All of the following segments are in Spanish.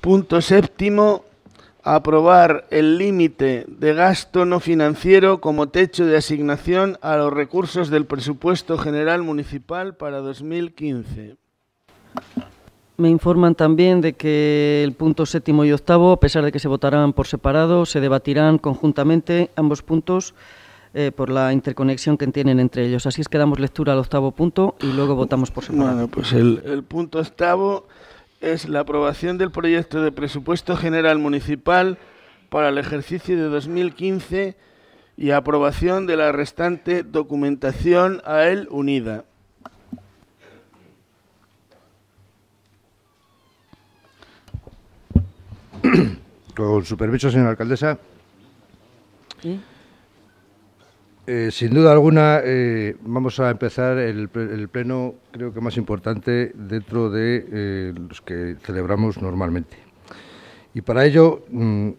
Punto séptimo, aprobar el límite de gasto no financiero como techo de asignación a los recursos del presupuesto general municipal para 2015. Me informan también de que el punto séptimo y octavo, a pesar de que se votarán por separado, se debatirán conjuntamente ambos puntos eh, por la interconexión que tienen entre ellos. Así es que damos lectura al octavo punto y luego votamos por separado. Bueno, pues el punto octavo es la aprobación del proyecto de presupuesto general municipal para el ejercicio de 2015 y aprobación de la restante documentación a él unida. Con su permiso, señora alcaldesa. ¿Sí? Eh, sin duda alguna, eh, vamos a empezar el, pleno, creo que más importante, dentro de eh, los que celebramos normalmente. Y para ello, mm,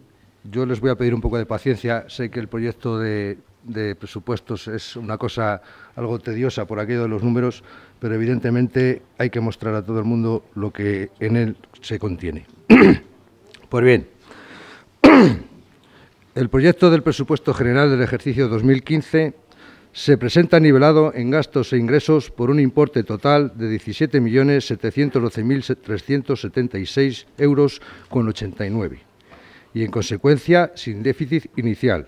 yo les voy a pedir un poco de paciencia. Sé que el proyecto de, de, presupuestos es una cosa algo tediosa por aquello de los números, pero evidentemente hay que mostrar a todo el mundo lo que en él se contiene. pues bien. El proyecto del presupuesto general del ejercicio 2015 se presenta nivelado en gastos e ingresos por un importe total de 17.712.376 euros con 89 y, en consecuencia, sin déficit inicial,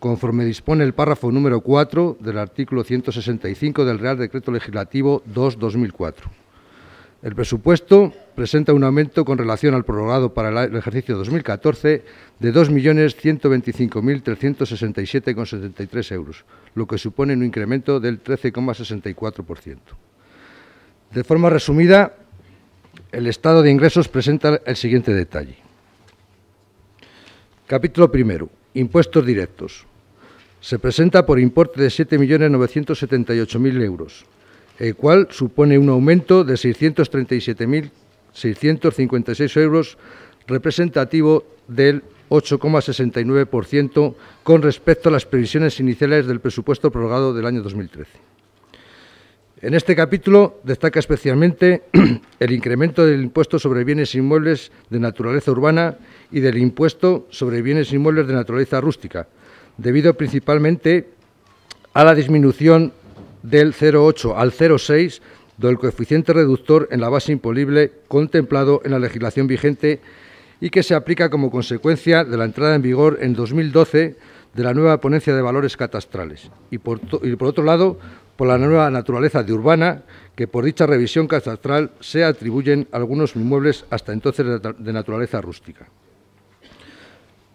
conforme dispone el párrafo número 4 del artículo 165 del Real Decreto Legislativo 2-2004. El presupuesto presenta un aumento con relación al prorrogado para el ejercicio 2014 de 2.125.367,73 euros, lo que supone un incremento del 13,64%. De forma resumida, el estado de ingresos presenta el siguiente detalle. Capítulo primero. Impuestos directos. Se presenta por importe de 7.978.000 euros, el cual supone un aumento de 637.656 euros, representativo del 8,69% con respecto a las previsiones iniciales del presupuesto prorrogado del año 2013. En este capítulo destaca especialmente el incremento del impuesto sobre bienes inmuebles de naturaleza urbana y del impuesto sobre bienes inmuebles de naturaleza rústica, debido principalmente a la disminución del 0,8 al 0,6 del coeficiente reductor en la base imponible contemplado en la legislación vigente y que se aplica como consecuencia de la entrada en vigor en 2012 de la nueva ponencia de valores catastrales y por, y por otro lado por la nueva naturaleza de urbana que por dicha revisión catastral se atribuyen algunos inmuebles hasta entonces de naturaleza rústica.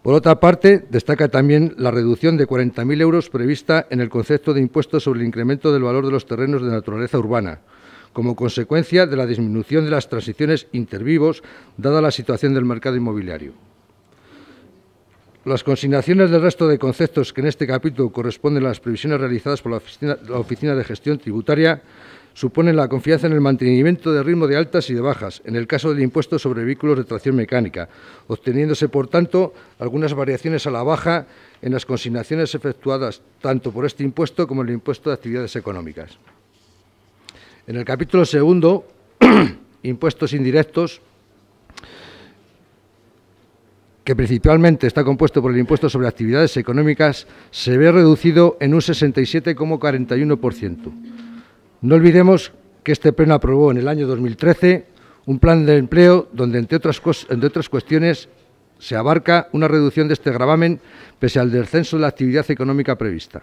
Por otra parte, destaca también la reducción de 40.000 euros prevista en el concepto de impuestos sobre el incremento del valor de los terrenos de naturaleza urbana, como consecuencia de la disminución de las transiciones intervivos, dada la situación del mercado inmobiliario. Las consignaciones del resto de conceptos que en este capítulo corresponden a las previsiones realizadas por la Oficina, la oficina de Gestión Tributaria supone la confianza en el mantenimiento de ritmo de altas y de bajas, en el caso del impuesto sobre vehículos de tracción mecánica, obteniéndose, por tanto, algunas variaciones a la baja en las consignaciones efectuadas tanto por este impuesto como el impuesto de actividades económicas. En el capítulo segundo, impuestos indirectos, que principalmente está compuesto por el impuesto sobre actividades económicas, se ve reducido en un 67,41%. No olvidemos que este Pleno aprobó en el año 2013 un plan de empleo donde, entre otras, cuestiones, se abarca una reducción de este gravamen pese al descenso de la actividad económica prevista.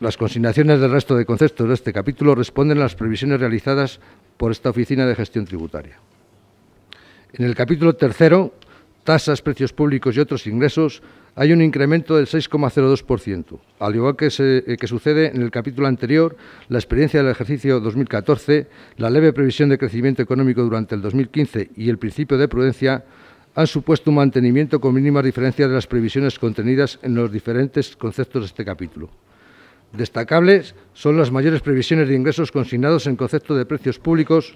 Las consignaciones del resto de conceptos de este capítulo responden a las previsiones realizadas por esta Oficina de Gestión Tributaria. En el capítulo tercero tasas, precios públicos y otros ingresos, hay un incremento del 6,02%. Al igual eh, que, sucede en el capítulo anterior, la experiencia del ejercicio 2014, la leve previsión de crecimiento económico durante el 2015 y el principio de prudencia han supuesto un mantenimiento con mínimas diferencias de las previsiones contenidas en los diferentes conceptos de este capítulo. Destacables son las mayores previsiones de ingresos consignados en concepto de precios públicos,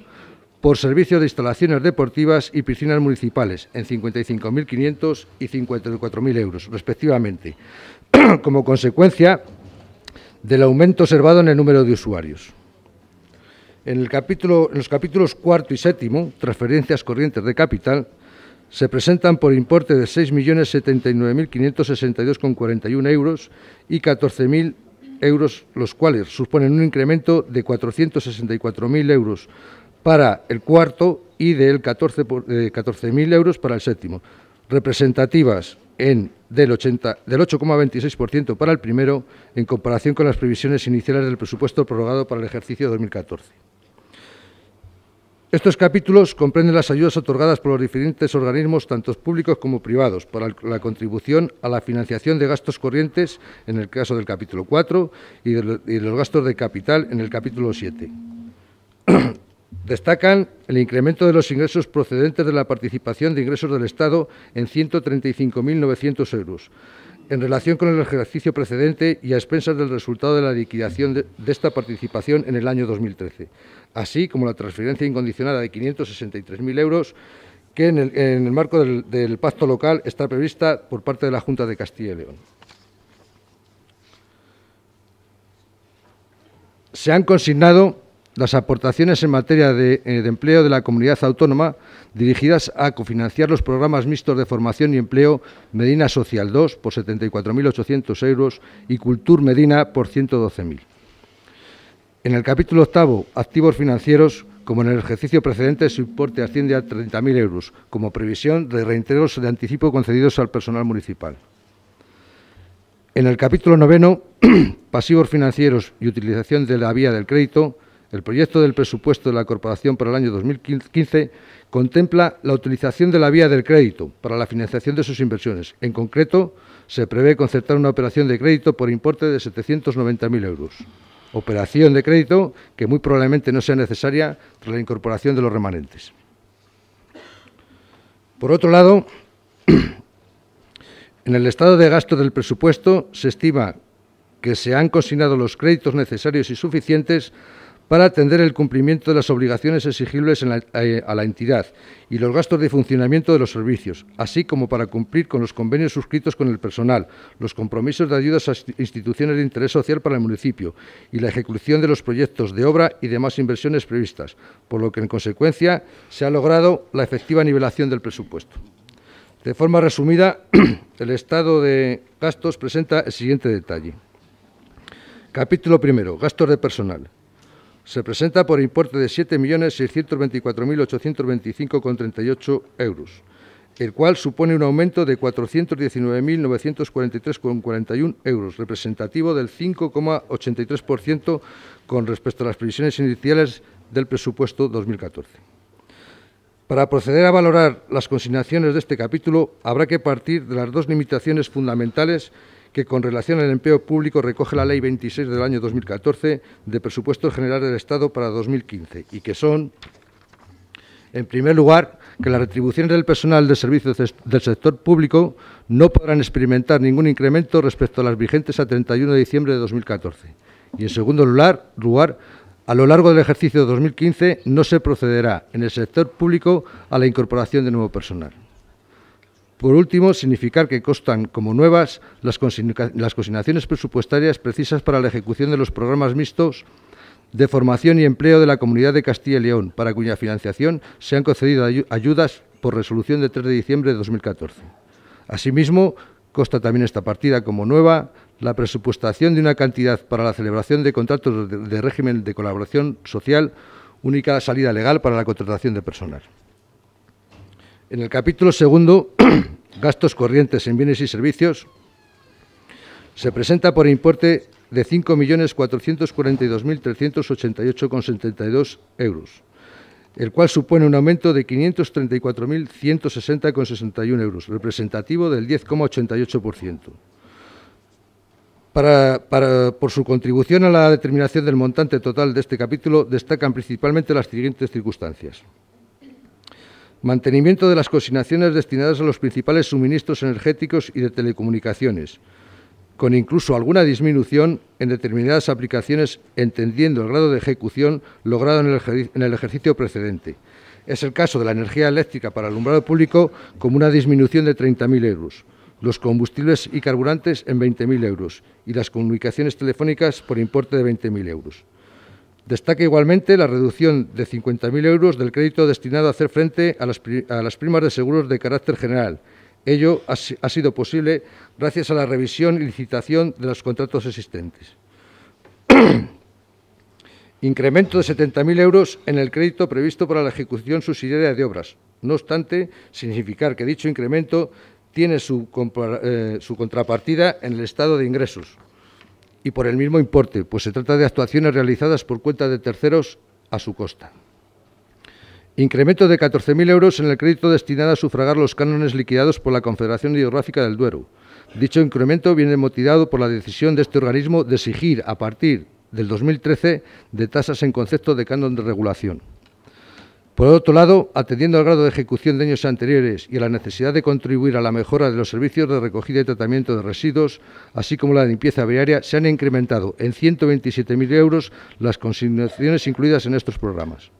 por servicio de instalaciones deportivas y piscinas municipales, en 55.500 y 54.000 euros, respectivamente, como consecuencia del aumento observado en el número de usuarios. En, en los capítulos cuarto y séptimo, transferencias corrientes de capital, se presentan por importe de 6.079.562,41 euros y 14.000 euros, los cuales suponen un incremento de 464.000 euros para el cuarto y del 14.000 eh, euros para el séptimo, representativas en del del 8,26% para el primero en comparación con las previsiones iniciales del presupuesto prorrogado para el ejercicio 2014. Estos capítulos comprenden las ayudas otorgadas por los diferentes organismos, tanto públicos como privados, para la contribución a la financiación de gastos corrientes, en el caso del capítulo 4, y de los gastos de capital, en el capítulo 7. Destacan el incremento de los ingresos procedentes de la participación de ingresos del Estado en 135.900 euros, en relación con el ejercicio precedente y a expensas del resultado de la liquidación de, esta participación en el año 2013, así como la transferencia incondicionada de 563.000 euros que en el, marco del, del pacto local está prevista por parte de la Junta de Castilla y León. Se han consignado las aportaciones en materia eh, de, empleo de la comunidad autónoma dirigidas a cofinanciar los programas mixtos de formación y empleo Medina Social 2 por 74.800 euros y Cultur Medina por 112.000. En el capítulo octavo, activos financieros, como en el ejercicio precedente, su importe asciende a 30.000 euros, como previsión de reintegros de anticipo concedidos al personal municipal. En el capítulo noveno, pasivos financieros y utilización de la vía del crédito, el proyecto del presupuesto de la Corporación para el año 2015 contempla la utilización de la vía del crédito para la financiación de sus inversiones. En concreto, se prevé concertar una operación de crédito por importe de 790.000 euros. Operación de crédito que muy probablemente no sea necesaria tras la incorporación de los remanentes. Por otro lado, en el estado de gasto del presupuesto se estima que se han consignado los créditos necesarios y suficientes para atender el cumplimiento de las obligaciones exigibles eh, a la entidad y los gastos de funcionamiento de los servicios, así como para cumplir con los convenios suscritos con el personal, los compromisos de ayudas a instituciones de interés social para el municipio y la ejecución de los proyectos de obra y demás inversiones previstas, por lo que en consecuencia se ha logrado la efectiva nivelación del presupuesto. De forma resumida, el estado de gastos presenta el siguiente detalle. Capítulo primero, gastos de personal se presenta por importe de 7.624.825,38 euros, el cual supone un aumento de 419.943,41 euros, representativo del 5,83% con respecto a las previsiones iniciales del presupuesto 2014. Para proceder a valorar las consignaciones de este capítulo, habrá que partir de las dos limitaciones fundamentales que con relación al empleo público recoge la Ley 26 del año 2014 de presupuesto General del Estado para 2015 y que son, en primer lugar, que las retribuciones del personal de servicios del sector público no podrán experimentar ningún incremento respecto a las vigentes a 31 de diciembre de 2014. Y, en segundo lugar, a lo largo del ejercicio de 2015 no se procederá en el sector público a la incorporación de nuevo personal. Por último, significar que constan como nuevas las, consignaciones presupuestarias precisas para la ejecución de los programas mixtos de formación y empleo de la Comunidad de Castilla y León, para cuya financiación se han concedido ayudas por resolución de 3 de diciembre de 2014. Asimismo, consta también esta partida como nueva la presupuestación de una cantidad para la celebración de contratos de régimen de colaboración social, única salida legal para la contratación de personal. En el capítulo segundo, gastos corrientes en bienes y servicios, se presenta por importe de 5.442.388,72 euros, el cual supone un aumento de 534.160,61 euros, representativo del 10,88%. por su contribución a la determinación del montante total de este capítulo, destacan principalmente las siguientes circunstancias mantenimiento de las cocinaciones destinadas a los principales suministros energéticos y de telecomunicaciones, con incluso alguna disminución en determinadas aplicaciones, entendiendo el grado de ejecución logrado en el, ejercicio precedente. Es el caso de la energía eléctrica para alumbrado público, con una disminución de 30.000 euros, los combustibles y carburantes en 20.000 euros y las comunicaciones telefónicas por importe de 20.000 euros. Destaca igualmente la reducción de 50.000 euros del crédito destinado a hacer frente a las, primas de seguros de carácter general. Ello ha, sido posible gracias a la revisión y licitación de los contratos existentes. Incremento de 70.000 euros en el crédito previsto para la ejecución subsidiaria de obras. No obstante, significar que dicho incremento tiene su eh, contrapartida en el estado de ingresos y por el mismo importe, pues se trata de actuaciones realizadas por cuenta de terceros a su costa. Incremento de 14.000 euros en el crédito destinado a sufragar los cánones liquidados por la Confederación Hidrográfica del Duero. Dicho incremento viene motivado por la decisión de este organismo de exigir, a partir del 2013, de tasas en concepto de canon de regulación. Por otro lado, atendiendo al grado de ejecución de años anteriores y a la necesidad de contribuir a la mejora de los servicios de recogida y tratamiento de residuos, así como la limpieza viaria, se han incrementado en 127.000 euros las consignaciones incluidas en estos programas.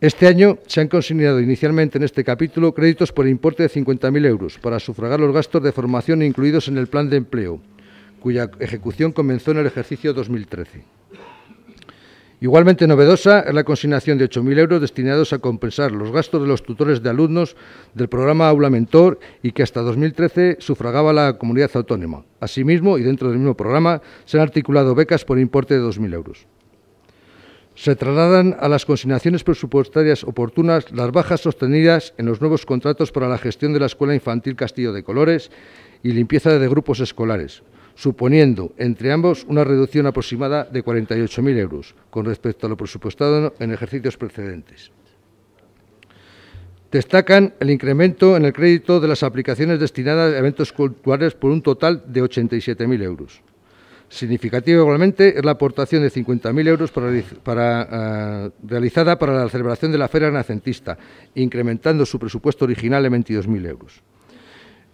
Este año se han consignado inicialmente en este capítulo créditos por importe de 50.000 euros para sufragar los gastos de formación incluidos en el plan de empleo, cuya ejecución comenzó en el ejercicio 2013. Igualmente novedosa es la consignación de 8.000 euros destinados a compensar los gastos de los tutores de alumnos del programa Aula Mentor y que hasta 2013 sufragaba la comunidad autónoma. Asimismo, y dentro del mismo programa, se han articulado becas por importe de 2.000 euros. Se trasladan a las consignaciones presupuestarias oportunas las bajas sostenidas en los nuevos contratos para la gestión de la Escuela Infantil Castillo de Colores y limpieza de grupos escolares, suponiendo entre ambos una reducción aproximada de 48.000 euros con respecto a lo presupuestado en ejercicios precedentes. Destacan el incremento en el crédito de las aplicaciones destinadas a eventos culturales por un total de 87.000 euros. Significativa igualmente es la aportación de 50.000 euros ah, realizada para la celebración de la Feria Nacentista, incrementando su presupuesto original en 22.000 euros.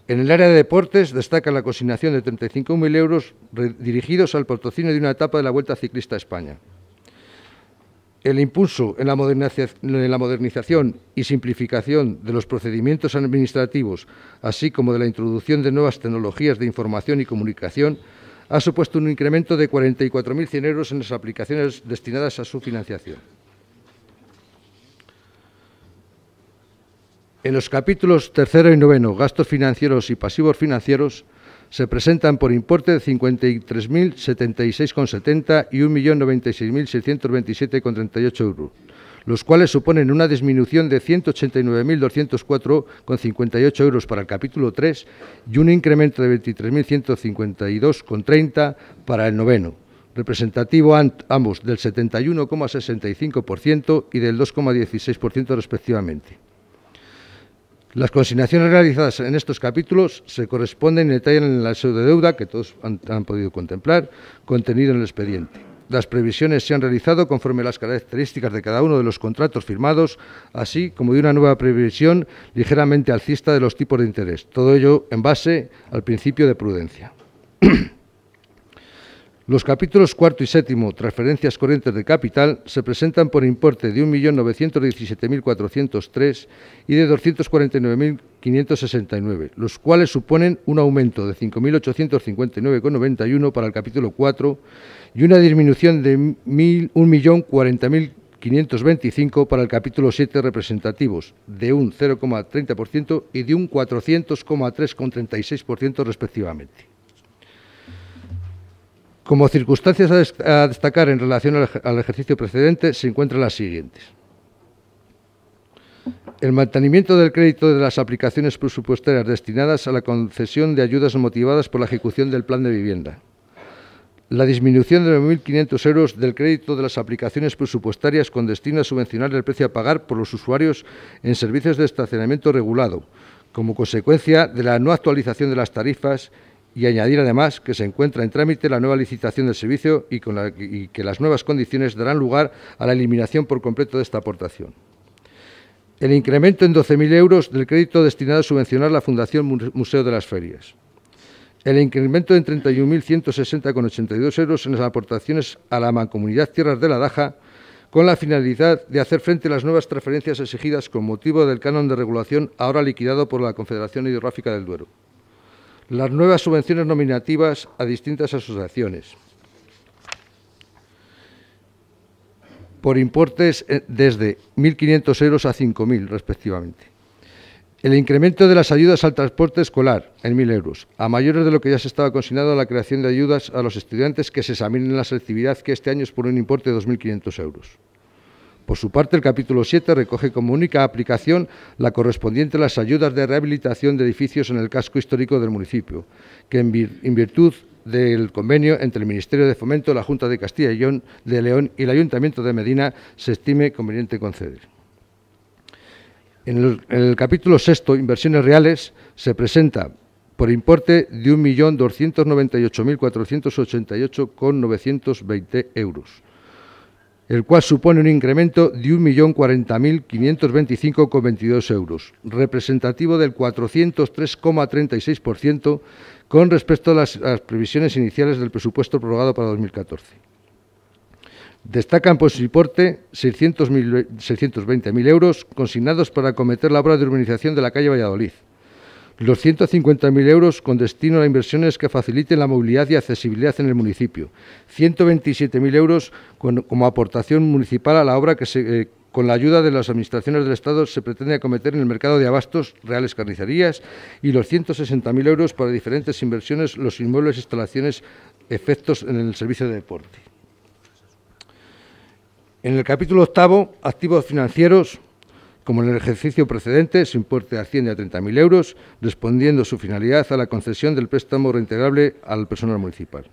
En el área de deportes destaca la consignación de 35.000 euros dirigidos al patrocinio de una etapa de la Vuelta Ciclista a España. El impulso en la, en la modernización y simplificación de los procedimientos administrativos, así como de la introducción de nuevas tecnologías de información y comunicación, ha supuesto un incremento de 44.100 euros en las aplicaciones destinadas a su financiación. En los capítulos tercero y noveno, gastos financieros y pasivos financieros, se presentan por importe de 53.076,70 y 1.096.627,38 euros, los cuales suponen una disminución de 189.204,58 euros para el capítulo 3 y un incremento de 23.152,30 para el noveno, representativo ambos del 71,65% y del 2,16% respectivamente. Las consignaciones realizadas en estos capítulos se corresponden y detallan en la deuda, que todos han, han podido contemplar, contenido en el expediente. Las previsiones se han realizado conforme a las características de cada uno de los contratos firmados, así como de una nueva previsión ligeramente alcista de los tipos de interés. Todo ello en base al principio de prudencia. Los capítulos cuarto y séptimo, transferencias corrientes de capital, se presentan por importe de 1.917.403 y de 249.569, los cuales suponen un aumento de 5.859,91 para el capítulo 4 y una disminución de 1.040.525 para el capítulo 7 representativos, de un 0,30% y de un 400,3,36% respectivamente. Como circunstancias a, destacar en relación al, ejercicio precedente se encuentran las siguientes. El mantenimiento del crédito de las aplicaciones presupuestarias destinadas a la concesión de ayudas motivadas por la ejecución del plan de vivienda. La disminución de 9.500 euros del crédito de las aplicaciones presupuestarias con destino a subvencionar el precio a pagar por los usuarios en servicios de estacionamiento regulado, como consecuencia de la no actualización de las tarifas y añadir además que se encuentra en trámite la nueva licitación del servicio y, que las nuevas condiciones darán lugar a la eliminación por completo de esta aportación. El incremento en 12.000 euros del crédito destinado a subvencionar la Fundación Museo de las Ferias. El incremento en 31.160,82 euros en las aportaciones a la mancomunidad Tierras de la Daja con la finalidad de hacer frente a las nuevas transferencias exigidas con motivo del canon de regulación ahora liquidado por la Confederación Hidrográfica del Duero las nuevas subvenciones nominativas a distintas asociaciones por importes eh, desde 1.500 euros a 5.000 respectivamente. El incremento de las ayudas al transporte escolar en 1.000 euros, a mayores de lo que ya se estaba consignado a la creación de ayudas a los estudiantes que se examinen la selectividad, que este año es por un importe de 2.500 euros. Por su parte, el capítulo 7 recoge como única aplicación la correspondiente a las ayudas de rehabilitación de edificios en el casco histórico del municipio, que en virtud del convenio entre el Ministerio de Fomento, la Junta de Castilla y León y el Ayuntamiento de Medina se estime conveniente conceder. En el, capítulo 6, inversiones reales, se presenta por importe de 1.298.488,920 euros el cual supone un incremento de 1.040.525,22 euros, representativo del 403,36% con respecto a las, previsiones iniciales del presupuesto prorrogado para 2014. Destacan por pues, su importe 620.000 euros consignados para acometer la obra de urbanización de la calle Valladolid, los 150.000 euros con destino a inversiones que faciliten la movilidad y accesibilidad en el municipio, 127.000 euros como aportación municipal a la obra que eh, con la ayuda de las administraciones del Estado se pretende acometer en el mercado de abastos, reales carnicerías y los 160.000 euros para diferentes inversiones, los inmuebles, instalaciones, efectos en el servicio de deporte. En el capítulo octavo, activos financieros, como en el ejercicio precedente, su importe asciende a 30.000 euros, respondiendo su finalidad a la concesión del préstamo reintegrable al personal municipal.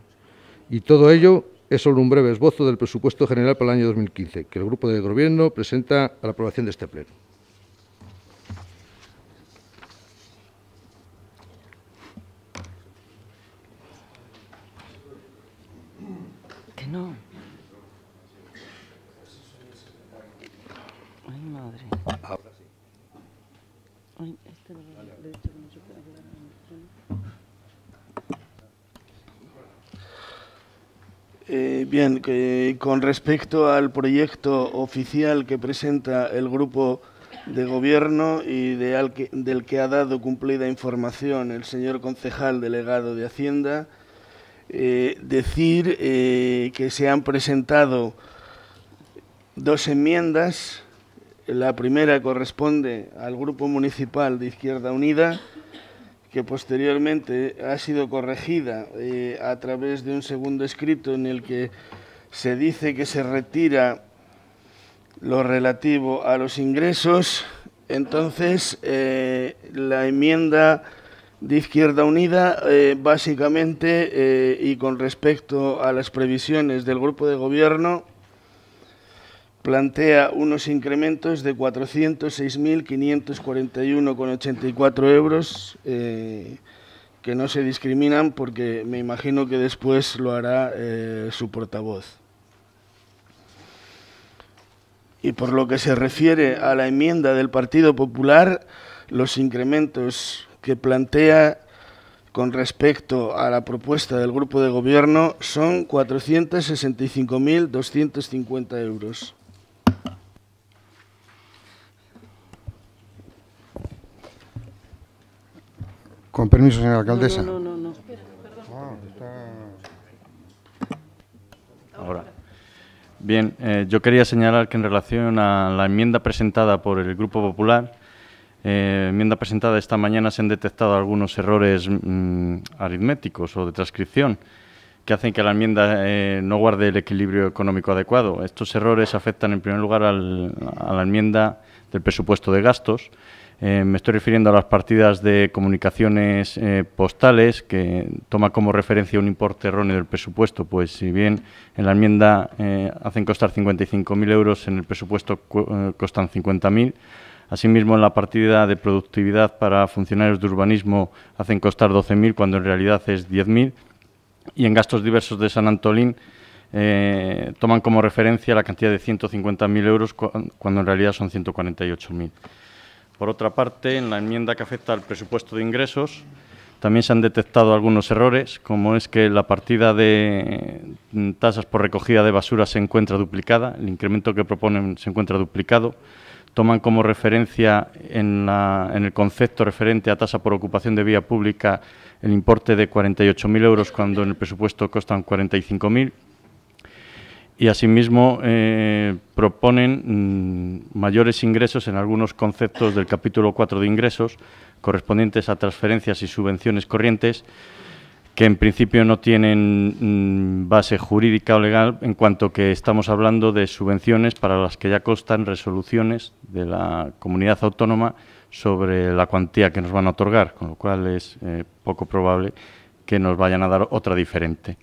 Y todo ello es solo un breve esbozo del presupuesto general para el año 2015, que el Grupo de Gobierno presenta a la aprobación de este Pleno. Que no. Ahora eh, bien, con respecto al proyecto oficial que presenta el grupo de gobierno y del que ha dado cumplida información el señor concejal delegado de Hacienda, eh, decir eh, que se han presentado dos enmiendas la primera corresponde al Grupo Municipal de Izquierda Unida, que posteriormente ha sido corregida eh, a través de un segundo escrito en el que se dice que se retira lo relativo a los ingresos. Entonces, eh, la enmienda de Izquierda Unida, eh, básicamente, y con respecto a las previsiones del Grupo de Gobierno, plantea unos incrementos de 406.541,84 euros eh, que no se discriminan porque me imagino que después lo hará eh, su portavoz. Y por lo que se refiere a la enmienda del Partido Popular, los incrementos que plantea con respecto a la propuesta del grupo de gobierno son 465.250 euros. Con permiso, señora alcaldesa. No, no, no. Ah, Ahora. Bien, eh, yo quería señalar que en relación a la enmienda presentada por el Grupo Popular, eh, enmienda presentada esta mañana, se han detectado algunos errores mm, aritméticos o de transcripción que hacen que la enmienda eh, no guarde el equilibrio económico adecuado. Estos errores afectan, en primer lugar, a la enmienda del presupuesto de gastos, eh, me estoy refiriendo a las partidas de comunicaciones eh, postales, que toma como referencia un importe erróneo del presupuesto, pues si bien en la enmienda eh, hacen costar 55.000 euros, en el presupuesto costan 50.000. Asimismo, en la partida de productividad para funcionarios de urbanismo hacen costar 12.000, cuando en realidad es 10.000. Y en gastos diversos de San Antolín toman como referencia la cantidad de 150.000 euros, cuando en realidad son 148.000. Por otra parte, en la enmienda que afecta al presupuesto de ingresos, también se han detectado algunos errores, como es que la partida de mm, tasas por recogida de basura se encuentra duplicada, el incremento que proponen se encuentra duplicado. Toman como referencia en, el concepto referente a tasa por ocupación de vía pública el importe de 48.000 euros cuando en el presupuesto costan 45.000 y asimismo eh, proponen mm, mayores ingresos en algunos conceptos del capítulo 4 de ingresos correspondientes a transferencias y subvenciones corrientes que en principio no tienen mm, base jurídica o legal en cuanto que estamos hablando de subvenciones para las que ya constan resoluciones de la comunidad autónoma sobre la cuantía que nos van a otorgar, con lo cual es eh, poco probable que nos vayan a dar otra diferente.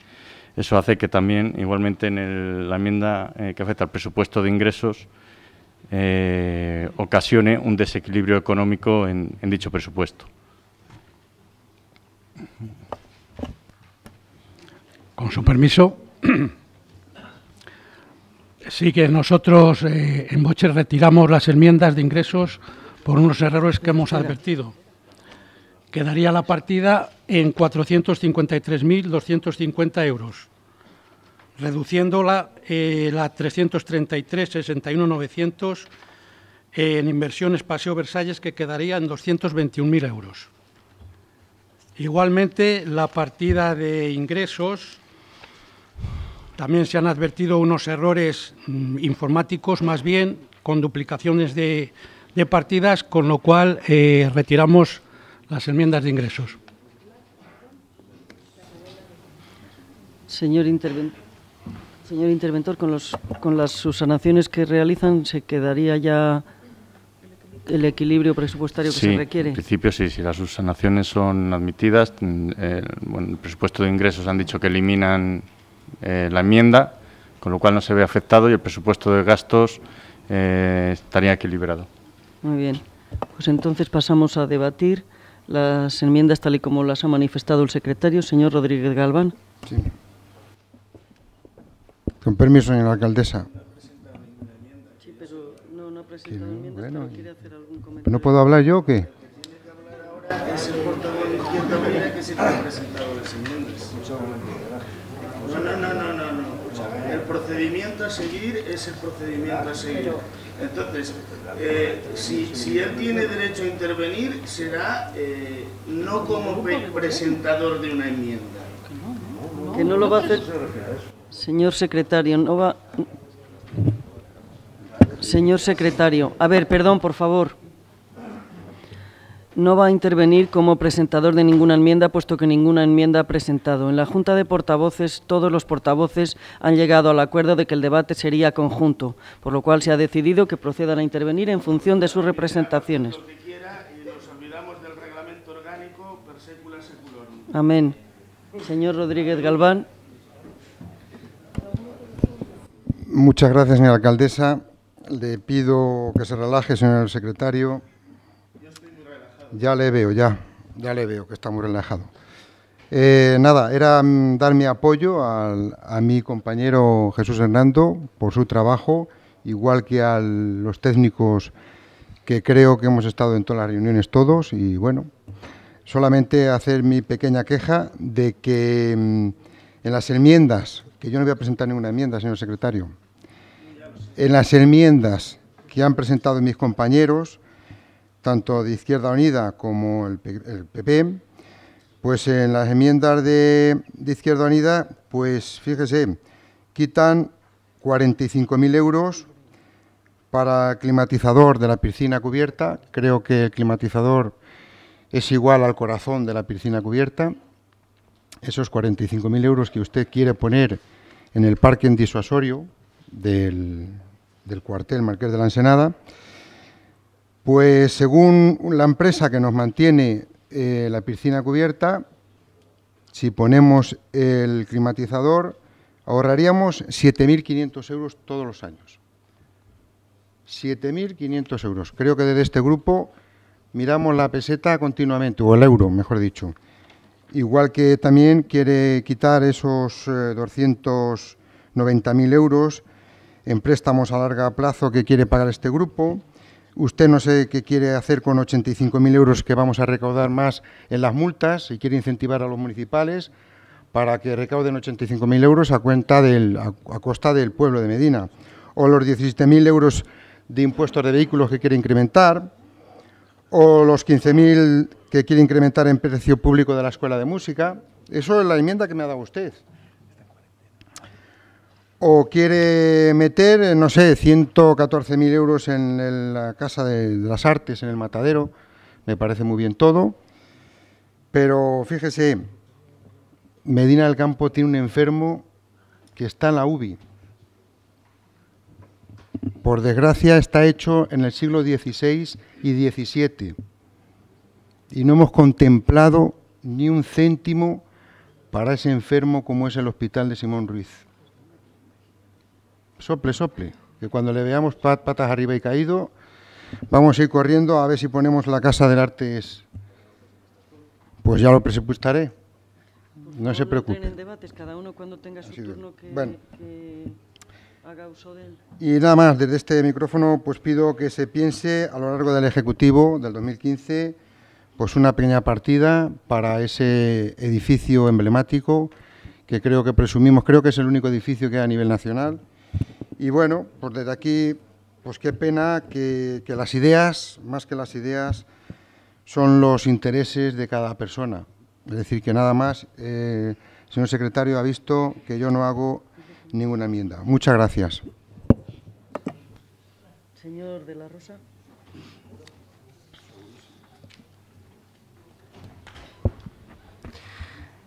Eso hace que también, igualmente, en la enmienda eh, que afecta al presupuesto de ingresos, eh, ocasione un desequilibrio económico en, dicho presupuesto. Con su permiso, sí que nosotros eh, en Boche, retiramos las enmiendas de ingresos por unos errores que hemos advertido. Quedaría la partida en 453.250 euros, reduciéndola eh, la 333.61.900 en inversiones Paseo Versalles, que quedaría en 221.000 euros. Igualmente, la partida de ingresos, también se han advertido unos errores mm, informáticos, más bien con duplicaciones de, partidas, con lo cual eh, retiramos las enmiendas de ingresos. Señor interventor. con, los, con las subsanaciones que realizan, ¿se quedaría ya el equilibrio presupuestario que se requiere? En principio, sí, si las subsanaciones son admitidas, mm, eh, el presupuesto de ingresos han dicho que eliminan eh, la enmienda, con lo cual no se ve afectado y el presupuesto de gastos eh, estaría equilibrado. Muy bien. Pues entonces pasamos a debatir las enmiendas tal y como las ha manifestado el secretario, señor Rodríguez Galván. Sí. Con permiso, señora alcaldesa. Sí, pero no, no ha presentado enmiendas, bueno, pero quiere hacer algún comentario. ¿No puedo hablar yo o qué? Es el portavoz de izquierda que se ha presentado las enmiendas. No, no, no, no, no, no. El procedimiento a seguir es el procedimiento a seguir. Entonces, eh, si, si, él tiene derecho a intervenir, será eh, no como presentador de una enmienda. Que no lo va a hacer. Señor secretario, no va... Señor secretario, a ver, perdón, por favor. No va a intervenir como presentador de ninguna enmienda, puesto que ninguna enmienda ha presentado. En la Junta de Portavoces, todos los portavoces han llegado al acuerdo de que el debate sería conjunto, por lo cual se ha decidido que procedan a intervenir en función de sus representaciones. Amén. Señor Rodríguez Galván. Muchas gracias, señora alcaldesa. Le pido que se relaje, señor secretario. Ya le veo, ya. Ya le veo que está muy relajado. Eh, nada, era mm, dar mi apoyo a mi compañero Jesús Hernando por su trabajo, igual que a los técnicos que creo que hemos estado en todas las reuniones todos. Y bueno, solamente hacer mi pequeña queja de que mm, en las enmiendas, que yo no voy a presentar ninguna enmienda, señor secretario, en las enmiendas que han presentado mis compañeros, tanto de Izquierda Unida como el, PP, pues en las enmiendas de, Izquierda Unida, pues fíjese, quitan 45.000 euros para climatizador de la piscina cubierta. Creo que el climatizador es igual al corazón de la piscina cubierta. Esos 45.000 euros que usted quiere poner en el parque en disuasorio, del, cuartel Marqués de la Ensenada, pues según la empresa que nos mantiene eh, la piscina cubierta, si ponemos el climatizador, ahorraríamos 7.500 euros todos los años. 7.500 euros. Creo que desde este grupo miramos la peseta continuamente, o el euro, mejor dicho. Igual que también quiere quitar esos 290.000 eh, euros en préstamos a largo plazo que quiere pagar este grupo. Usted no sé qué quiere hacer con 85.000 euros que vamos a recaudar más en las multas y quiere incentivar a los municipales para que recauden 85.000 euros a, cuenta del, a, costa del pueblo de Medina. O los 17.000 euros de impuestos de vehículos que quiere incrementar. O los 15.000 que quiere incrementar en precio público de la escuela de música. Eso es la enmienda que me ha dado usted o quiere meter, eh, no sé, 114.000 euros en, la Casa de, de las Artes, en el Matadero, me parece muy bien todo, pero fíjese, Medina del Campo tiene un enfermo que está en la UBI. Por desgracia está hecho en el siglo XVI y XVII y no hemos contemplado ni un céntimo para ese enfermo como es el Hospital de Simón Ruiz sople, sople. Que cuando le veamos patas arriba y caído, vamos a ir corriendo a ver si ponemos la Casa del Arte. Pues ya lo presupuestaré. No se preocupe. debates, cada uno cuando tenga su turno que, haga uso Y nada más, desde este micrófono pues pido que se piense a lo largo del Ejecutivo del 2015 pues una pequeña partida para ese edificio emblemático que creo que presumimos, creo que es el único edificio que hay a nivel nacional y bueno, pues desde aquí, pues qué pena que, las ideas, más que las ideas, son los intereses de cada persona. Es decir, que nada más, eh, señor secretario, ha visto que yo no hago ninguna enmienda. Muchas gracias. Señor de la Rosa.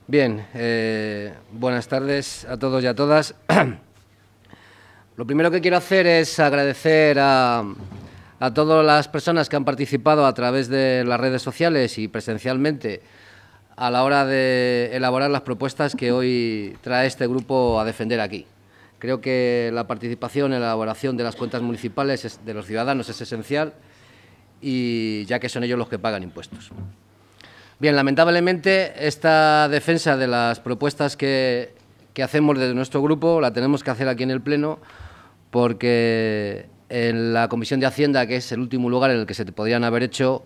Bien, eh, buenas tardes a todos y a todas. Lo primero que quiero hacer es agradecer a, todas las personas que han participado a través de las redes sociales y presencialmente a la hora de elaborar las propuestas que hoy trae este grupo a defender aquí. Creo que la participación en la elaboración de las cuentas municipales de los ciudadanos es esencial y ya que son ellos los que pagan impuestos. Bien, lamentablemente esta defensa de las propuestas que que hacemos desde nuestro grupo la tenemos que hacer aquí en el Pleno porque en la Comisión de Hacienda, que es el último lugar en el que se podrían haber hecho,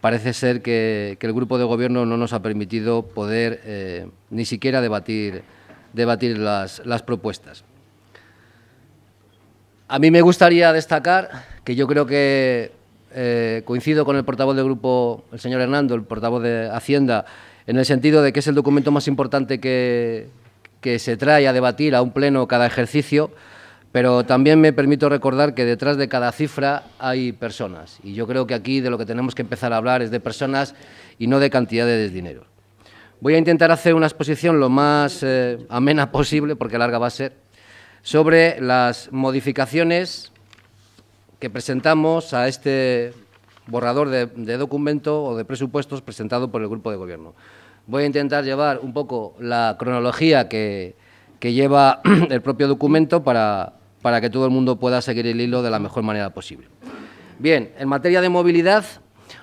parece ser que, el grupo de gobierno no nos ha permitido poder eh, ni siquiera debatir, las, propuestas. A mí me gustaría destacar que yo creo que eh, coincido con el portavoz del grupo, el señor Hernando, el portavoz de Hacienda, en el sentido de que es el documento más importante que, que se trae a debatir a un pleno cada ejercicio, pero también me permito recordar que detrás de cada cifra hay personas. Y yo creo que aquí de lo que tenemos que empezar a hablar es de personas y no de cantidades de dinero. Voy a intentar hacer una exposición lo más eh, amena posible, porque larga va a ser, sobre las modificaciones que presentamos a este borrador de documento o de presupuestos presentado por el Grupo de Gobierno. Voy a intentar llevar un poco la cronología que, lleva el propio documento para, para que todo el mundo pueda seguir el hilo de la mejor manera posible. Bien, en materia de movilidad,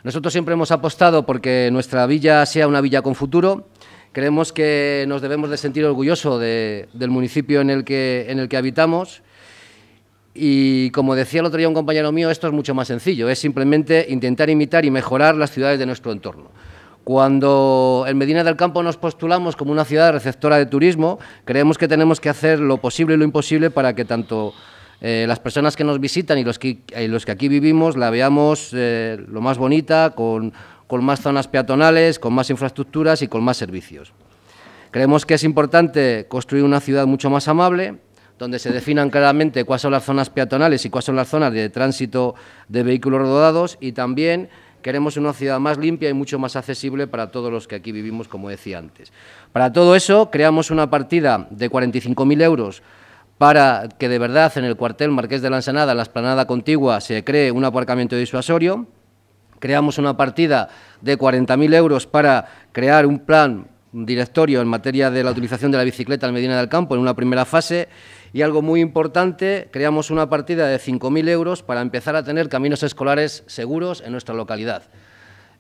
nosotros siempre hemos apostado porque nuestra villa sea una villa con futuro. Creemos que nos debemos de sentir orgullosos del municipio en el, que, en el que habitamos. Y como decía el otro día un compañero mío, esto es mucho más sencillo. Es simplemente intentar imitar y mejorar las ciudades de nuestro entorno. Cuando en Medina del Campo nos postulamos como una ciudad receptora de turismo, creemos que tenemos que hacer lo posible y lo imposible para que tanto eh, las personas que nos visitan y los que, los que aquí vivimos la veamos eh, lo más bonita, con, con más zonas peatonales, con más infraestructuras y con más servicios. Creemos que es importante construir una ciudad mucho más amable, donde se definan claramente cuáles son las zonas peatonales y cuáles son las zonas de tránsito de vehículos rodados y también Queremos una ciudad más limpia y mucho más accesible para todos los que aquí vivimos, como decía antes. Para todo eso, creamos una partida de 45.000 euros para que de verdad en el cuartel Marqués de la Ensenada, la esplanada contigua, se cree un aparcamiento disuasorio. Creamos una partida de 40.000 euros para crear un plan directorio en materia de la utilización de la bicicleta en Medina del Campo en una primera fase y algo muy importante, creamos una partida de 5.000 euros para empezar a tener caminos escolares seguros en nuestra localidad.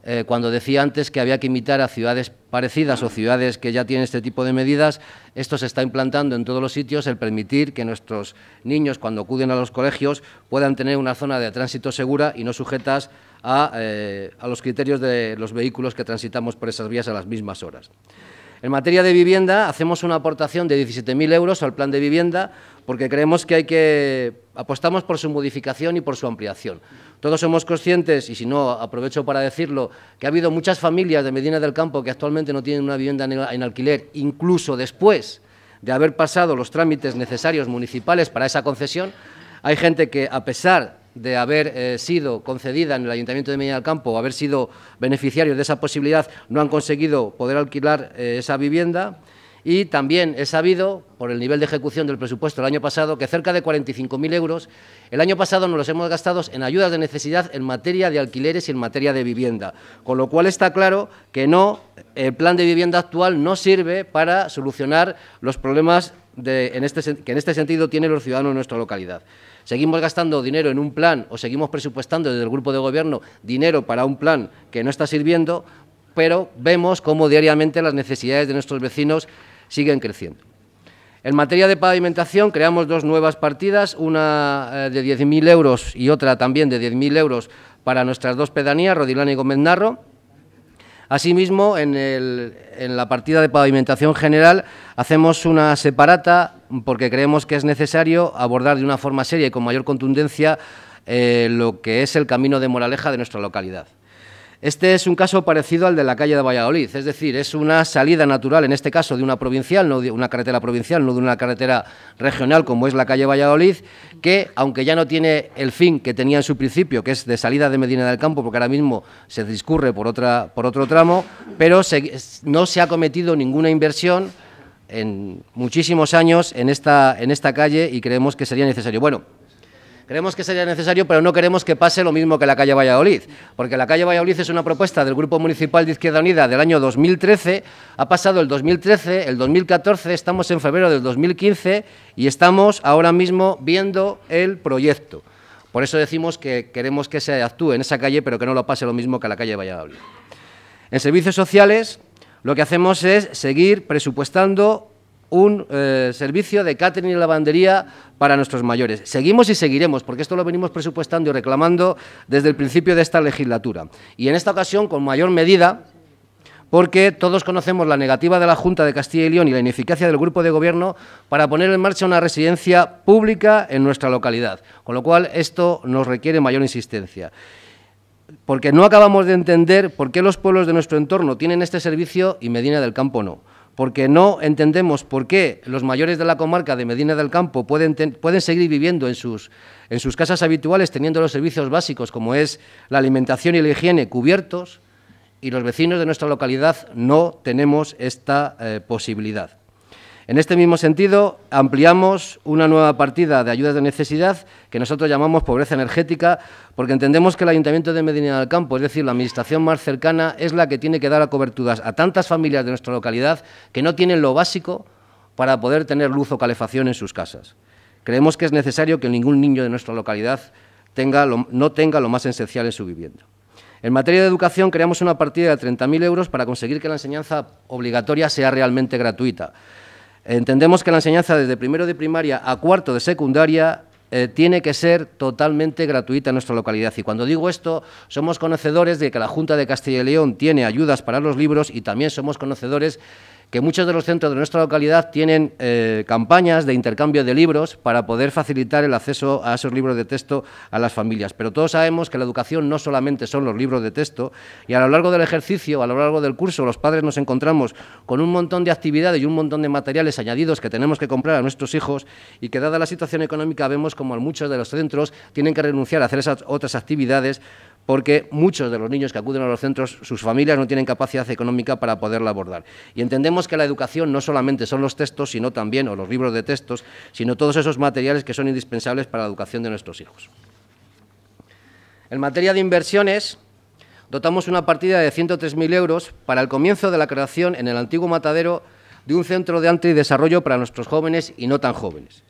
Eh, cuando decía antes que había que imitar a ciudades parecidas o ciudades que ya tienen este tipo de medidas, esto se está implantando en todos los sitios, el permitir que nuestros niños cuando acuden a los colegios puedan tener una zona de tránsito segura y no sujetas a eh, los criterios de los vehículos que transitamos por esas vías a las mismas horas. En materia de vivienda, hacemos una aportación de 17.000 euros al plan de vivienda porque creemos que hay que apostamos por su modificación y por su ampliación. Todos somos conscientes, y si no, aprovecho para decirlo, que ha habido muchas familias de Medina del Campo que actualmente no tienen una vivienda en alquiler, incluso después de haber pasado los trámites necesarios municipales para esa concesión. Hay gente que, a pesar de haber eh, sido concedida en el Ayuntamiento de Medina del Campo o haber sido beneficiario de esa posibilidad, no han conseguido poder alquilar eh, esa vivienda. Y también es sabido, por el nivel de ejecución del presupuesto el año pasado, que cerca de 45.000 euros el año pasado nos los hemos gastado en ayudas de necesidad en materia de alquileres y en materia de vivienda. Con lo cual está claro que no, el plan de vivienda actual no sirve para solucionar los problemas este que en este sentido tienen los ciudadanos de nuestra localidad seguimos gastando dinero en un plan o seguimos presupuestando desde el grupo de gobierno dinero para un plan que no está sirviendo, pero vemos cómo diariamente las necesidades de nuestros vecinos siguen creciendo. En materia de pavimentación, creamos dos nuevas partidas, una eh, de 10.000 euros y otra también de 10.000 euros para nuestras dos pedanías, Rodilán y Gómez Narro. Asimismo, en, la partida de pavimentación general hacemos una separata porque creemos que es necesario abordar de una forma seria y con mayor contundencia eh, lo que es el camino de moraleja de nuestra localidad. Este es un caso parecido al de la calle de Valladolid, es decir, es una salida natural, en este caso, de una provincial, no de una carretera provincial, no de una carretera regional como es la calle Valladolid, que, aunque ya no tiene el fin que tenía en su principio, que es de salida de Medina del Campo, porque ahora mismo se discurre por, otra, por otro tramo, pero no se ha cometido ninguna inversión en muchísimos años en esta, en esta calle y creemos que sería necesario. Bueno, creemos que sería necesario, pero no queremos que pase lo mismo que la calle Valladolid, porque la calle Valladolid es una propuesta del Grupo Municipal de Izquierda Unida del año 2013, ha pasado el 2013, el 2014, estamos en febrero del 2015 y estamos ahora mismo viendo el proyecto. Por eso decimos que queremos que se actúe en esa calle, pero que no lo pase lo mismo que la calle Valladolid. En servicios sociales, lo que hacemos es seguir presupuestando un eh, servicio de catering y lavandería para nuestros mayores. Seguimos y seguiremos, porque esto lo venimos presupuestando y reclamando desde el principio de esta legislatura. Y en esta ocasión, con mayor medida, porque todos conocemos la negativa de la Junta de Castilla y León y la ineficacia del Grupo de Gobierno para poner en marcha una residencia pública en nuestra localidad, con lo cual esto nos requiere mayor insistencia porque no acabamos de entender por qué los pueblos de nuestro entorno tienen este servicio y Medina del Campo no. Porque no entendemos por qué los mayores de la comarca de Medina del Campo pueden, seguir viviendo en sus, casas habituales teniendo los servicios básicos como es la alimentación y la higiene cubiertos y los vecinos de nuestra localidad no tenemos esta eh, posibilidad. En este mismo sentido, ampliamos una nueva partida de ayudas de necesidad que nosotros llamamos pobreza energética, porque entendemos que el Ayuntamiento de Medina del Campo, es decir, la administración más cercana, es la que tiene que dar a coberturas a tantas familias de nuestra localidad que no tienen lo básico para poder tener luz o calefacción en sus casas. Creemos que es necesario que ningún niño de nuestra localidad no tenga lo más esencial en su vivienda. En materia de educación, creamos una partida de 30.000 euros para conseguir que la enseñanza obligatoria sea realmente gratuita. Entendemos que la enseñanza desde primero de primaria a cuarto de secundaria eh, tiene que ser totalmente gratuita en nuestra localidad. Y cuando digo esto, somos conocedores de que la Junta de Castilla y León tiene ayudas para los libros y también somos conocedores que muchos de los centros de nuestra localidad tienen eh, campañas de intercambio de libros para poder facilitar el acceso a esos libros de texto a las familias. Pero todos sabemos que la educación no solamente son los libros de texto y a lo largo del ejercicio, a lo largo del curso, los padres nos encontramos con un montón de actividades y un montón de materiales añadidos que tenemos que comprar a nuestros hijos y que dada la situación económica vemos como muchos de los centros tienen que renunciar a hacer esas otras actividades porque muchos de los niños que acuden a los centros, sus familias no tienen capacidad económica para poderla abordar. Y entendemos que la educación no solamente son los textos, sino también, o los libros de textos, sino todos esos materiales que son indispensables para la educación de nuestros hijos. En materia de inversiones, dotamos una partida de 103.000 euros para el comienzo de la creación en el antiguo matadero de un centro de antidesarrollo para nuestros jóvenes y no tan jóvenes.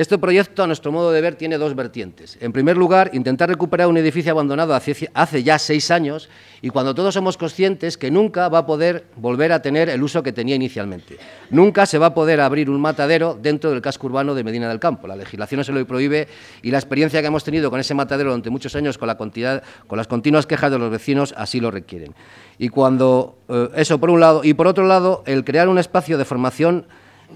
Este proyecto, a nuestro modo de ver, tiene dos vertientes. En primer lugar, intentar recuperar un edificio abandonado hace, ya seis años y cuando todos somos conscientes que nunca va a poder volver a tener el uso que tenía inicialmente. Nunca se va a poder abrir un matadero dentro del casco urbano de Medina del Campo. La legislación se lo prohíbe y la experiencia que hemos tenido con ese matadero durante muchos años con, la con las continuas quejas de los vecinos así lo requieren. Y cuando eh, eso por un lado y por otro lado, el crear un espacio de formación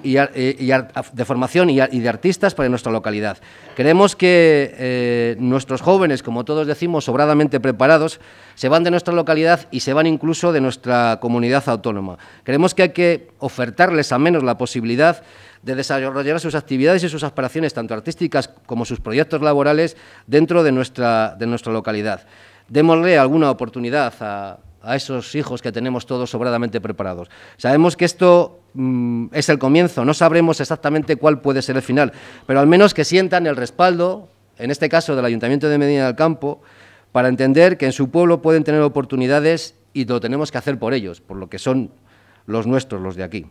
y, eh, de formación y, de artistas para nuestra localidad. Queremos que eh, nuestros jóvenes, como todos decimos, sobradamente preparados, se van de nuestra localidad y se van incluso de nuestra comunidad autónoma. Creemos que hay que ofertarles a menos la posibilidad de desarrollar sus actividades y sus aspiraciones, tanto artísticas como sus proyectos laborales, dentro de nuestra, de nuestra localidad. Démosle alguna oportunidad a, a esos hijos que tenemos todos sobradamente preparados. Sabemos que esto mm, es el comienzo, no sabremos exactamente cuál puede ser el final, pero al menos que sientan el respaldo, en este caso del Ayuntamiento de Medina del Campo, para entender que en su pueblo pueden tener oportunidades y lo tenemos que hacer por ellos, por lo que son los nuestros, los de aquí.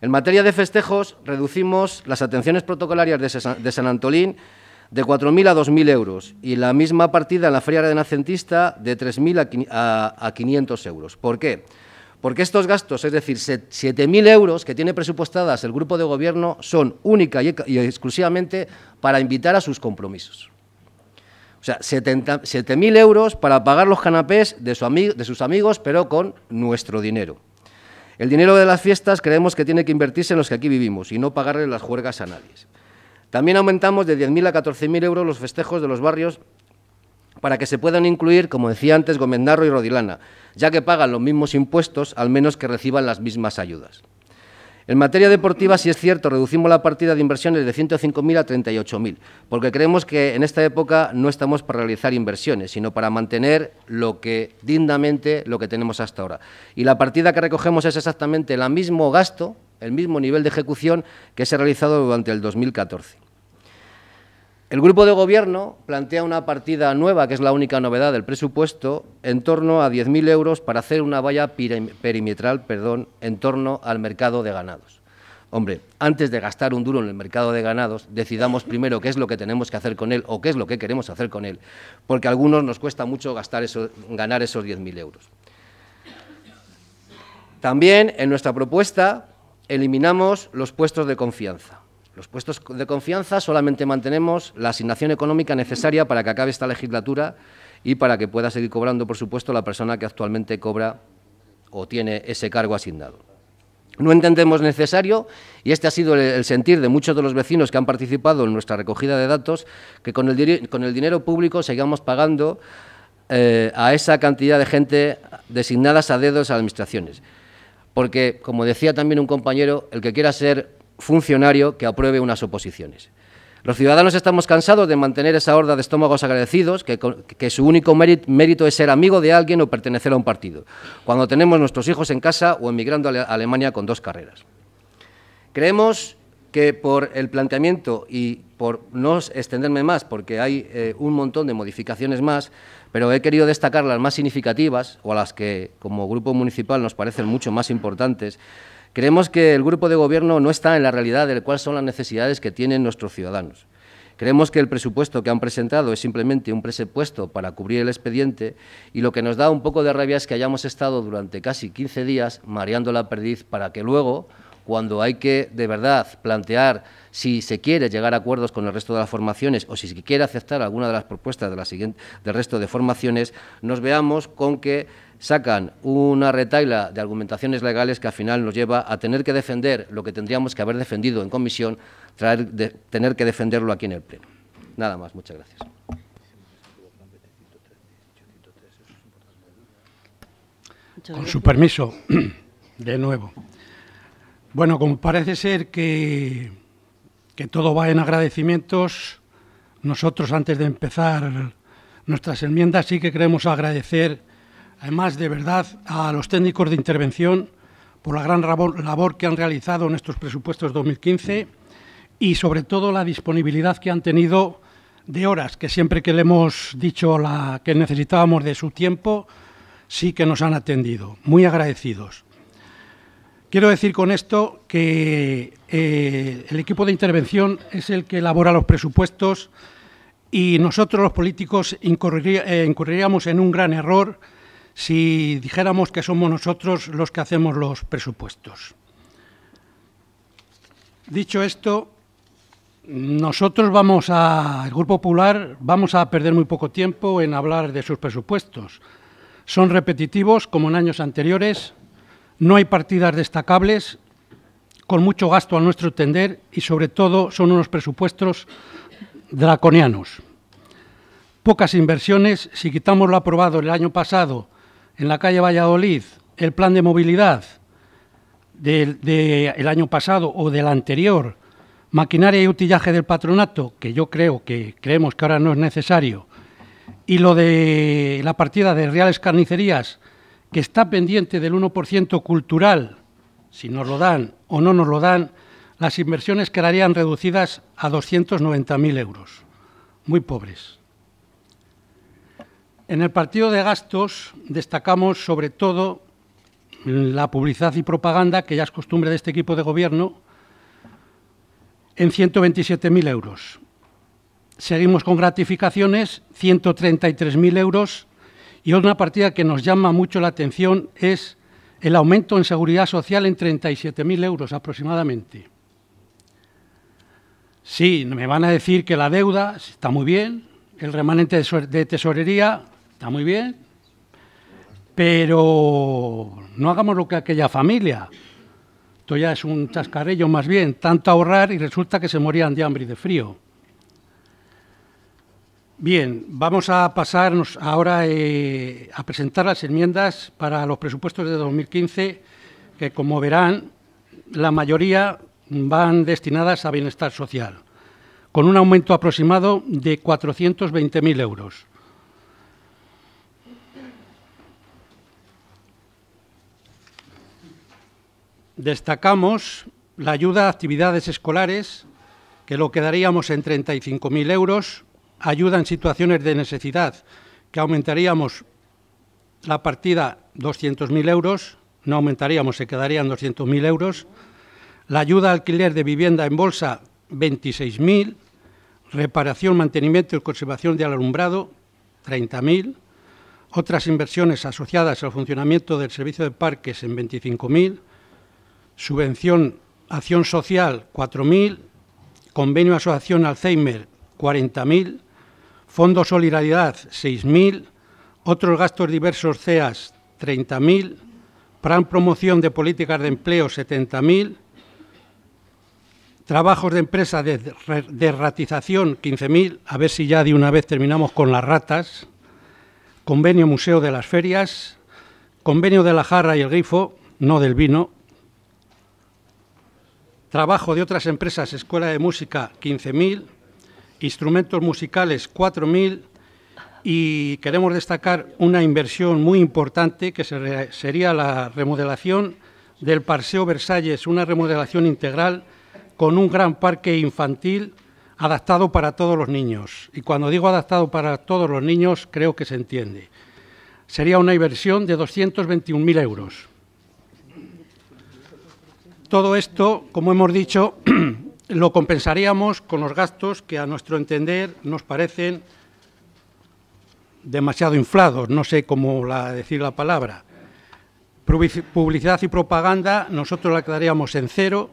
En materia de festejos, reducimos las atenciones protocolarias de San Antolín de 4.000 a 2.000 euros y la misma partida en la Feria Renacentista de 3.000 a 500 euros. ¿Por qué? Porque estos gastos, es decir, 7.000 euros que tiene presupuestadas el grupo de gobierno, son única y exclusivamente para invitar a sus compromisos. O sea, 7.000 euros para pagar los canapés de, de sus amigos, pero con nuestro dinero. El dinero de las fiestas creemos que tiene que invertirse en los que aquí vivimos y no pagarle las juergas a nadie. También aumentamos de 10.000 a 14.000 euros los festejos de los barrios para que se puedan incluir, como decía antes, Gomendarro y Rodilana, ya que pagan los mismos impuestos, al menos que reciban las mismas ayudas. En materia deportiva, si es cierto, reducimos la partida de inversiones de 105.000 a 38.000, porque creemos que en esta época no estamos para realizar inversiones, sino para mantener lo que dignamente lo que tenemos hasta ahora. Y la partida que recogemos es exactamente el mismo gasto, el mismo nivel de ejecución que se ha realizado durante el 2014. El grupo de gobierno plantea una partida nueva, que es la única novedad del presupuesto, en torno a 10.000 euros para hacer una valla perimetral perdón, en torno al mercado de ganados. Hombre, antes de gastar un duro en el mercado de ganados, decidamos primero qué es lo que tenemos que hacer con él o qué es lo que queremos hacer con él, porque a algunos nos cuesta mucho gastar eso, ganar esos 10.000 euros. También en nuestra propuesta eliminamos los puestos de confianza. Los puestos de confianza solamente mantenemos la asignación económica necesaria para que acabe esta legislatura y para que pueda seguir cobrando, por supuesto, la persona que actualmente cobra o tiene ese cargo asignado. No entendemos necesario, y este ha sido el sentir de muchos de los vecinos que han participado en nuestra recogida de datos, que con el, dinero público sigamos pagando eh, a esa cantidad de gente designadas a dedos a administraciones. Porque, como decía también un compañero, el que quiera ser funcionario que apruebe unas oposiciones. Los ciudadanos estamos cansados de mantener esa horda de estómagos agradecidos, que, su único mérito es ser amigo de alguien o pertenecer a un partido, cuando tenemos nuestros hijos en casa o emigrando a Alemania con dos carreras. Creemos que por el planteamiento y por no extenderme más, porque hay eh, un montón de modificaciones más, pero he querido destacar las más significativas o a las que como grupo municipal nos parecen mucho más importantes, Creemos que el grupo de gobierno no está en la realidad de cuáles son las necesidades que tienen nuestros ciudadanos. Creemos que el presupuesto que han presentado es simplemente un presupuesto para cubrir el expediente y lo que nos da un poco de rabia es que hayamos estado durante casi 15 días mareando la perdiz para que luego cuando hay que de verdad plantear si se quiere llegar a acuerdos con el resto de las formaciones o si se quiere aceptar alguna de las propuestas del resto de formaciones, nos veamos con que sacan una retaila de argumentaciones legales que al final nos lleva a tener que defender lo que tendríamos que haber defendido en comisión, tener que defenderlo aquí en el Pleno. Nada más, muchas gracias. Con su permiso, de nuevo. Bueno, como parece ser que, todo va en agradecimientos, nosotros antes de empezar nuestras enmiendas sí que queremos agradecer, además de verdad, a los técnicos de intervención por la gran labor que han realizado en estos presupuestos 2015 y sobre todo la disponibilidad que han tenido de horas, que siempre que le hemos dicho la que necesitábamos de su tiempo, sí que nos han atendido. Muy agradecidos. Quiero decir con esto que eh, el equipo de intervención es el que elabora los presupuestos y nosotros los políticos eh, incurriríamos en un gran error si dijéramos que somos nosotros los que hacemos los presupuestos. Dicho esto, nosotros vamos a, el Grupo Popular, vamos a perder muy poco tiempo en hablar de sus presupuestos. Son repetitivos, como en años anteriores, no hay partidas destacables, con mucho gasto a nuestro entender y sobre todo son unos presupuestos draconianos. Pocas inversiones, si quitamos lo aprobado el año pasado en la calle Valladolid, el plan de movilidad del año pasado o del anterior, maquinaria y utillaje del patronato, que yo creo que creemos que ahora no es necesario, y lo de la partida de reales carnicerías que está pendiente del 1% cultural, si nos lo dan o no nos lo dan, las inversiones quedarían reducidas a 290.000 euros, muy pobres. En el partido de gastos destacamos sobre todo la publicidad y propaganda, que ya es costumbre de este equipo de gobierno, en 127.000 euros. Seguimos con gratificaciones, 133.000 euros y otra partida que nos llama mucho la atención es el aumento en seguridad social en 37.000 euros aproximadamente. Sí, me van a decir que la deuda está muy bien, el remanente de tesorería está muy bien, pero no hagamos lo que aquella familia. Esto ya es un chascarrillo más bien, tanto ahorrar y resulta que se morían de hambre y de frío. Bien, vamos a pasarnos ahora eh, a presentar las enmiendas para los presupuestos de 2015, que como verán, la mayoría van destinadas a bienestar social, con un aumento aproximado de 420.000 euros. Destacamos la ayuda a actividades escolares, que lo quedaríamos en 35.000 euros, ayuda en situaciones de necesidad, que aumentaríamos la partida 200.000 euros, no aumentaríamos, se quedarían 200.000 euros, la ayuda al alquiler de vivienda en bolsa 26.000, reparación, mantenimiento y conservación del alumbrado 30.000, otras inversiones asociadas al funcionamiento del servicio de parques en 25.000, subvención acción social 4.000, convenio asociación Alzheimer 40.000, Fondo Solidaridad, 6.000. Otros gastos diversos CEAS, 30.000. Plan Promoción de Políticas de Empleo, 70.000. Trabajos de empresa de, ratización, 15.000. A ver si ya de una vez terminamos con las ratas. Convenio Museo de las Ferias. Convenio de la Jarra y el Grifo, no del vino. Trabajo de otras empresas, Escuela de Música, 15.000 instrumentos musicales 4.000 y queremos destacar una inversión muy importante que sería la remodelación del Paseo Versalles, una remodelación integral con un gran parque infantil adaptado para todos los niños. Y cuando digo adaptado para todos los niños, creo que se entiende. Sería una inversión de 221.000 euros. Todo esto, como hemos dicho, lo compensaríamos con los gastos que a nuestro entender nos parecen demasiado inflados, no sé cómo decir la palabra. Publicidad y propaganda nosotros la quedaríamos en cero,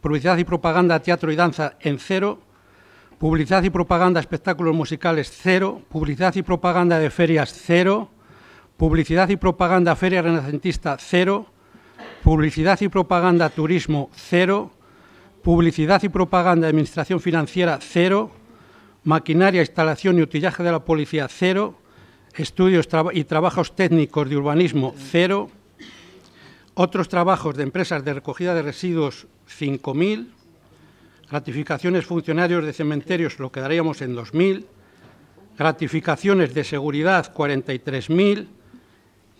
publicidad y propaganda teatro y danza en cero, publicidad y propaganda espectáculos musicales cero, publicidad y propaganda de ferias cero, publicidad y propaganda feria renacentista cero, publicidad y propaganda turismo cero, publicidad y propaganda, de administración financiera, cero, maquinaria, instalación y utillaje de la policía, cero, estudios y trabajos técnicos de urbanismo, cero, otros trabajos de empresas de recogida de residuos, 5.000, gratificaciones funcionarios de cementerios, lo quedaríamos en 2.000, gratificaciones de seguridad, 43.000,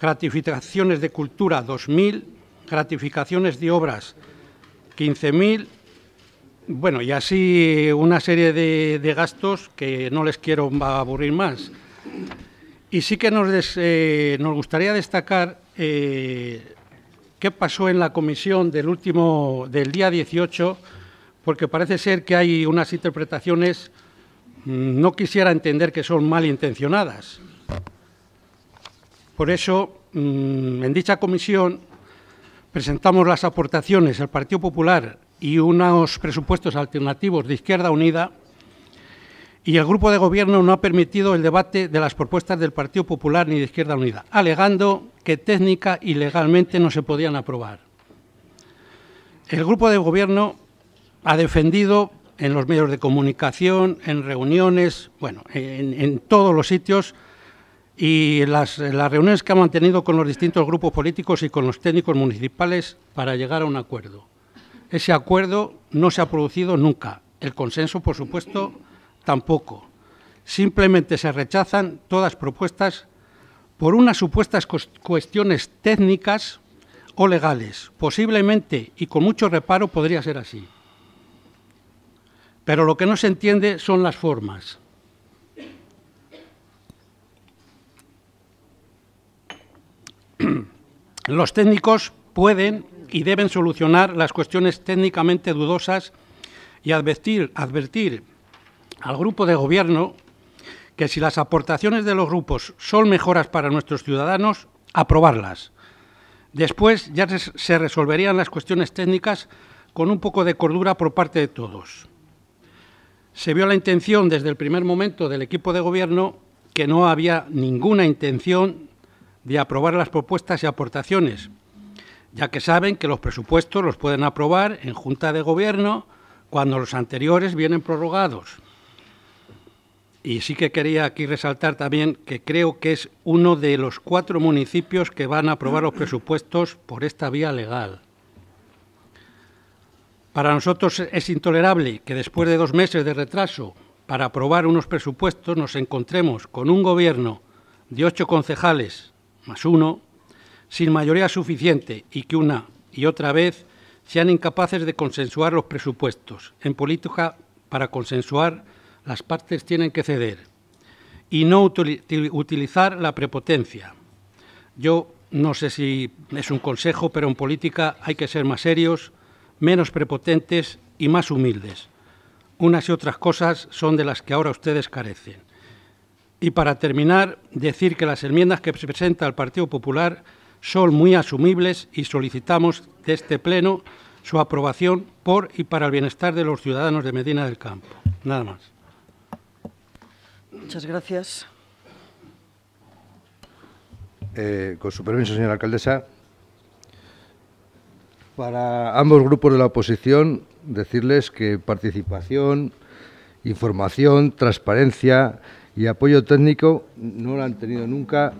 gratificaciones de cultura, 2.000, gratificaciones de obras, 15.000, bueno, y así una serie de, gastos que no les quiero aburrir más. Y sí que nos, eh, gustaría destacar eh, qué pasó en la comisión del último del día 18, porque parece ser que hay unas interpretaciones, mm, no quisiera entender que son malintencionadas. Por eso, mm, en dicha comisión presentamos las aportaciones, al Partido Popular, y unos presupuestos alternativos de Izquierda Unida y el grupo de gobierno no ha permitido el debate de las propuestas del Partido Popular ni de Izquierda Unida, alegando que técnica y legalmente no se podían aprobar. El grupo de gobierno ha defendido en los medios de comunicación, en reuniones, bueno, en, todos los sitios, y las reuniones que ha mantenido con los distintos grupos políticos y con los técnicos municipales para llegar a un acuerdo. Ese acuerdo no se ha producido nunca. El consenso, por supuesto, tampoco. Simplemente se rechazan todas propuestas por unas supuestas cuestiones técnicas o legales. Posiblemente, y con mucho reparo, podría ser así. Pero lo que no se entiende son las formas. Los técnicos pueden y deben solucionar las cuestiones técnicamente dudosas y advertir, al grupo de gobierno que si las aportaciones de los grupos son mejoras para nuestros ciudadanos, aprobarlas. Después ya se resolverían las cuestiones técnicas con un poco de cordura por parte de todos. Se vio la intención desde el primer momento del equipo de gobierno que no había ninguna intención de aprobar las propuestas y aportaciones, ya que saben que los presupuestos los pueden aprobar en Junta de Gobierno cuando los anteriores vienen prorrogados. Y sí que quería aquí resaltar también que creo que es uno de los cuatro municipios que van a aprobar los presupuestos por esta vía legal. Para nosotros es intolerable que después de dos meses de retraso para aprobar unos presupuestos nos encontremos con un gobierno de ocho concejales más uno sin mayoría suficiente y que una y otra vez sean incapaces de consensuar los presupuestos. En política, para consensuar, las partes tienen que ceder y no utilizar la prepotencia. Yo no sé si es un consejo, pero en política hay que ser más serios, menos prepotentes y más humildes. Unas y otras cosas son de las que ahora ustedes carecen. Y para terminar, decir que las enmiendas que presenta el Partido Popular son muy asumibles y solicitamos de este Pleno su aprobación por y para el bienestar de los ciudadanos de Medina del Campo. Nada más. Muchas gracias. Eh, con su permiso, señora alcaldesa, para ambos grupos de la oposición decirles que participación, información, transparencia y apoyo técnico no lo han tenido nunca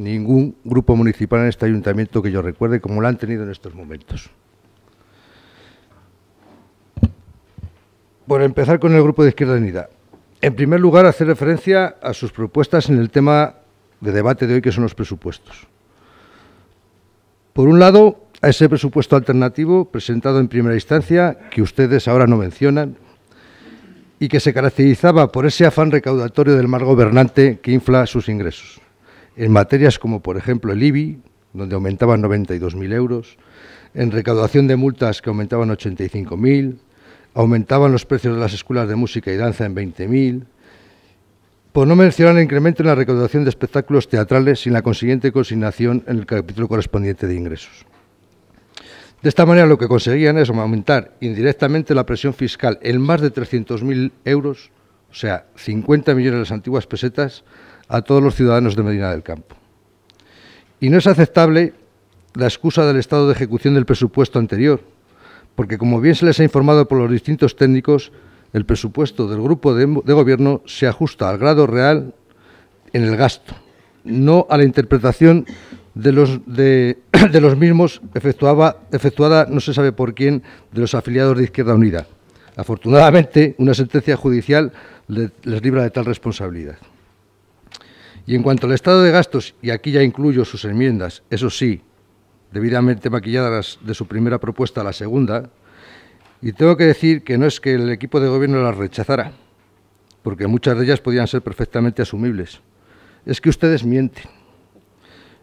ningún grupo municipal en este ayuntamiento que yo recuerde como lo han tenido en estos momentos. Por empezar con el Grupo de Izquierda Unida. En primer lugar, hacer referencia a sus propuestas en el tema de debate de hoy, que son los presupuestos. Por un lado, a ese presupuesto alternativo presentado en primera instancia, que ustedes ahora no mencionan, y que se caracterizaba por ese afán recaudatorio del mal gobernante que infla sus ingresos en materias como, por ejemplo, el IBI, donde aumentaban 92.000 euros, en recaudación de multas que aumentaban 85.000, aumentaban los precios de las escuelas de música y danza en 20.000, por no mencionar el incremento en la recaudación de espectáculos teatrales sin la consiguiente consignación en el capítulo correspondiente de ingresos. De esta manera lo que conseguían es aumentar indirectamente la presión fiscal en más de 300.000 euros, o sea, 50 millones de las antiguas pesetas, a todos los ciudadanos de Medina del Campo. Y no es aceptable la excusa del estado de ejecución del presupuesto anterior, porque como bien se les ha informado por los distintos técnicos, el presupuesto del grupo de, gobierno se ajusta al grado real en el gasto, no a la interpretación de los, los mismos efectuada no se sabe por quién de los afiliados de Izquierda Unida. Afortunadamente, una sentencia judicial les libra de tal responsabilidad. Y en cuanto al estado de gastos, y aquí ya incluyo sus enmiendas, eso sí, debidamente maquilladas de su primera propuesta a la segunda, y tengo que decir que no es que el equipo de gobierno las rechazara, porque muchas de ellas podían ser perfectamente asumibles. Es que ustedes mienten.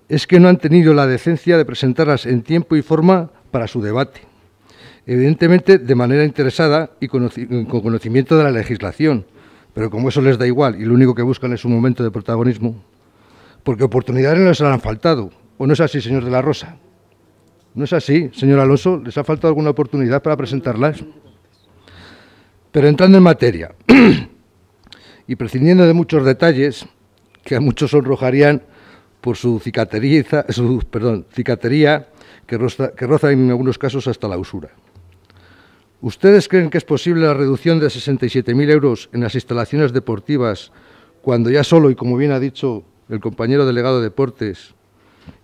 Es que no han tenido la decencia de presentarlas en tiempo y forma para su debate. Evidentemente, de manera interesada y con conocimiento de la legislación, pero como eso les da igual y lo único que buscan es un momento de protagonismo, porque oportunidades no les han faltado. ¿O no es así, señor de la Rosa? ¿No es así, señor Alonso? ¿Les ha faltado alguna oportunidad para presentarlas? Pero entrando en materia y prescindiendo de muchos detalles que a muchos sonrojarían por su cicatería, perdón, cicatería que, que roza en algunos casos hasta la usura. ¿Ustedes creen que es posible la reducción de 67.000 euros en las instalaciones deportivas cuando ya solo, y como bien ha dicho el compañero delegado de Deportes,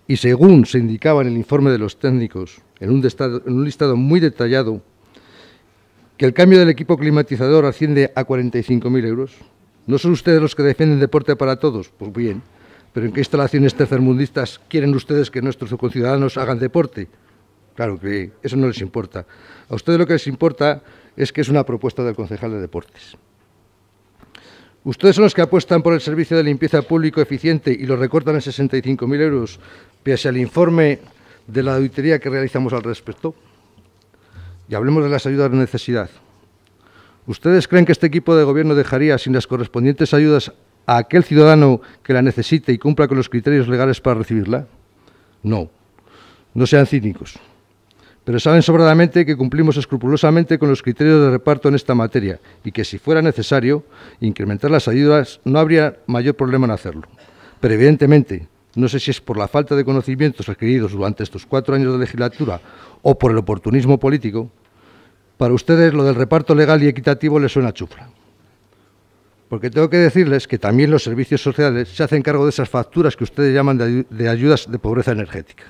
y según se indicaba en el informe de los técnicos, en un, listado muy detallado, que el cambio del equipo climatizador asciende a 45.000 euros? ¿No son ustedes los que defienden deporte para todos? Pues bien, pero ¿en qué instalaciones tercermundistas quieren ustedes que nuestros conciudadanos hagan deporte? Claro que eso no les importa. A ustedes lo que les importa es que es una propuesta del concejal de deportes. Ustedes son los que apuestan por el servicio de limpieza público eficiente y lo recortan en 65.000 euros, pese al informe de la auditoría que realizamos al respecto. Y hablemos de las ayudas de necesidad. ¿Ustedes creen que este equipo de gobierno dejaría sin las correspondientes ayudas a aquel ciudadano que la necesite y cumpla con los criterios legales para recibirla? No. No sean cínicos pero saben sobradamente que cumplimos escrupulosamente con los criterios de reparto en esta materia y que si fuera necesario incrementar las ayudas no habría mayor problema en hacerlo. Pero evidentemente, no sé si es por la falta de conocimientos adquiridos durante estos cuatro años de legislatura o por el oportunismo político, para ustedes lo del reparto legal y equitativo les suena chufla. Porque tengo que decirles que también los servicios sociales se hacen cargo de esas facturas que ustedes llaman de ayudas de pobreza energética.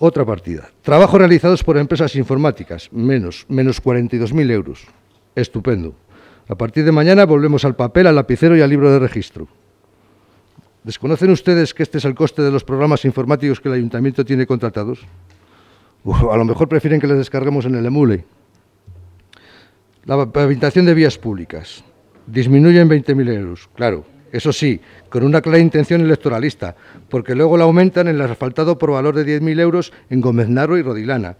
Otra partida. Trabajo realizados por empresas informáticas, menos, menos 42.000 euros. Estupendo. A partir de mañana volvemos al papel, al lapicero y al libro de registro. ¿Desconocen ustedes que este es el coste de los programas informáticos que el ayuntamiento tiene contratados? a lo mejor prefieren que les descarguemos en el emule. La pavimentación de vías públicas. Disminuye en 20.000 euros, claro eso sí, con una clara intención electoralista, porque luego la aumentan en el asfaltado por valor de 10.000 euros en Gómez Narro y Rodilana,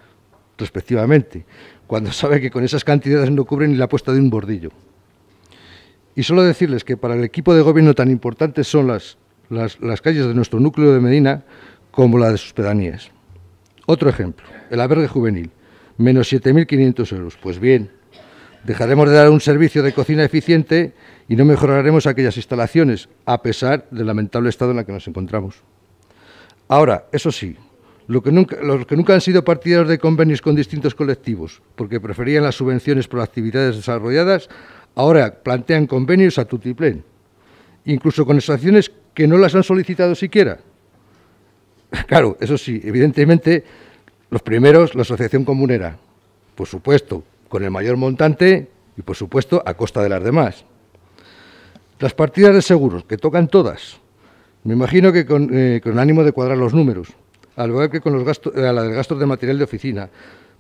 respectivamente, cuando sabe que con esas cantidades no cubren ni la puesta de un bordillo. Y solo decirles que para el equipo de gobierno tan importantes son las, las, calles de nuestro núcleo de Medina como la de sus pedanías. Otro ejemplo, el albergue juvenil, menos 7.500 euros. Pues bien, Dejaremos de dar un servicio de cocina eficiente y no mejoraremos aquellas instalaciones, a pesar del lamentable estado en el que nos encontramos. Ahora, eso sí, los que nunca han sido partidarios de convenios con distintos colectivos, porque preferían las subvenciones por actividades desarrolladas, ahora plantean convenios a tutiplén, incluso con estaciones que no las han solicitado siquiera. Claro, eso sí, evidentemente, los primeros, la asociación comunera, por supuesto, con el mayor montante y, por supuesto, a costa de las demás. Las partidas de seguros, que tocan todas. Me imagino que con, eh, ánimo de cuadrar los números, al igual que con los gastos, gastos de material de oficina,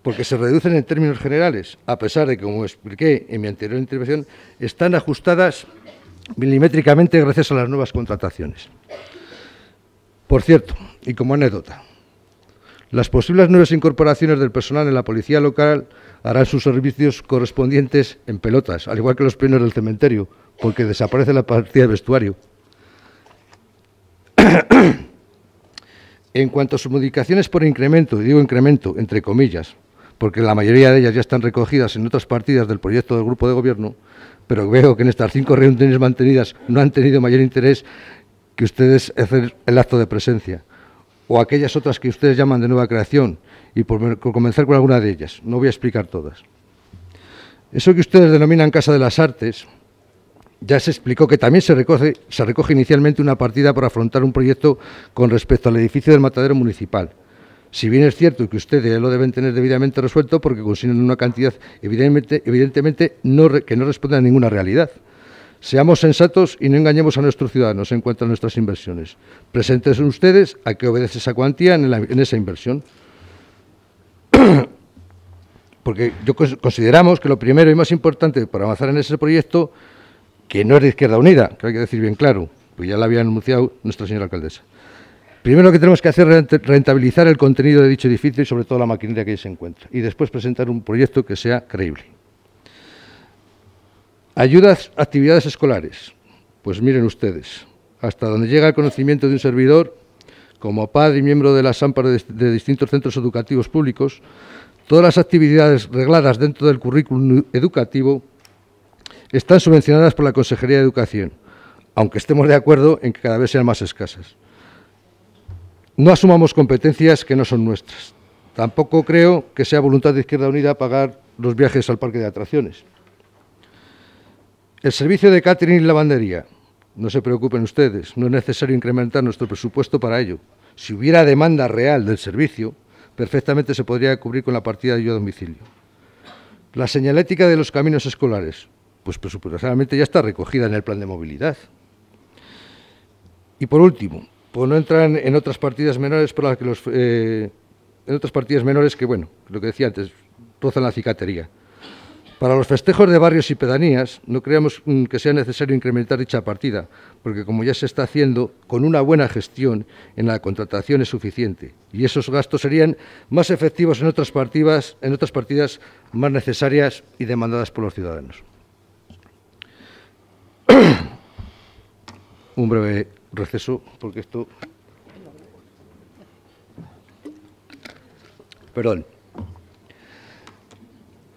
porque se reducen en términos generales, a pesar de que, como expliqué en mi anterior intervención, están ajustadas milimétricamente gracias a las nuevas contrataciones. Por cierto, y como anécdota, las posibles nuevas incorporaciones del personal en la policía local harán sus servicios correspondientes en pelotas, al igual que los plenos del cementerio, porque desaparece la partida de vestuario. en cuanto a sus modificaciones por incremento, y digo incremento entre comillas, porque la mayoría de ellas ya están recogidas en otras partidas del proyecto del grupo de gobierno, pero veo que en estas cinco reuniones mantenidas no han tenido mayor interés que ustedes hacer el acto de presencia, o aquellas otras que ustedes llaman de nueva creación, y por comenzar con alguna de ellas. No voy a explicar todas. Eso que ustedes denominan Casa de las Artes, ya se explicó que también se recoge, se recoge inicialmente una partida para afrontar un proyecto con respecto al edificio del matadero municipal. Si bien es cierto que ustedes lo deben tener debidamente resuelto porque consiguen una cantidad evidentemente, evidentemente que no responde a ninguna realidad. Seamos sensatos y no engañemos a nuestros ciudadanos en cuanto a nuestras inversiones. Presenten ustedes a qué obedece esa cuantía en esa inversión. porque yo consideramos que lo primero y más importante para avanzar en ese proyecto, que no es de Izquierda Unida, que hay que decir bien claro, pues ya lo había anunciado nuestra señora alcaldesa. Primero lo que tenemos que hacer es rentabilizar el contenido de dicho edificio y sobre todo la maquinaria que ahí se encuentra. Y después presentar un proyecto que sea creíble. Ayudas a actividades escolares. Pues miren ustedes, hasta donde llega el conocimiento de un servidor, como padre y miembro de las AMPAR de, de distintos centros educativos públicos, todas las actividades regladas dentro del currículum educativo están subvencionadas por la Consejería de Educación, aunque estemos de acuerdo en que cada vez sean más escasas. No asumamos competencias que no son nuestras. Tampoco creo que sea voluntad de Izquierda Unida pagar los viajes al parque de atracciones. El servicio de catering y lavandería. No se preocupen ustedes, no es necesario incrementar nuestro presupuesto para ello. Si hubiera demanda real del servicio, perfectamente se podría cubrir con la partida de ayuda a domicilio. La señalética de los caminos escolares, pues presupuestariamente ya está recogida en el plan de movilidad. Y por último, pues no entran en otras partidas menores por las que los eh, en otras partidas menores que bueno, lo que decía antes, rozan la cicatería. Para los festejos de barrios y pedanías, no creamos mm, que sea necesario incrementar dicha partida, porque como ya se está haciendo, con una buena gestión en la contratación es suficiente, y esos gastos serían más efectivos en otras partidas, en otras partidas más necesarias y demandadas por los ciudadanos. Un breve receso, porque esto... Perdón.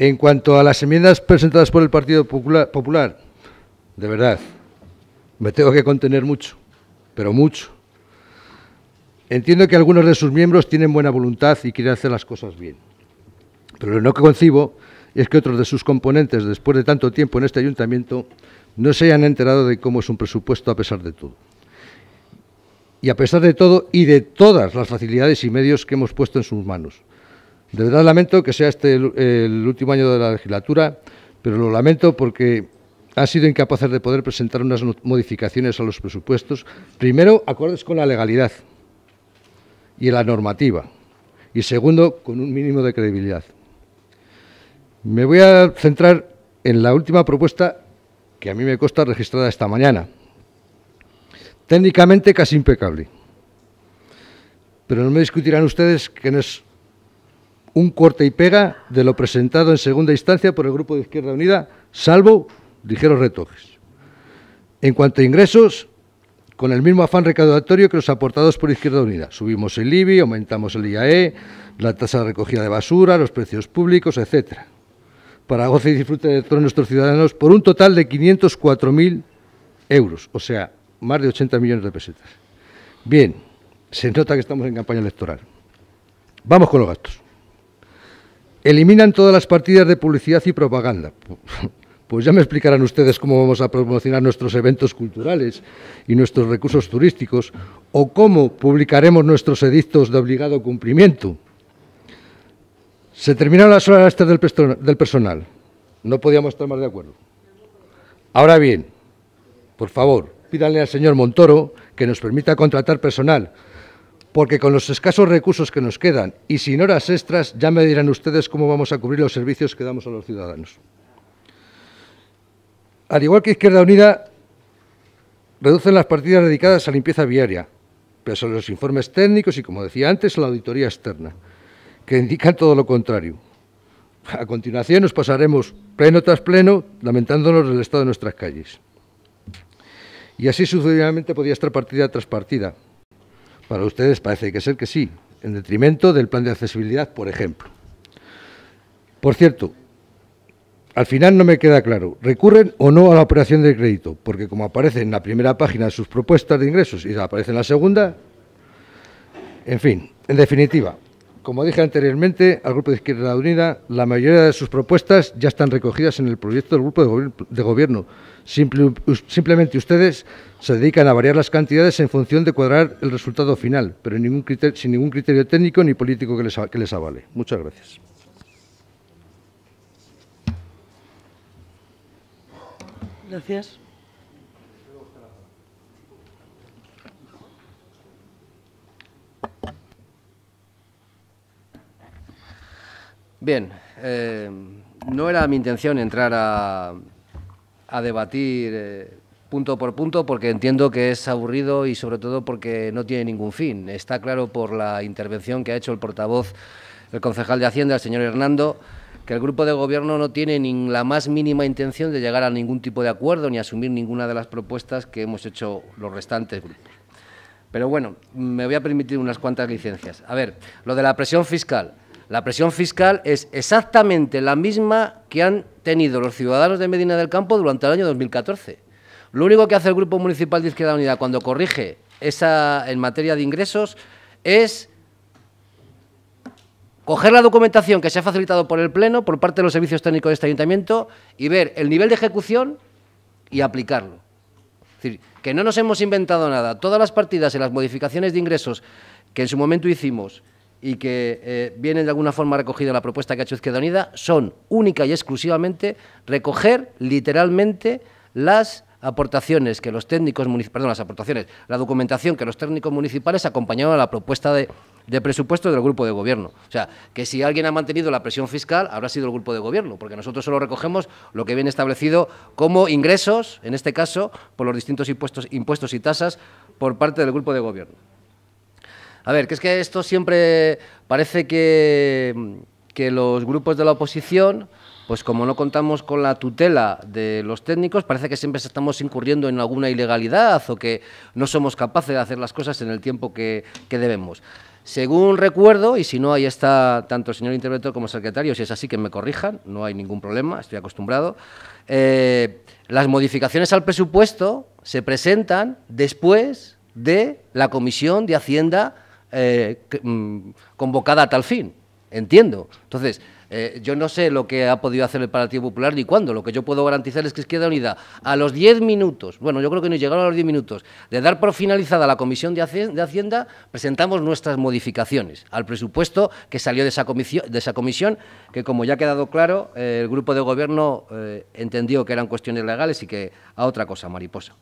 En cuanto a las enmiendas presentadas por el Partido Popular, de verdad, me tengo que contener mucho, pero mucho. Entiendo que algunos de sus miembros tienen buena voluntad y quieren hacer las cosas bien. Pero lo que concibo es que otros de sus componentes, después de tanto tiempo en este ayuntamiento, no se hayan enterado de cómo es un presupuesto a pesar de todo. Y a pesar de todo y de todas las facilidades y medios que hemos puesto en sus manos. De verdad lamento que sea este el, último año de la legislatura, pero lo lamento porque han sido incapaces de poder presentar unas modificaciones a los presupuestos, primero, acordes con la legalidad y la normativa, y segundo, con un mínimo de credibilidad. Me voy a centrar en la última propuesta que a mí me consta registrada esta mañana. Técnicamente casi impecable. Pero no me discutirán ustedes que no es un corte y pega de lo presentado en segunda instancia por el Grupo de Izquierda Unida, salvo ligeros retoques. En cuanto a ingresos, con el mismo afán recaudatorio que los aportados por Izquierda Unida. Subimos el IBI, aumentamos el IAE, la tasa de recogida de basura, los precios públicos, etc. Para goce y disfrute de todos nuestros ciudadanos, por un total de 504.000 euros, o sea, más de 80 millones de pesetas. Bien, se nota que estamos en campaña electoral. Vamos con los gastos. Eliminan todas las partidas de publicidad y propaganda. Pues ya me explicarán ustedes cómo vamos a promocionar nuestros eventos culturales y nuestros recursos turísticos o cómo publicaremos nuestros edictos de obligado cumplimiento. Se terminaron las horas del personal. No podíamos estar más de acuerdo. Ahora bien, por favor, pídanle al señor Montoro que nos permita contratar personal porque con los escasos recursos que nos quedan y sin horas extras ya me dirán ustedes cómo vamos a cubrir los servicios que damos a los ciudadanos. Al igual que Izquierda Unida, reducen las partidas dedicadas a limpieza viaria, pero son los informes técnicos y, como decía antes, la auditoría externa, que indican todo lo contrario. A continuación nos pasaremos pleno tras pleno lamentándonos del estado de nuestras calles. Y así sucesivamente podía estar partida tras partida, para ustedes parece que ser que sí, en detrimento del plan de accesibilidad, por ejemplo. Por cierto, al final no me queda claro, ¿recurren o no a la operación de crédito? Porque como aparece en la primera página sus propuestas de ingresos y aparece en la segunda, en fin, en definitiva, como dije anteriormente, al Grupo de Izquierda Unida, la mayoría de sus propuestas ya están recogidas en el proyecto del Grupo de, Gobierno. simplemente ustedes se dedican a variar las cantidades en función de cuadrar el resultado final, pero sin ningún criterio técnico ni político que les, que les avale. Muchas gracias. Gracias. Bien, eh, no era mi intención entrar a, debatir eh, punto por punto porque entiendo que es aburrido y sobre todo porque no tiene ningún fin. Está claro por la intervención que ha hecho el portavoz, el concejal de Hacienda, el señor Hernando, que el grupo de gobierno no tiene ni la más mínima intención de llegar a ningún tipo de acuerdo ni asumir ninguna de las propuestas que hemos hecho los restantes grupos. Pero bueno, me voy a permitir unas cuantas licencias. A ver, lo de la presión fiscal. La presión fiscal es exactamente la misma que han tenido los ciudadanos de Medina del Campo durante el año 2014. Lo único que hace el Grupo Municipal de Izquierda Unida cuando corrige esa en materia de ingresos es coger la documentación que se ha facilitado por el Pleno, por parte de los servicios técnicos de este ayuntamiento, y ver el nivel de ejecución y aplicarlo. Es decir, que no nos hemos inventado nada. Todas las partidas y las modificaciones de ingresos que en su momento hicimos y que eh, vienen de alguna forma recogido en la propuesta que ha hecho Izquierda Unida son única y exclusivamente recoger literalmente las aportaciones que los técnicos municipales, las aportaciones, la documentación que los técnicos municipales acompañaron a la propuesta de, presupuesto del grupo de gobierno. O sea, que si alguien ha mantenido la presión fiscal, habrá sido el grupo de gobierno, porque nosotros solo recogemos lo que viene establecido como ingresos, en este caso, por los distintos impuestos y tasas por parte del grupo de gobierno. A ver, que es que esto siempre parece que, los grupos de la oposición pues como no contamos con la tutela de los técnicos, parece que siempre estamos incurriendo en alguna ilegalidad o que no somos capaces de hacer las cosas en el tiempo que, debemos. Según recuerdo, y si no, ahí está tanto el señor interventor como el secretario, si es así que me corrijan, no hay ningún problema, estoy acostumbrado. Eh, las modificaciones al presupuesto se presentan después de la Comisión de Hacienda eh, mm, convocada a tal fin. Entiendo. Entonces, eh, yo no sé lo que ha podido hacer el Partido Popular ni cuándo. Lo que yo puedo garantizar es que Izquierda Unida, a los 10 minutos, bueno, yo creo que nos llegaron a los 10 minutos, de dar por finalizada la comisión de Hacienda, presentamos nuestras modificaciones al presupuesto que salió de esa comisión, de esa comisión que como ya ha quedado claro, eh, el grupo de gobierno eh, entendió que eran cuestiones legales y que a otra cosa, mariposa.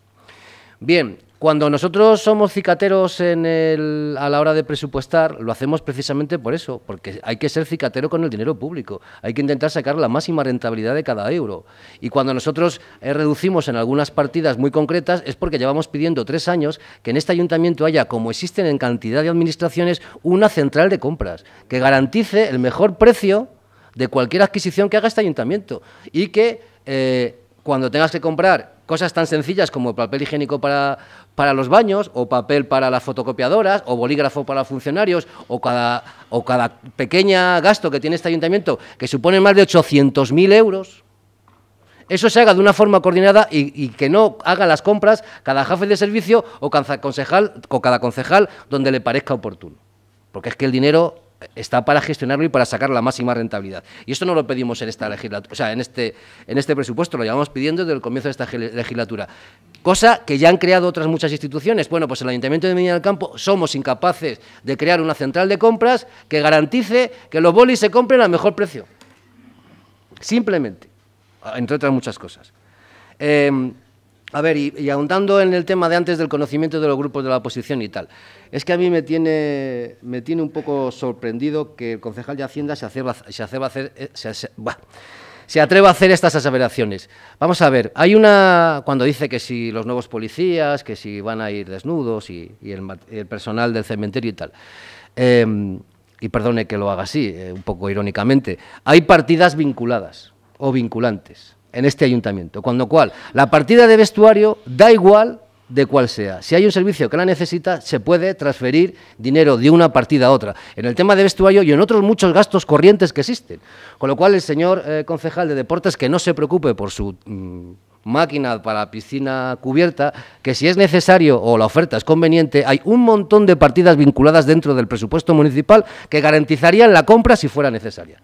Bien, cuando nosotros somos cicateros a la hora de presupuestar, lo hacemos precisamente por eso, porque hay que ser cicatero con el dinero público, hay que intentar sacar la máxima rentabilidad de cada euro. Y cuando nosotros eh, reducimos en algunas partidas muy concretas es porque llevamos pidiendo tres años que en este ayuntamiento haya, como existen en cantidad de administraciones, una central de compras que garantice el mejor precio de cualquier adquisición que haga este ayuntamiento y que eh, cuando tengas que comprar cosas tan sencillas como papel higiénico para, para los baños, o papel para las fotocopiadoras, o bolígrafo para funcionarios, o cada, o cada pequeña gasto que tiene este ayuntamiento, que supone más de 800.000 euros, eso se haga de una forma coordinada y, que no haga las compras cada jefe de servicio o cada concejal, o cada concejal donde le parezca oportuno. Porque es que el dinero está para gestionarlo y para sacar la máxima rentabilidad. Y esto no lo pedimos en esta legislatura, o sea, en este, en este presupuesto, lo llevamos pidiendo desde el comienzo de esta legislatura. Cosa que ya han creado otras muchas instituciones. Bueno, pues el Ayuntamiento de Medina del Campo somos incapaces de crear una central de compras que garantice que los bolis se compren al mejor precio. Simplemente, entre otras muchas cosas. Em, a ver, y, ahondando en el tema de antes del conocimiento de los grupos de la oposición y tal, es que a mí me tiene, me tiene un poco sorprendido que el concejal de Hacienda se, atreva, a hacer, estas aseveraciones. Vamos a ver, hay una, cuando dice que si los nuevos policías, que si van a ir desnudos y, el, personal del cementerio y tal. Em, y perdone que lo haga así, eh, un poco irónicamente, hay partidas vinculadas o vinculantes en este ayuntamiento. Con lo cual, la partida de vestuario da igual de cuál sea. Si hay un servicio que la necesita, se puede transferir dinero de una partida a otra. En el tema de vestuario y en otros muchos gastos corrientes que existen. Con lo cual, el señor eh, concejal de deportes que no se preocupe por su mm, máquina para piscina cubierta, que si es necesario o la oferta es conveniente, hay un montón de partidas vinculadas dentro del presupuesto municipal que garantizarían la compra si fuera necesaria.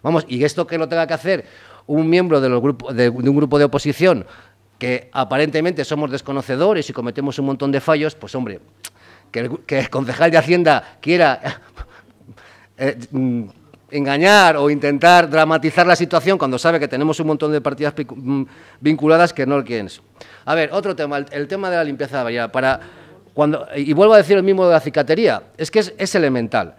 Vamos, y esto que lo tenga que hacer un miembro de, de, un grupo de oposición que aparentemente somos desconocedores y cometemos un montón de fallos, pues hombre, que el, concejal de Hacienda quiera eh, mm, engañar o intentar dramatizar la situación cuando sabe que tenemos un montón de partidas mm, vinculadas que no lo quieren. A ver, otro tema, el, tema de la limpieza de la Para cuando, y vuelvo a decir el mismo de la cicatería, es que es elemental.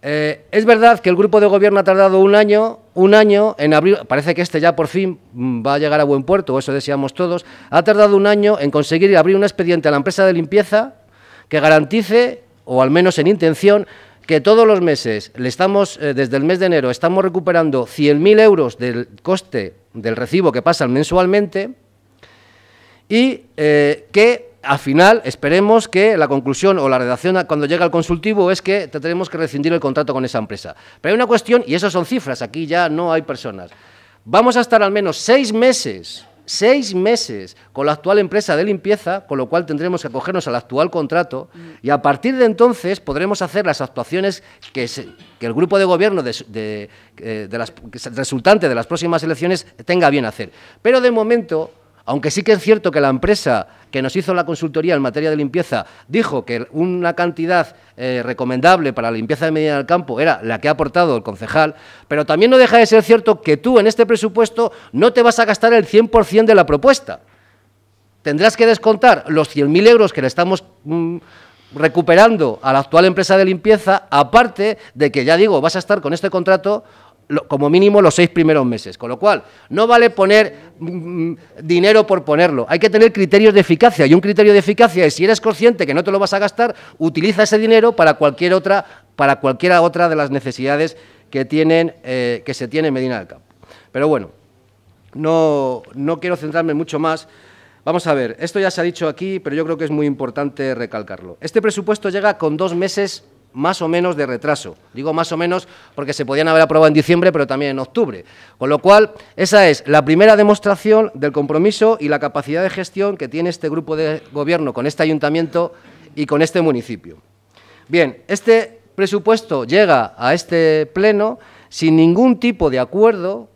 Eh, es verdad que el grupo de gobierno ha tardado un año, un año en abrir, parece que este ya por fin mm, va a llegar a buen puerto, eso deseamos todos, ha tardado un año en conseguir abrir un expediente a la empresa de limpieza que garantice, o al menos en intención, que todos los meses, le estamos, eh, desde el mes de enero, estamos recuperando 100.000 euros del coste del recibo que pasan mensualmente y eh, que al final esperemos que la conclusión o la redacción cuando llega al consultivo es que tendremos que rescindir el contrato con esa empresa. Pero hay una cuestión, y eso son cifras, aquí ya no hay personas. Vamos a estar al menos seis meses, seis meses con la actual empresa de limpieza, con lo cual tendremos que acogernos al actual contrato mm. y a partir de entonces podremos hacer las actuaciones que, el grupo de gobierno eh, resultante de las próximas elecciones tenga bien hacer. Pero de momento aunque sí que es cierto que la empresa que nos hizo la consultoría en materia de limpieza dijo que una cantidad eh, recomendable para la limpieza de medida del campo era la que ha aportado el concejal, pero también no deja de ser cierto que tú en este presupuesto no te vas a gastar el 100% de la propuesta. Tendrás que descontar los 100.000 euros que le estamos... Mm, recuperando a la actual empresa de limpieza, aparte de que, ya digo, vas a estar con este contrato como mínimo los seis primeros meses. Con lo cual, no vale poner mm, mm, dinero por ponerlo. Hay que tener criterios de eficacia. Y un criterio de eficacia es, si eres consciente que no te lo vas a gastar, utiliza ese dinero para cualquier otra, para cualquiera otra de las necesidades que, tienen, eh, que se tiene en Medina del Campo. Pero bueno, no, no quiero centrarme mucho más. Vamos a ver, esto ya se ha dicho aquí, pero yo creo que es muy importante recalcarlo. Este presupuesto llega con dos meses más o menos de retraso. Digo más o menos porque se podían haber aprobado en diciembre, pero también en octubre. Con lo cual, esa es la primera demostración del compromiso y la capacidad de gestión que tiene este grupo de gobierno con este ayuntamiento y con este municipio. Bien, este presupuesto llega a este pleno sin ningún tipo de acuerdo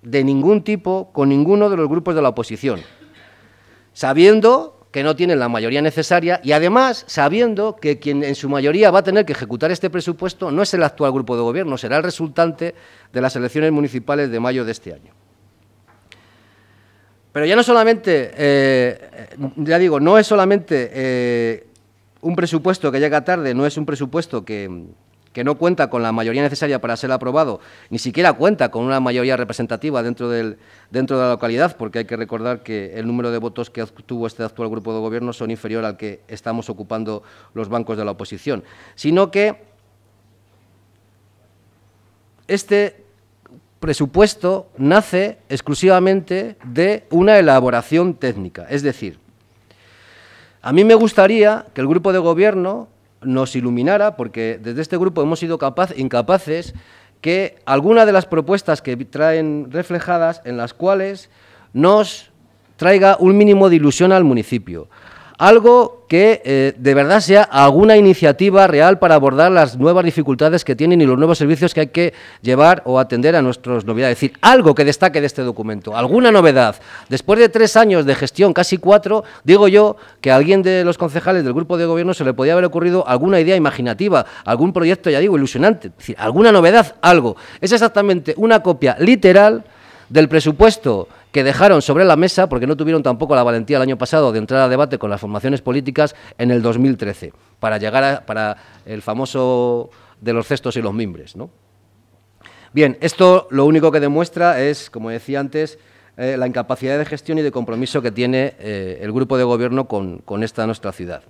de ningún tipo con ninguno de los grupos de la oposición, sabiendo que no tienen la mayoría necesaria y además sabiendo que quien en su mayoría va a tener que ejecutar este presupuesto no es el actual grupo de gobierno, será el resultante de las elecciones municipales de mayo de este año. Pero ya no solamente, eh, ya digo, no es solamente eh, un presupuesto que llega tarde, no es un presupuesto que, que no cuenta con la mayoría necesaria para ser aprobado, ni siquiera cuenta con una mayoría representativa dentro, del, dentro de la localidad, porque hay que recordar que el número de votos que obtuvo este actual grupo de gobierno son inferior al que estamos ocupando los bancos de la oposición, sino que este presupuesto nace exclusivamente de una elaboración técnica, es decir, a mí me gustaría que el grupo de gobierno nos iluminara, porque desde este grupo hemos sido incapaces que alguna de las propuestas que traen reflejadas en las cuales nos traiga un mínimo de ilusión al municipio algo que eh, de verdad sea alguna iniciativa real para abordar las nuevas dificultades que tienen y los nuevos servicios que hay que llevar o atender a nuestros novedades. Es decir, algo que destaque de este documento, alguna novedad. Después de tres años de gestión, casi cuatro, digo yo que a alguien de los concejales del grupo de gobierno se le podía haber ocurrido alguna idea imaginativa, algún proyecto, ya digo, ilusionante. Es decir, alguna novedad, algo. Es exactamente una copia literal del presupuesto que dejaron sobre la mesa, porque no tuvieron tampoco la valentía el año pasado de entrar a debate con las formaciones políticas en el 2013, para llegar a, para el famoso de los cestos y los mimbres. ¿no? Bien, esto lo único que demuestra es, como decía antes, eh, la incapacidad de gestión y de compromiso que tiene eh, el grupo de gobierno con esta nuestra ciudad.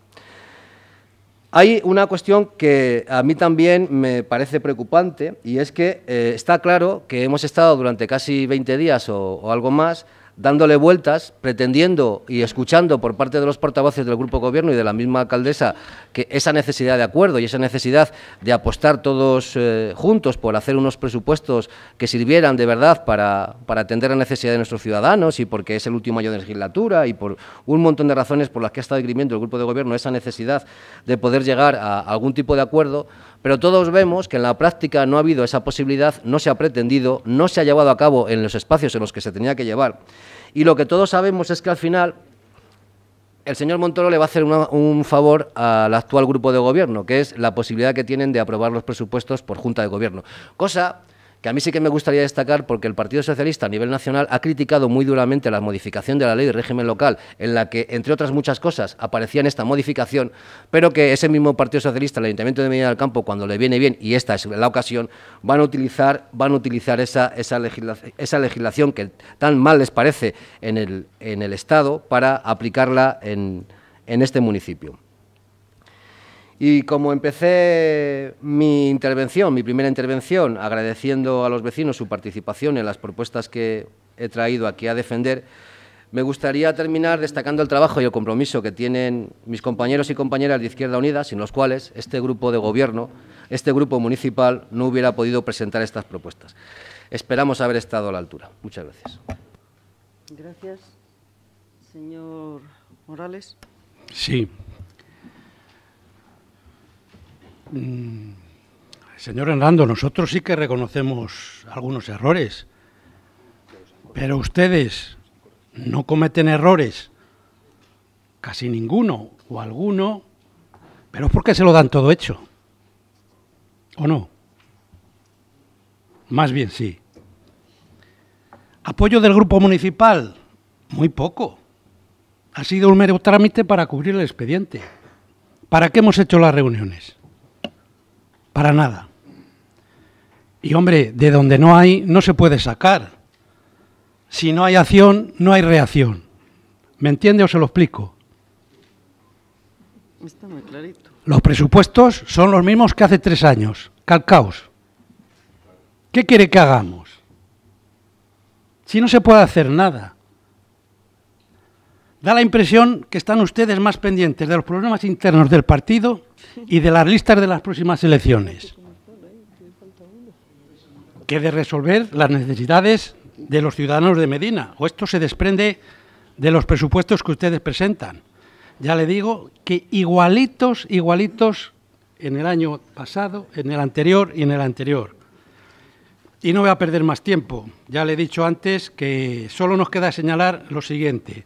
Hay una cuestión que a mí también me parece preocupante y es que eh, está claro que hemos estado durante casi 20 días o algo más dándole vueltas, pretendiendo y escuchando por parte de los portavoces del Grupo Gobierno y de la misma alcaldesa que esa necesidad de acuerdo y esa necesidad de apostar todos eh, juntos por hacer unos presupuestos que sirvieran de verdad para, atender la necesidad de nuestros ciudadanos y porque es el último año de legislatura y por un montón de razones por las que ha estado esgrimiendo el Grupo de Gobierno esa necesidad de poder llegar a algún tipo de acuerdo, pero todos vemos que en la práctica no ha habido esa posibilidad, no se ha pretendido, no se ha llevado a cabo en los espacios en los que se tenía que llevar. Y lo que todos sabemos es que al final el señor Montoro le va a hacer un favor al actual grupo de gobierno, que es la posibilidad que tienen de aprobar los presupuestos por Junta de Gobierno, cosa que a mí sí que me gustaría destacar porque el Partido Socialista a nivel nacional ha criticado muy duramente la modificación de la ley de régimen local, en la que, entre otras muchas cosas, aparecía en esta modificación, pero que ese mismo Partido Socialista, el Ayuntamiento de Medina del Campo, cuando le viene bien, y esta es la ocasión, van a utilizar, van a utilizar esa, legislación, que tan mal les parece en el, Estado para aplicarla en este municipio. Y como empecé mi intervención, mi primera intervención, agradeciendo a los vecinos su participación en las propuestas que he traído aquí a defender, me gustaría terminar destacando el trabajo y el compromiso que tienen mis compañeros y compañeras de Izquierda Unida, sin los cuales este grupo de gobierno, este grupo municipal, no hubiera podido presentar estas propuestas. Esperamos haber estado a la altura. Muchas gracias. Gracias. Señor Morales. Sí, Mm. Señor Hernando, nosotros sí que reconocemos algunos errores, pero ustedes no cometen errores, casi ninguno o alguno, pero es porque se lo dan todo hecho, ¿o no? Más bien sí. Apoyo del grupo municipal, muy poco. Ha sido un mero trámite para cubrir el expediente. ¿Para qué hemos hecho las reuniones? para nada. Y hombre, de donde no hay, no se puede sacar. Si no hay acción, no hay reacción. ¿Me entiende o se lo explico? Los presupuestos son los mismos que hace tres años. Calcaos. ¿Qué quiere que hagamos? Si no se puede hacer nada. Da la impresión que están ustedes más pendientes de los problemas internos del partido y de las listas de las próximas elecciones, que de resolver las necesidades de los ciudadanos de Medina. O esto se desprende de los presupuestos que ustedes presentan. Ya le digo que igualitos, igualitos en el año pasado, en el anterior y en el anterior. Y no voy a perder más tiempo. Ya le he dicho antes que solo nos queda señalar lo siguiente.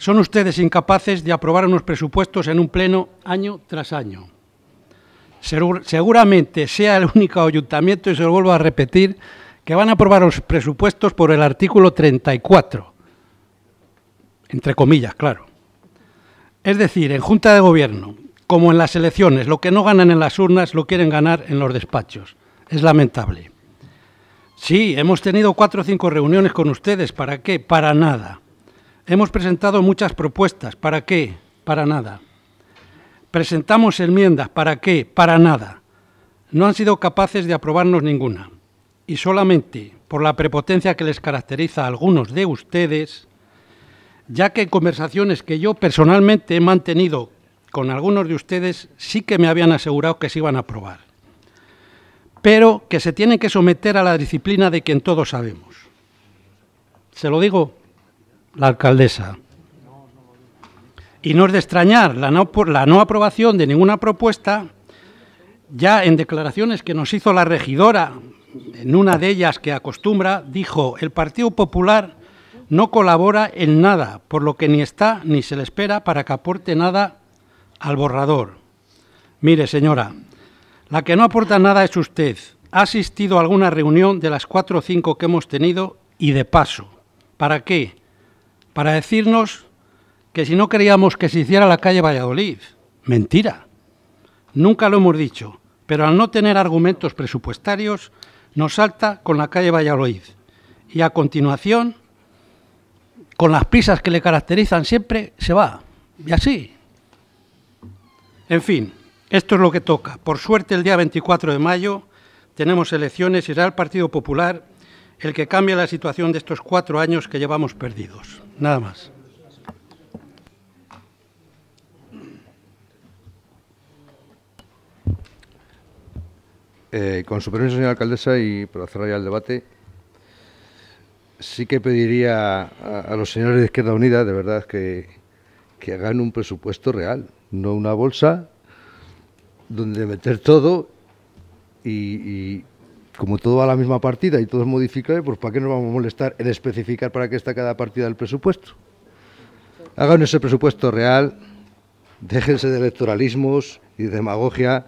Son ustedes incapaces de aprobar unos presupuestos en un pleno año tras año. Seguramente sea el único ayuntamiento, y se lo vuelvo a repetir, que van a aprobar los presupuestos por el artículo 34, entre comillas, claro. Es decir, en Junta de Gobierno, como en las elecciones, lo que no ganan en las urnas lo quieren ganar en los despachos. Es lamentable. Sí, hemos tenido cuatro o cinco reuniones con ustedes. ¿Para qué? Para nada. Hemos presentado muchas propuestas. ¿Para qué? Para nada. Presentamos enmiendas. ¿Para qué? Para nada. No han sido capaces de aprobarnos ninguna. Y solamente por la prepotencia que les caracteriza a algunos de ustedes, ya que conversaciones que yo personalmente he mantenido con algunos de ustedes sí que me habían asegurado que se iban a aprobar, pero que se tienen que someter a la disciplina de quien todos sabemos. Se lo digo la alcaldesa. Y no es de extrañar la no, la no aprobación de ninguna propuesta, ya en declaraciones que nos hizo la regidora, en una de ellas que acostumbra, dijo, el Partido Popular no colabora en nada, por lo que ni está ni se le espera para que aporte nada al borrador. Mire, señora, la que no aporta nada es usted. Ha asistido a alguna reunión de las cuatro o cinco que hemos tenido y de paso. ¿Para qué? para decirnos que si no queríamos que se hiciera la calle Valladolid. Mentira. Nunca lo hemos dicho, pero al no tener argumentos presupuestarios, nos salta con la calle Valladolid. Y a continuación, con las prisas que le caracterizan siempre, se va. Y así. En fin, esto es lo que toca. Por suerte, el día 24 de mayo tenemos elecciones y será el Partido Popular el que cambia la situación de estos cuatro años que llevamos perdidos. Nada más. Eh, con su permiso, señora alcaldesa, y por cerrar ya el debate, sí que pediría a, los señores de Izquierda Unida, de verdad, que, hagan un presupuesto real, no una bolsa donde meter todo y, como todo va a la misma partida y todo es modificable, pues ¿para qué nos vamos a molestar en especificar para qué está cada partida del presupuesto? Hagan ese presupuesto real, déjense de electoralismos y demagogia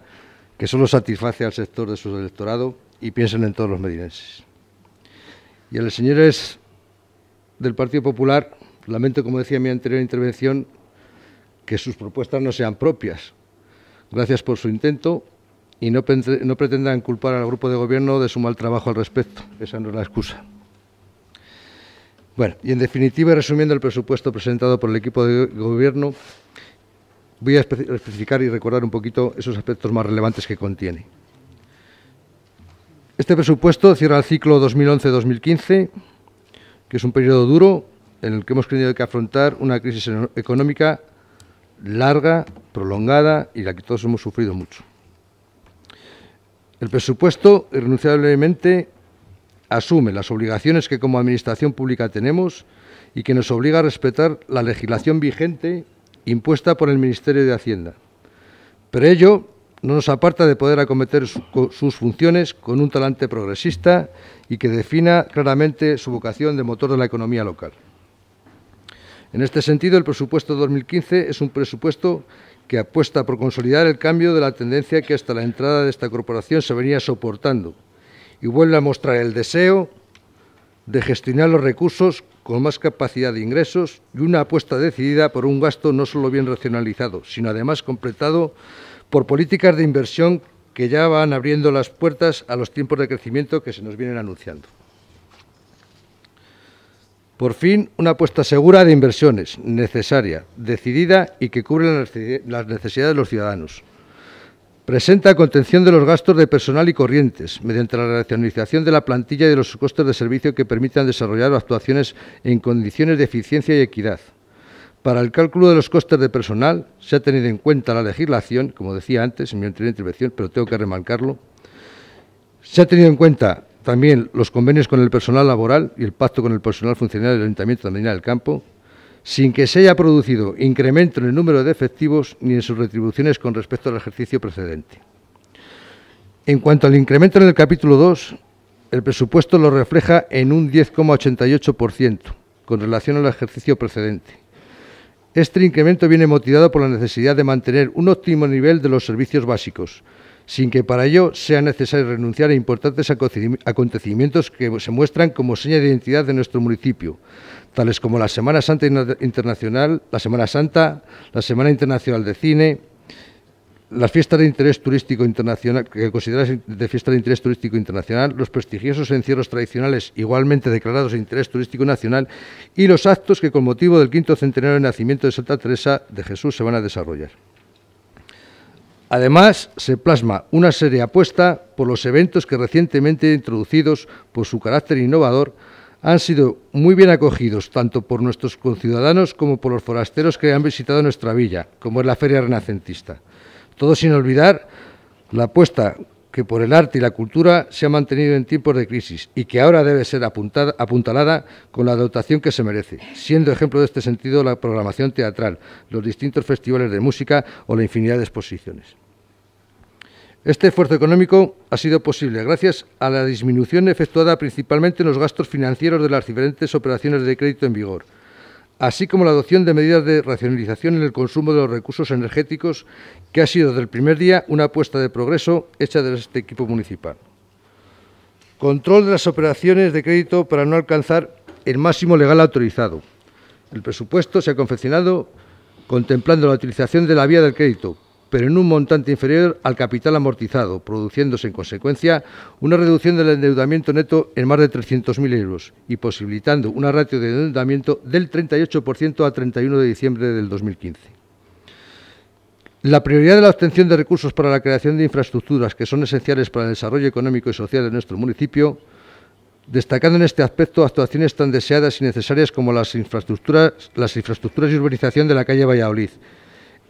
que solo satisface al sector de su electorado y piensen en todos los medineses. Y a los señores del Partido Popular, lamento, como decía en mi anterior intervención, que sus propuestas no sean propias. Gracias por su intento y no, pretendan culpar al grupo de gobierno de su mal trabajo al respecto. Esa no es la excusa. Bueno, y en definitiva, resumiendo el presupuesto presentado por el equipo de gobierno, voy a especificar y recordar un poquito esos aspectos más relevantes que contiene. Este presupuesto cierra el ciclo 2011-2015, que es un periodo duro en el que hemos tenido que afrontar una crisis económica larga, prolongada y la que todos hemos sufrido mucho. El presupuesto, irrenunciablemente, asume las obligaciones que como Administración Pública tenemos y que nos obliga a respetar la legislación vigente impuesta por el Ministerio de Hacienda. Pero ello no nos aparta de poder acometer sus funciones con un talante progresista y que defina claramente su vocación de motor de la economía local. En este sentido, el presupuesto 2015 es un presupuesto que apuesta por consolidar el cambio de la tendencia que hasta la entrada de esta corporación se venía soportando y vuelve a mostrar el deseo de gestionar los recursos con más capacidad de ingresos y una apuesta decidida por un gasto no solo bien racionalizado, sino además completado por políticas de inversión que ya van abriendo las puertas a los tiempos de crecimiento que se nos vienen anunciando. Por fin, una apuesta segura de inversiones, necesaria, decidida y que cubre las necesidades de los ciudadanos. Presenta contención de los gastos de personal y corrientes, mediante la racionalización de la plantilla y de los costes de servicio que permitan desarrollar actuaciones en condiciones de eficiencia y equidad. Para el cálculo de los costes de personal se ha tenido en cuenta la legislación, como decía antes en mi anterior intervención, pero tengo que remarcarlo. Se ha tenido en cuenta también los convenios con el personal laboral y el pacto con el personal funcionario del Ayuntamiento de Medina del Campo, sin que se haya producido incremento en el número de efectivos ni en sus retribuciones con respecto al ejercicio precedente. En cuanto al incremento en el capítulo 2, el presupuesto lo refleja en un 10,88% con relación al ejercicio precedente. Este incremento viene motivado por la necesidad de mantener un óptimo nivel de los servicios básicos, sin que para ello sea necesario renunciar a importantes acontecimientos que se muestran como seña de identidad de nuestro municipio, tales como la Semana Santa Internacional, la Semana Santa, la Semana Internacional de Cine, las fiestas de interés turístico internacional que consideras de fiesta de interés turístico internacional, los prestigiosos encierros tradicionales igualmente declarados de interés turístico nacional y los actos que con motivo del quinto centenario de nacimiento de Santa Teresa de Jesús se van a desarrollar. Además, se plasma una serie apuesta por los eventos que recientemente introducidos por su carácter innovador han sido muy bien acogidos tanto por nuestros conciudadanos como por los forasteros que han visitado nuestra villa, como es la Feria Renacentista. Todo sin olvidar la apuesta que por el arte y la cultura se ha mantenido en tiempos de crisis y que ahora debe ser apuntalada con la dotación que se merece, siendo ejemplo de este sentido la programación teatral, los distintos festivales de música o la infinidad de exposiciones. Este esfuerzo económico ha sido posible gracias a la disminución efectuada principalmente en los gastos financieros de las diferentes operaciones de crédito en vigor, así como la adopción de medidas de racionalización en el consumo de los recursos energéticos, que ha sido desde el primer día una apuesta de progreso hecha desde este equipo municipal. Control de las operaciones de crédito para no alcanzar el máximo legal autorizado. El presupuesto se ha confeccionado contemplando la utilización de la vía del crédito, pero en un montante inferior al capital amortizado, produciéndose en consecuencia una reducción del endeudamiento neto en más de 300.000 euros y posibilitando una ratio de endeudamiento del 38% a 31 de diciembre del 2015. La prioridad de la obtención de recursos para la creación de infraestructuras que son esenciales para el desarrollo económico y social de nuestro municipio, destacando en este aspecto actuaciones tan deseadas y necesarias como las infraestructuras, las infraestructuras y urbanización de la calle Valladolid,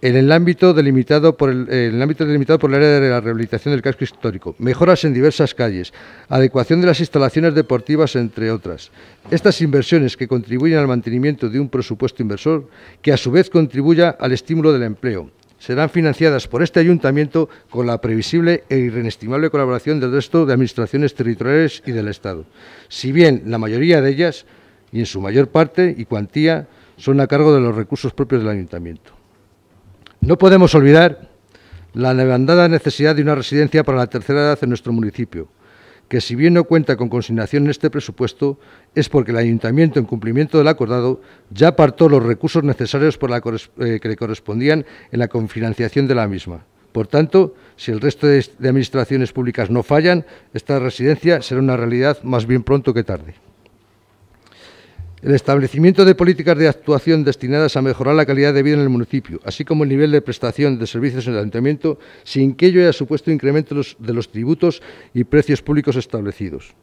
en el ámbito delimitado por el, ámbito delimitado por el área de la rehabilitación del casco histórico, mejoras en diversas calles, adecuación de las instalaciones deportivas, entre otras. Estas inversiones que contribuyen al mantenimiento de un presupuesto inversor que a su vez contribuya al estímulo del empleo. Serán financiadas por este ayuntamiento con la previsible e inestimable colaboración del resto de administraciones territoriales y del Estado. Si bien la mayoría de ellas, y en su mayor parte y cuantía, son a cargo de los recursos propios del ayuntamiento. No podemos olvidar la levantada necesidad de una residencia para la tercera edad en nuestro municipio, que si bien no cuenta con consignación en este presupuesto, es porque el Ayuntamiento, en cumplimiento del acordado, ya apartó los recursos necesarios eh, que le correspondían en la confinanciación de la misma. Por tanto, si el resto de administraciones públicas no fallan, esta residencia será una realidad más bien pronto que tarde. El establecimiento de políticas de actuación destinadas a mejorar la calidad de vida en el municipio, así como el nivel de prestación de servicios en el ayuntamiento, sin que ello haya supuesto incremento de los tributos y precios públicos establecidos.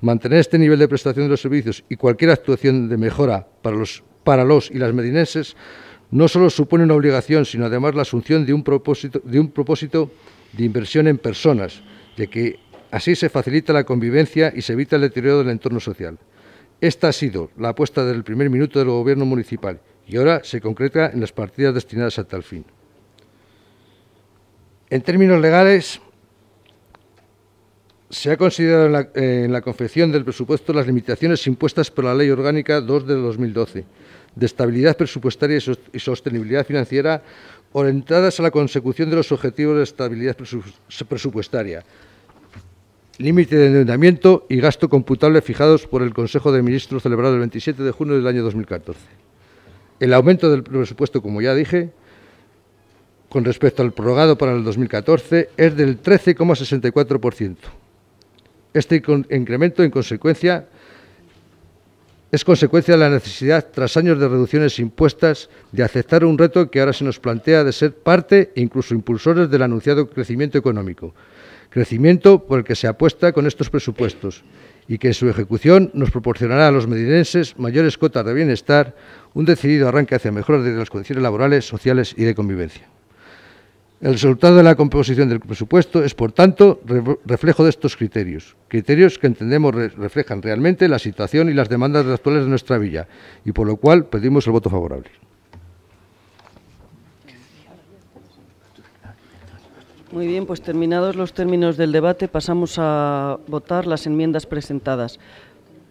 Mantener este nivel de prestación de los servicios y cualquier actuación de mejora para los, y las medinenses no solo supone una obligación, sino además la asunción de un propósito de, un propósito de inversión en personas, de que así se facilita la convivencia y se evita el deterioro del entorno social. Esta ha sido la apuesta del primer minuto del Gobierno municipal y ahora se concreta en las partidas destinadas a tal fin. En términos legales, se ha considerado en la, confección del presupuesto las limitaciones impuestas por la Ley Orgánica 2 de 2012 de estabilidad presupuestaria y sostenibilidad financiera orientadas a la consecución de los objetivos de estabilidad presupuestaria, límite de endeudamiento y gasto computable fijados por el Consejo de Ministros celebrado el 27 de junio del año 2014. El aumento del presupuesto, como ya dije, con respecto al prorrogado para el 2014 es del 13,64%. Este incremento, en consecuencia, es consecuencia de la necesidad, tras años de reducciones impuestas, de aceptar un reto que ahora se nos plantea de ser parte e incluso impulsores del anunciado crecimiento económico, crecimiento por el que se apuesta con estos presupuestos y que en su ejecución nos proporcionará a los medinenses mayores cotas de bienestar, un decidido arranque hacia mejoras de las condiciones laborales, sociales y de convivencia. El resultado de la composición del presupuesto es, por tanto, reflejo de estos criterios, criterios que entendemos reflejan realmente la situación y las demandas actuales de nuestra villa, y por lo cual pedimos el voto favorable. Muy bien, pues terminados los términos del debate, pasamos a votar las enmiendas presentadas.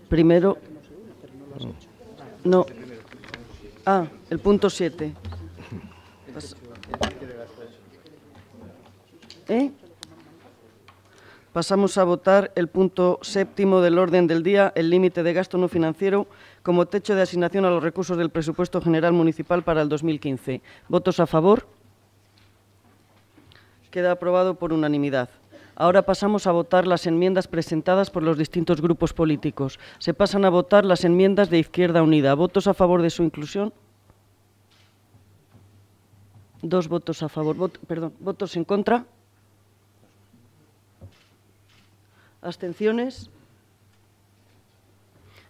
Primero. No. Ah, el punto 7. ¿Eh? Pasamos a votar el punto séptimo del orden del día, el límite de gasto no financiero como techo de asignación a los recursos del presupuesto general municipal para el 2015. ¿Votos a favor? Queda aprobado por unanimidad. Ahora pasamos a votar las enmiendas presentadas por los distintos grupos políticos. Se pasan a votar las enmiendas de Izquierda Unida. ¿Votos a favor de su inclusión? Dos votos a favor. perdón, ¿votos en contra? ¿Abstenciones?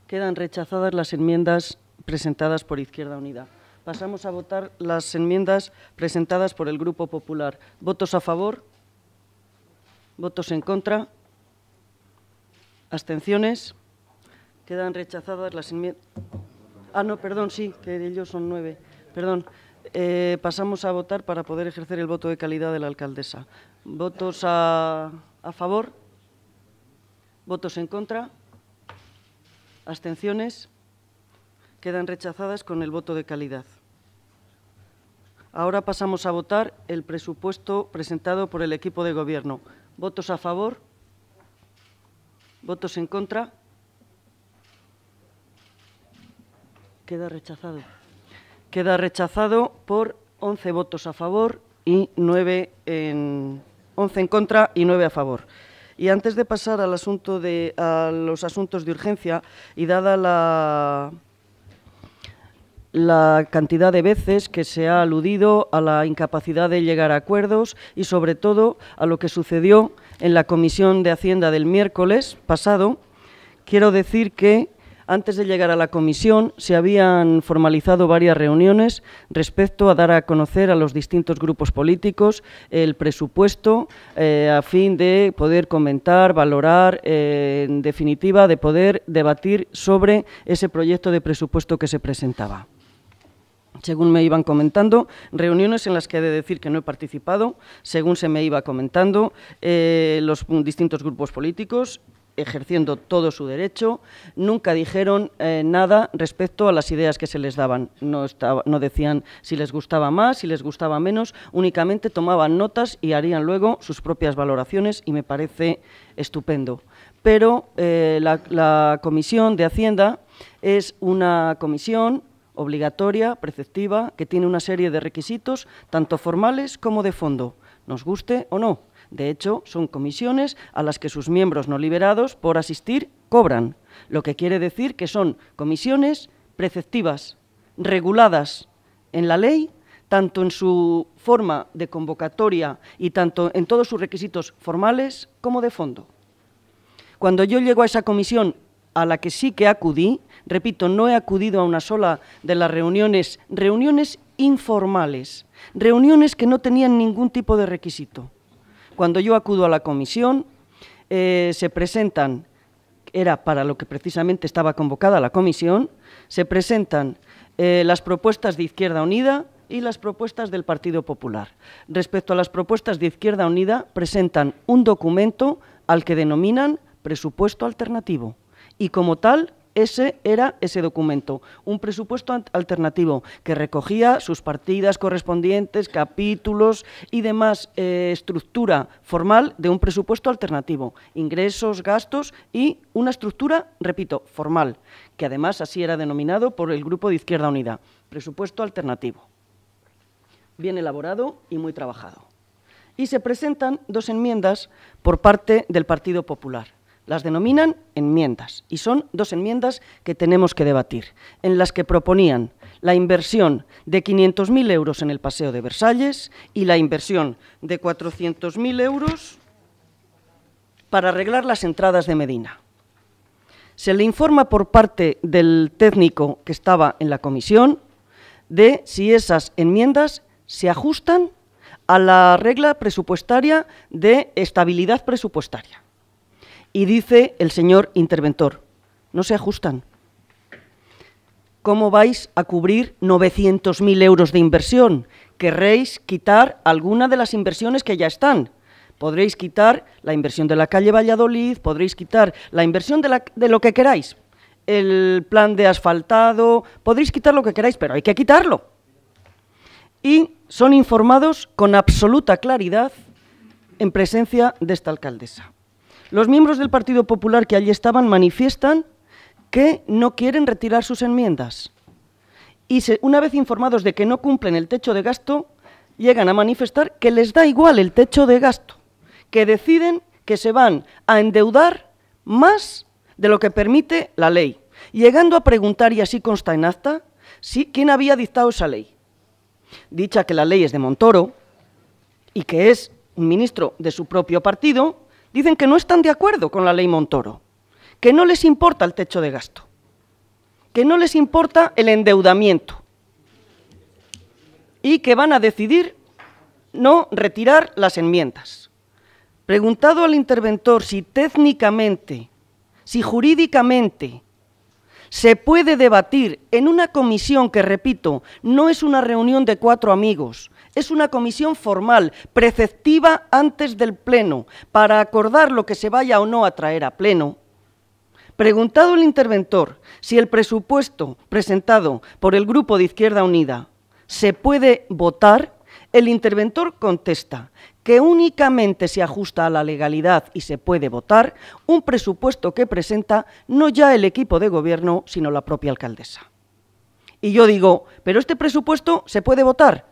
Quedan rechazadas las enmiendas presentadas por Izquierda Unida. Pasamos a votar las enmiendas presentadas por el Grupo Popular. ¿Votos a favor? ¿Votos en contra? ¿Abstenciones? Quedan rechazadas las enmiendas. Ah, no, perdón, sí, que ellos son nueve. Perdón. Eh, pasamos a votar para poder ejercer el voto de calidad de la alcaldesa. ¿Votos a favor? ¿Votos en contra? ¿Abstenciones? Quedan rechazadas con el voto de calidad. Ahora pasamos a votar el presupuesto presentado por el equipo de Gobierno. ¿Votos a favor? ¿Votos en contra? Queda rechazado. Queda rechazado por 11 votos a favor y 9 en 11 en contra y 9 a favor. Y antes de pasar al asunto de a los asuntos de urgencia y dada la la cantidad de veces que se ha aludido a la incapacidad de llegar a acuerdos y sobre todo a lo que sucedió en la Comisión de Hacienda del miércoles pasado, quiero decir que antes de llegar a la comisión se habían formalizado varias reuniones respecto a dar a conocer a los distintos grupos políticos el presupuesto eh, a fin de poder comentar, valorar, eh, en definitiva, de poder debatir sobre ese proyecto de presupuesto que se presentaba según me iban comentando, reuniones en las que he de decir que no he participado, según se me iba comentando, eh, los distintos grupos políticos, ejerciendo todo su derecho, nunca dijeron eh, nada respecto a las ideas que se les daban. No, estaba, no, decían si les gustaba más, si les gustaba menos, únicamente tomaban notas y harían luego sus propias valoraciones y me parece estupendo. Pero eh, la Comisión de Hacienda es una comisión obligatoria, preceptiva, que tiene una serie de requisitos, tanto formales como de fondo, nos guste o no. De hecho, son comisiones a las que sus miembros no liberados por asistir cobran, lo que quiere decir que son comisiones preceptivas, reguladas en la ley, tanto en su forma de convocatoria y tanto en todos sus requisitos formales como de fondo. Cuando yo llego a esa comisión a la que sí que acudí, repito, no he acudido a una sola de las reuniones, reuniones informales, reuniones que no tenían ningún tipo de requisito. Cuando yo acudo a la comisión, eh, se presentan, era para lo que precisamente estaba convocada la comisión, se presentan eh, las propuestas de Izquierda Unida y las propuestas del Partido Popular. Respecto a las propuestas de Izquierda Unida, presentan un documento al que denominan presupuesto alternativo y como tal ese era ese documento, un presupuesto alternativo que recogía sus partidas correspondientes, capítulos y demás eh, estructura formal de un presupuesto alternativo, ingresos, gastos y una estructura, repito, formal, que además así era denominado por el Grupo de Izquierda Unida, presupuesto alternativo, bien elaborado y muy trabajado. Y se presentan dos enmiendas por parte del Partido Popular las denominan enmiendas, y son dos enmiendas que tenemos que debatir, en las que proponían la inversión de 500.000 euros en el Paseo de Versalles y la inversión de 400.000 euros para arreglar las entradas de Medina. Se le informa por parte del técnico que estaba en la comisión de si esas enmiendas se ajustan a la regla presupuestaria de estabilidad presupuestaria. Y dice el señor interventor, no se ajustan. ¿Cómo vais a cubrir 900.000 euros de inversión? Querréis quitar alguna de las inversiones que ya están. Podréis quitar la inversión de la calle Valladolid, podréis quitar la inversión de, de lo que queráis, el plan de asfaltado, podréis quitar lo que queráis, pero hay que quitarlo. Y son informados con absoluta claridad en presencia de esta alcaldesa. Los miembros del Partido Popular que allí estaban manifiestan que no quieren retirar sus enmiendas. Y una vez informados de que no cumplen el techo de gasto, llegan a manifestar que les da igual el techo de gasto, que deciden que se van a endeudar más de lo que permite la ley, llegando a preguntar, y así consta en acta, si, quién había dictado esa ley. Dicha que la ley es de Montoro y que es un ministro de su propio partido, dicen que no están de acuerdo con la ley Montoro, que no les importa el techo de gasto, que no les importa el endeudamiento y que van a decidir no retirar las enmiendas. Preguntado al interventor si técnicamente, si jurídicamente se puede debatir en una comisión que, repito, no es una reunión de cuatro amigos, es una comisión formal, preceptiva antes del Pleno, para acordar lo que se vaya o no a traer a Pleno. Preguntado el interventor si el presupuesto presentado por el Grupo de Izquierda Unida se puede votar, el interventor contesta que únicamente se ajusta a la legalidad y se puede votar un presupuesto que presenta no ya el equipo de gobierno, sino la propia alcaldesa. Y yo digo, ¿pero este presupuesto se puede votar?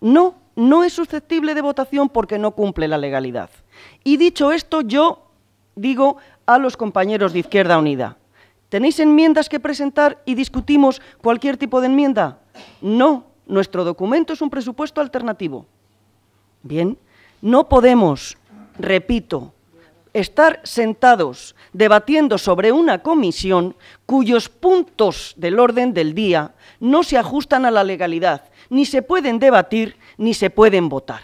No, no es susceptible de votación porque no cumple la legalidad. Y dicho esto, yo digo a los compañeros de Izquierda Unida, ¿tenéis enmiendas que presentar y discutimos cualquier tipo de enmienda? No, nuestro documento es un presupuesto alternativo. Bien, no podemos, repito, estar sentados debatiendo sobre una comisión cuyos puntos del orden del día no se ajustan a la legalidad, ni se pueden debatir ni se pueden votar.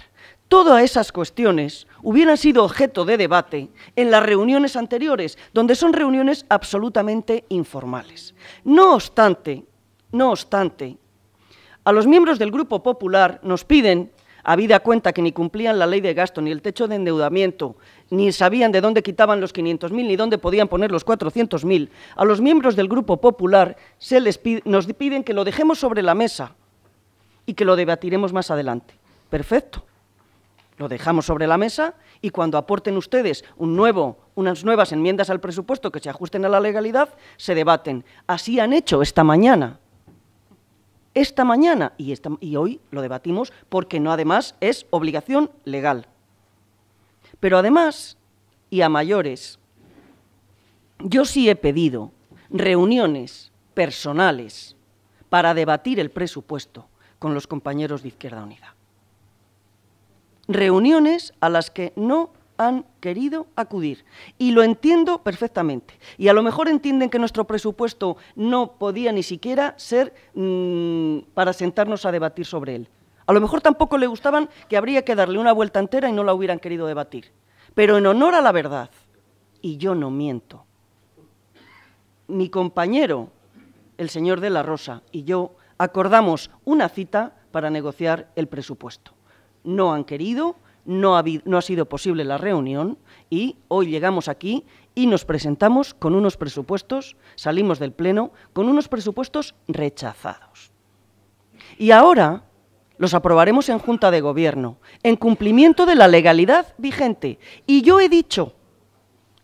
Todas esas cuestiones hubieran sido objeto de debate en las reuniones anteriores, donde son reuniones absolutamente informales. No obstante, no obstante, a los miembros del Grupo Popular nos piden habida cuenta que ni cumplían la ley de gasto, ni el techo de endeudamiento, ni sabían de dónde quitaban los 500.000, ni dónde podían poner los 400.000, a los miembros del Grupo Popular se les nos piden que lo dejemos sobre la mesa y que lo debatiremos más adelante. Perfecto. Lo dejamos sobre la mesa y cuando aporten ustedes un nuevo, unas nuevas enmiendas al presupuesto que se ajusten a la legalidad, se debaten. Así han hecho esta mañana esta mañana y, hoy lo debatimos porque no además es obligación legal. Pero además, y a mayores, yo sí he pedido reuniones personales para debatir el presupuesto con los compañeros de Izquierda Unida. Reuniones a las que no han querido acudir. Y lo entiendo perfectamente. Y a lo mejor entienden que nuestro presupuesto no podía ni siquiera ser mm, para sentarnos a debatir sobre él. A lo mejor tampoco le gustaban que habría que darle una vuelta entera y no la hubieran querido debatir. Pero en honor a la verdad, y yo no miento, mi compañero, el señor de la Rosa, y yo acordamos una cita para negociar el presupuesto. No han querido, no ha, sido posible la reunión y hoy llegamos aquí y nos presentamos con unos presupuestos, salimos del Pleno con unos presupuestos rechazados. Y ahora los aprobaremos en Junta de Gobierno, en cumplimiento de la legalidad vigente. Y yo he dicho,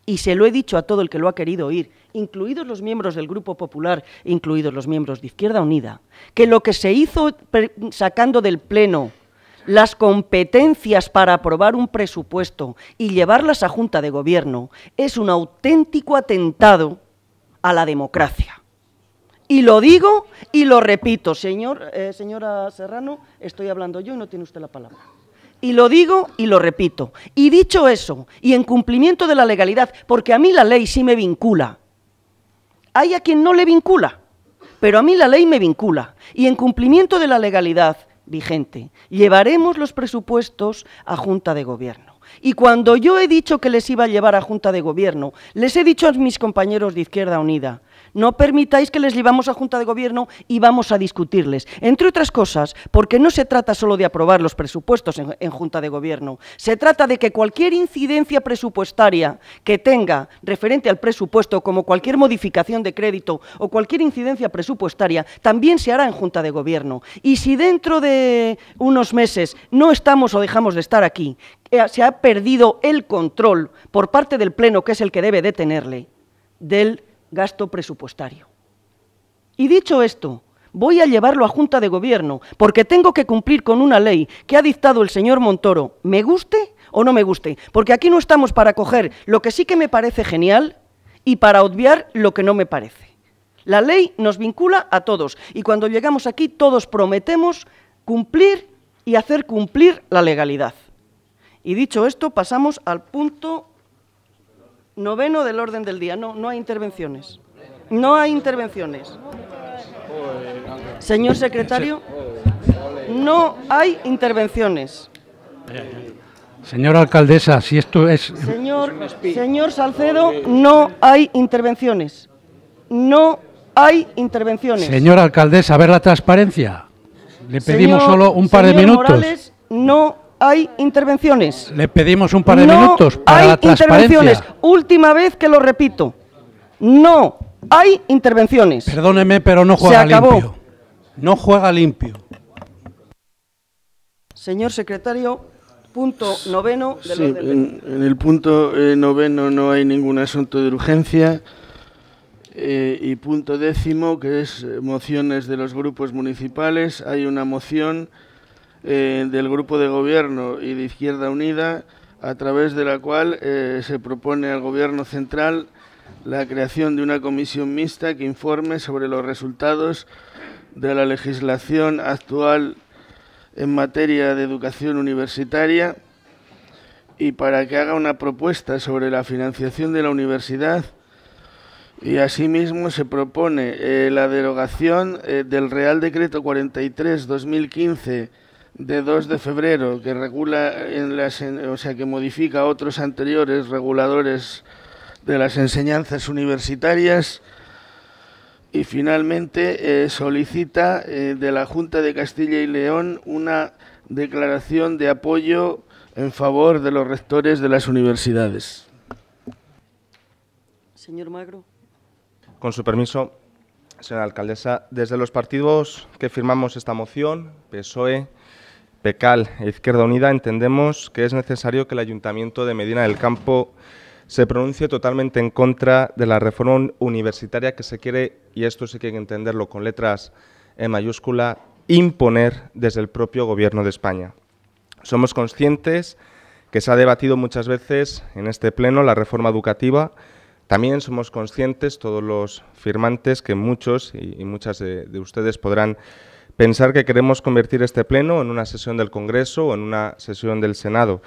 y se lo he dicho a todo el que lo ha querido oír, incluidos los miembros del Grupo Popular, incluidos los miembros de Izquierda Unida, que lo que se hizo sacando del Pleno las competencias para aprobar un presupuesto y llevarlas a Junta de Gobierno es un auténtico atentado a la democracia. Y lo digo y lo repito, señor, eh, señora Serrano, estoy hablando yo y no tiene usted la palabra. Y lo digo y lo repito. Y dicho eso, y en cumplimiento de la legalidad, porque a mí la ley sí me vincula. Hay a quien no le vincula, pero a mí la ley me vincula. Y en cumplimiento de la legalidad, vigente. Llevaremos los presupuestos a Junta de Gobierno. Y cuando yo he dicho que les iba a llevar a Junta de Gobierno, les he dicho a mis compañeros de Izquierda Unida, no permitáis que les llevamos a Junta de Gobierno y vamos a discutirles. Entre otras cosas, porque no se trata solo de aprobar los presupuestos en, Junta de Gobierno. Se trata de que cualquier incidencia presupuestaria que tenga referente al presupuesto, como cualquier modificación de crédito o cualquier incidencia presupuestaria, también se hará en Junta de Gobierno. Y si dentro de unos meses no estamos o dejamos de estar aquí, eh, se ha perdido el control por parte del Pleno, que es el que debe detenerle, del gasto presupuestario. Y dicho esto, voy a llevarlo a Junta de Gobierno, porque tengo que cumplir con una ley que ha dictado el señor Montoro, me guste o no me guste, porque aquí no estamos para coger lo que sí que me parece genial y para obviar lo que no me parece. La ley nos vincula a todos y cuando llegamos aquí todos prometemos cumplir y hacer cumplir la legalidad. Y dicho esto, pasamos al punto Noveno del orden del día. No, no hay intervenciones. No hay intervenciones. Señor secretario, no hay intervenciones. Señora alcaldesa, si esto es... Señor, Salcedo, no hay intervenciones. No hay intervenciones. Señora alcaldesa, a ver la transparencia. Le pedimos solo un par de minutos. Morales, no hay intervenciones. Le pedimos un par de minutos para hay la intervenciones. Última vez que lo repito. No hay intervenciones. Perdóneme, pero no juega Se acabó. limpio. No juega limpio. Señor secretario, punto noveno. En, el punto eh, noveno no hay ningún asunto de urgencia. Eh, y punto décimo, que es eh, mociones de los grupos municipales. Hay una moción eh, del grupo de gobierno y de Izquierda Unida, a través de la cual eh, se propone al gobierno central la creación de una comisión mixta que informe sobre los resultados de la legislación actual en materia de educación universitaria y para que haga una propuesta sobre la financiación de la universidad y asimismo se propone eh, la derogación del Real Decreto 43-2015 de 2 de febrero que regula en las, o sea, que modifica otros anteriores reguladores de las enseñanzas universitarias y finalmente eh, solicita eh, de la Junta de Castilla y León una declaración de apoyo en favor de los rectores de las universidades. Señor Magro. Con su permiso, señora alcaldesa, desde los partidos que firmamos esta moción, PSOE, PECAL e Izquierda Unida entendemos que es necesario que el Ayuntamiento de Medina del Campo se pronuncie totalmente en contra de la reforma universitaria que se quiere, y esto sí que hay que entenderlo con letras en mayúscula, imponer desde el propio Gobierno de España. Somos conscientes que se ha debatido muchas veces en este Pleno la reforma educativa. También somos conscientes, todos los firmantes, que muchos y, muchas de, de ustedes podrán pensar que queremos convertir este Pleno en una sesión del Congreso o en una sesión del Senado.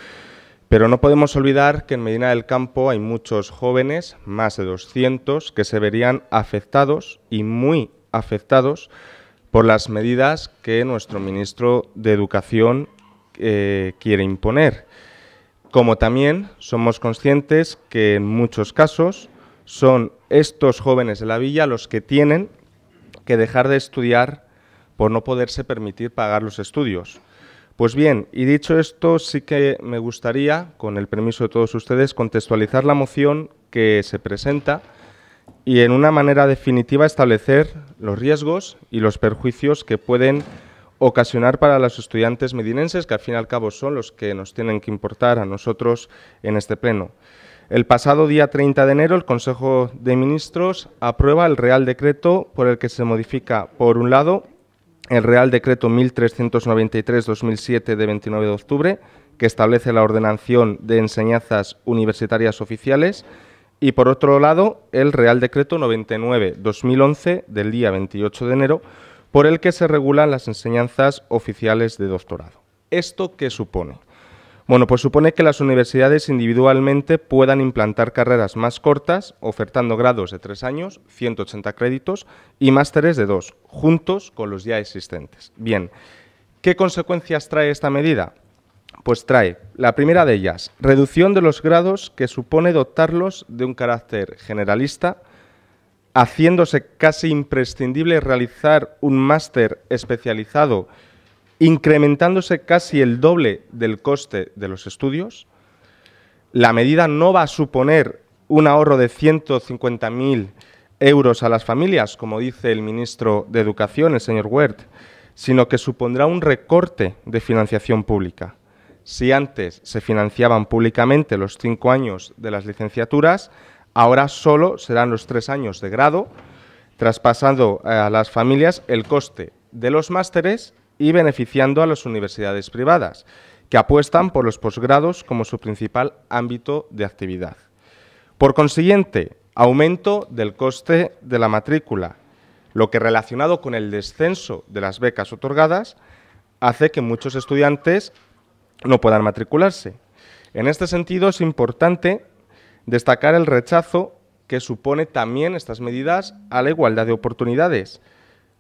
Pero no podemos olvidar que en Medina del Campo hay muchos jóvenes, más de 200, que se verían afectados y muy afectados por las medidas que nuestro ministro de Educación eh, quiere imponer. Como también somos conscientes que en muchos casos son estos jóvenes de la villa los que tienen que dejar de estudiar por no poderse permitir pagar los estudios. Pues bien, y dicho esto, sí que me gustaría, con el permiso de todos ustedes, contextualizar la moción que se presenta y en una manera definitiva establecer los riesgos y los perjuicios que pueden ocasionar para los estudiantes medinenses, que al fin y al cabo son los que nos tienen que importar a nosotros en este pleno. El pasado día 30 de enero, el Consejo de Ministros aprueba el Real Decreto por el que se modifica, por un lado, el Real Decreto 1393-2007 de 29 de octubre, que establece la ordenación de enseñanzas universitarias oficiales, y por otro lado, el Real Decreto 99-2011 del día 28 de enero, por el que se regulan las enseñanzas oficiales de doctorado. ¿Esto qué supone? Bueno, pues supone que las universidades individualmente puedan implantar carreras más cortas, ofertando grados de tres años, 180 créditos, y másteres de dos, juntos con los ya existentes. Bien, ¿qué consecuencias trae esta medida? Pues trae, la primera de ellas, reducción de los grados que supone dotarlos de un carácter generalista, haciéndose casi imprescindible realizar un máster especializado incrementándose casi el doble del coste de los estudios. La medida no va a suponer un ahorro de 150.000 euros a las familias, como dice el ministro de Educación, el señor Wert, sino que supondrá un recorte de financiación pública. Si antes se financiaban públicamente los cinco años de las licenciaturas, ahora solo serán los tres años de grado, traspasando eh, a las familias el coste de los másteres y beneficiando a las universidades privadas, que apuestan por los posgrados como su principal ámbito de actividad. Por consiguiente, aumento del coste de la matrícula, lo que relacionado con el descenso de las becas otorgadas hace que muchos estudiantes no puedan matricularse. En este sentido, es importante destacar el rechazo que supone también estas medidas a la igualdad de oportunidades,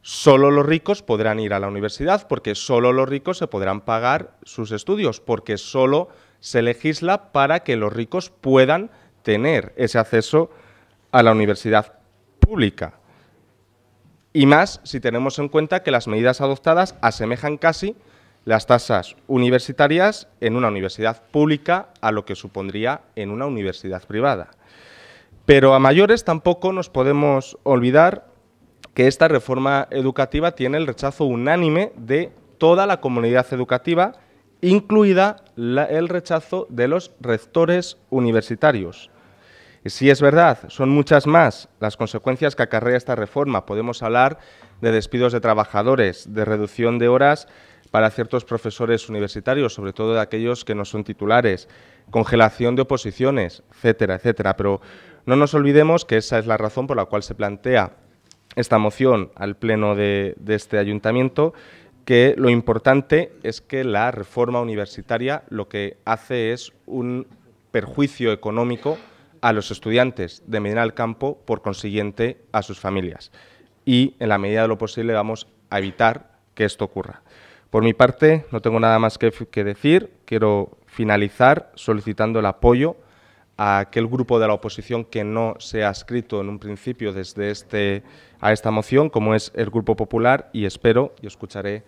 Solo los ricos podrán ir a la universidad porque solo los ricos se podrán pagar sus estudios, porque solo se legisla para que los ricos puedan tener ese acceso a la universidad pública. Y más si tenemos en cuenta que las medidas adoptadas asemejan casi las tasas universitarias en una universidad pública a lo que supondría en una universidad privada. Pero a mayores tampoco nos podemos olvidar que esta reforma educativa tiene el rechazo unánime de toda la comunidad educativa, incluida el rechazo de los rectores universitarios. Y Si es verdad, son muchas más las consecuencias que acarrea esta reforma. Podemos hablar de despidos de trabajadores, de reducción de horas para ciertos profesores universitarios, sobre todo de aquellos que no son titulares, congelación de oposiciones, etcétera, etcétera. Pero no nos olvidemos que esa es la razón por la cual se plantea esta moción al Pleno de, este ayuntamiento que lo importante es que la reforma universitaria lo que hace es un perjuicio económico a los estudiantes de Medina del Campo, por consiguiente a sus familias. Y en la medida de lo posible vamos a evitar que esto ocurra. Por mi parte, no tengo nada más que decir. Quiero finalizar solicitando el apoyo a aquel grupo de la oposición que no se ha escrito en un principio desde este, a esta moción, como es el Grupo Popular, y espero y escucharé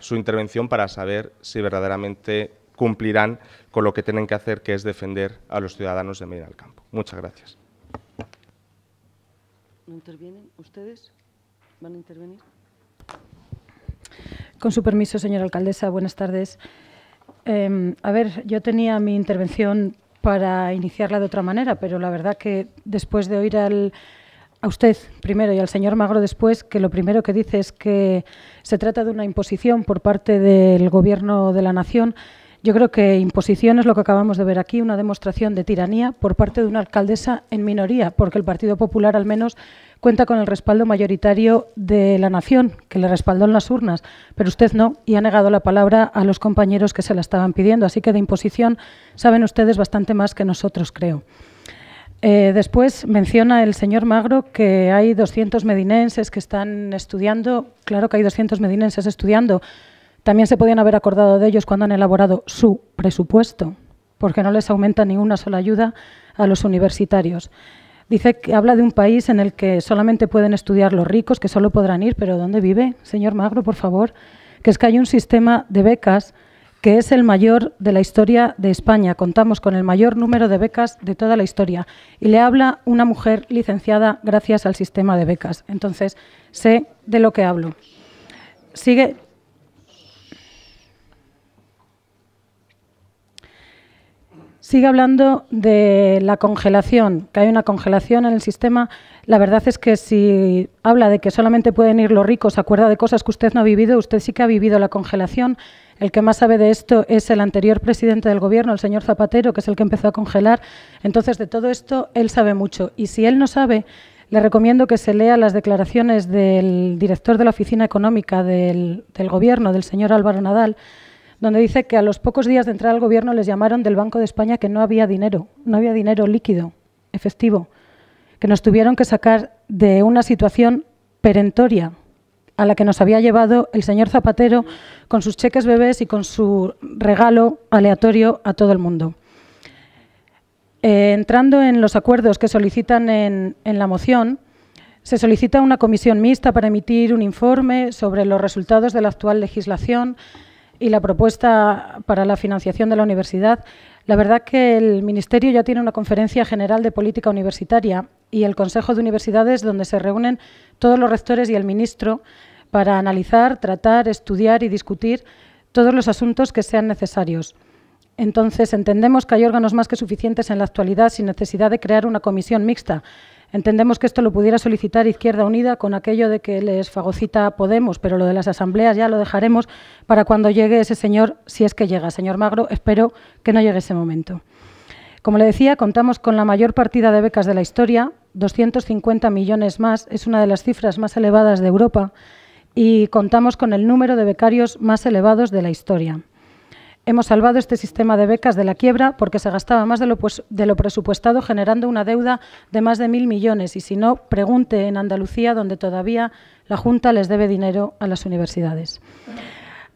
su intervención para saber si verdaderamente cumplirán con lo que tienen que hacer, que es defender a los ciudadanos de Medina del Campo. Muchas gracias. ¿No intervienen ustedes? ¿Van a intervenir? Con su permiso, señora alcaldesa, buenas tardes. Eh, a ver, yo tenía mi intervención para iniciarla de otra manera, pero la verdad que después de oír a usted primero y al señor Magro después, que lo primero que dice es que se trata de una imposición por parte del Gobierno de la Nación, yo creo que imposición es lo que acabamos de ver aquí, una demostración de tiranía por parte de una alcaldesa en minoría, porque el Partido Popular al menos cuenta con el respaldo mayoritario de la nación, que le respaldó en las urnas, pero usted no, y ha negado la palabra a los compañeros que se la estaban pidiendo. Así que de imposición saben ustedes bastante más que nosotros, creo. Eh, después menciona el señor Magro que hay 200 medinenses que están estudiando. Claro que hay 200 medinenses estudiando, también se podían haber acordado de ellos cuando han elaborado su presupuesto, porque no les aumenta ni una sola ayuda a los universitarios. Dice que habla de un país en el que solamente pueden estudiar los ricos, que solo podrán ir, pero ¿dónde vive? Señor Magro, por favor, que es que hay un sistema de becas que es el mayor de la historia de España. Contamos con el mayor número de becas de toda la historia. Y le habla una mujer licenciada gracias al sistema de becas. Entonces, sé de lo que hablo. Sigue Sigue hablando de la congelación, que hay una congelación en el sistema. La verdad es que si habla de que solamente pueden ir los ricos, acuerda de cosas que usted no ha vivido, usted sí que ha vivido la congelación. El que más sabe de esto es el anterior presidente del gobierno, el señor Zapatero, que es el que empezó a congelar. Entonces, de todo esto, él sabe mucho. Y si él no sabe, le recomiendo que se lea las declaraciones del director de la Oficina Económica del, del Gobierno, del señor Álvaro Nadal, donde dice que a los pocos días de entrar al gobierno les llamaron del Banco de España que no había dinero, no había dinero líquido, efectivo, que nos tuvieron que sacar de una situación perentoria a la que nos había llevado el señor Zapatero con sus cheques bebés y con su regalo aleatorio a todo el mundo. Eh, entrando en los acuerdos que solicitan en la moción, se solicita una comisión mixta para emitir un informe sobre los resultados de la actual legislación y la propuesta para la financiación de la universidad, la verdad que el Ministerio ya tiene una conferencia general de política universitaria y el Consejo de Universidades donde se reúnen todos los rectores y el ministro para analizar, tratar, estudiar y discutir todos los asuntos que sean necesarios. Entonces, entendemos que hay órganos más que suficientes en la actualidad sin necesidad de crear una comisión mixta, Entendemos que esto lo pudiera solicitar Izquierda Unida con aquello de que les fagocita Podemos, pero lo de las asambleas ya lo dejaremos para cuando llegue ese señor, si es que llega. Señor Magro, espero que no llegue ese momento. Como le decía, contamos con la mayor partida de becas de la historia, 250 millones más, es una de las cifras más elevadas de Europa y contamos con el número de becarios más elevados de la historia. Hemos salvado este sistema de becas de la quiebra porque se gastaba más pues, de lo, presupuestado generando una deuda de más de mil millones y si no, pregunte en Andalucía donde todavía la Junta les debe dinero a las universidades.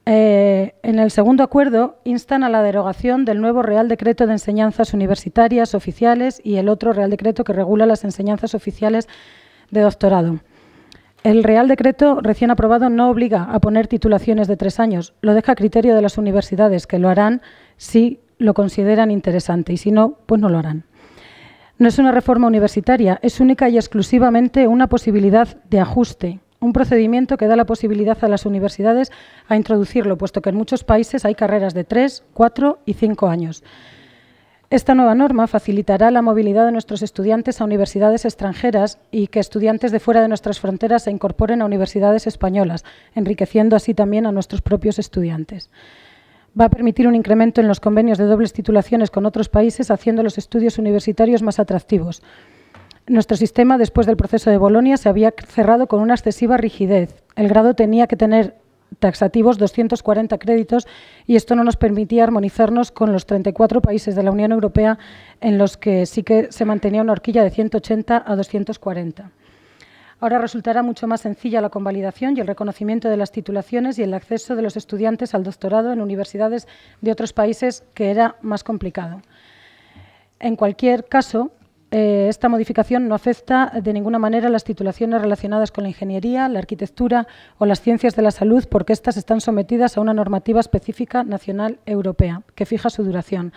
Eh, en el segundo acuerdo instan a la derogación del nuevo Real Decreto de Enseñanzas Universitarias Oficiales y el otro Real Decreto que regula las enseñanzas oficiales de doctorado. El Real Decreto recién aprobado no obliga a poner titulaciones de tres años, lo deja a criterio de las universidades, que lo harán si lo consideran interesante y si no, pues no lo harán. No es una reforma universitaria, es única y exclusivamente una posibilidad de ajuste, un procedimiento que da la posibilidad a las universidades a introducirlo, puesto que en muchos países hay carreras de tres, cuatro y cinco años. Esta nueva norma facilitará la movilidad de nuestros estudiantes a universidades extranjeras y que estudiantes de fuera de nuestras fronteras se incorporen a universidades españolas, enriqueciendo así también a nuestros propios estudiantes. Va a permitir un incremento en los convenios de dobles titulaciones con otros países, haciendo los estudios universitarios más atractivos. Nuestro sistema, después del proceso de Bolonia, se había cerrado con una excesiva rigidez. El grado tenía que tener taxativos 240 créditos y esto no nos permitía armonizarnos con los 34 países de la Unión Europea en los que sí que se mantenía una horquilla de 180 a 240. Ahora resultará mucho más sencilla la convalidación y el reconocimiento de las titulaciones y el acceso de los estudiantes al doctorado en universidades de otros países que era más complicado. En cualquier caso, eh, esta modificación no afecta de ninguna manera las titulaciones relacionadas con la ingeniería, la arquitectura o las ciencias de la salud, porque éstas están sometidas a una normativa específica nacional europea que fija su duración.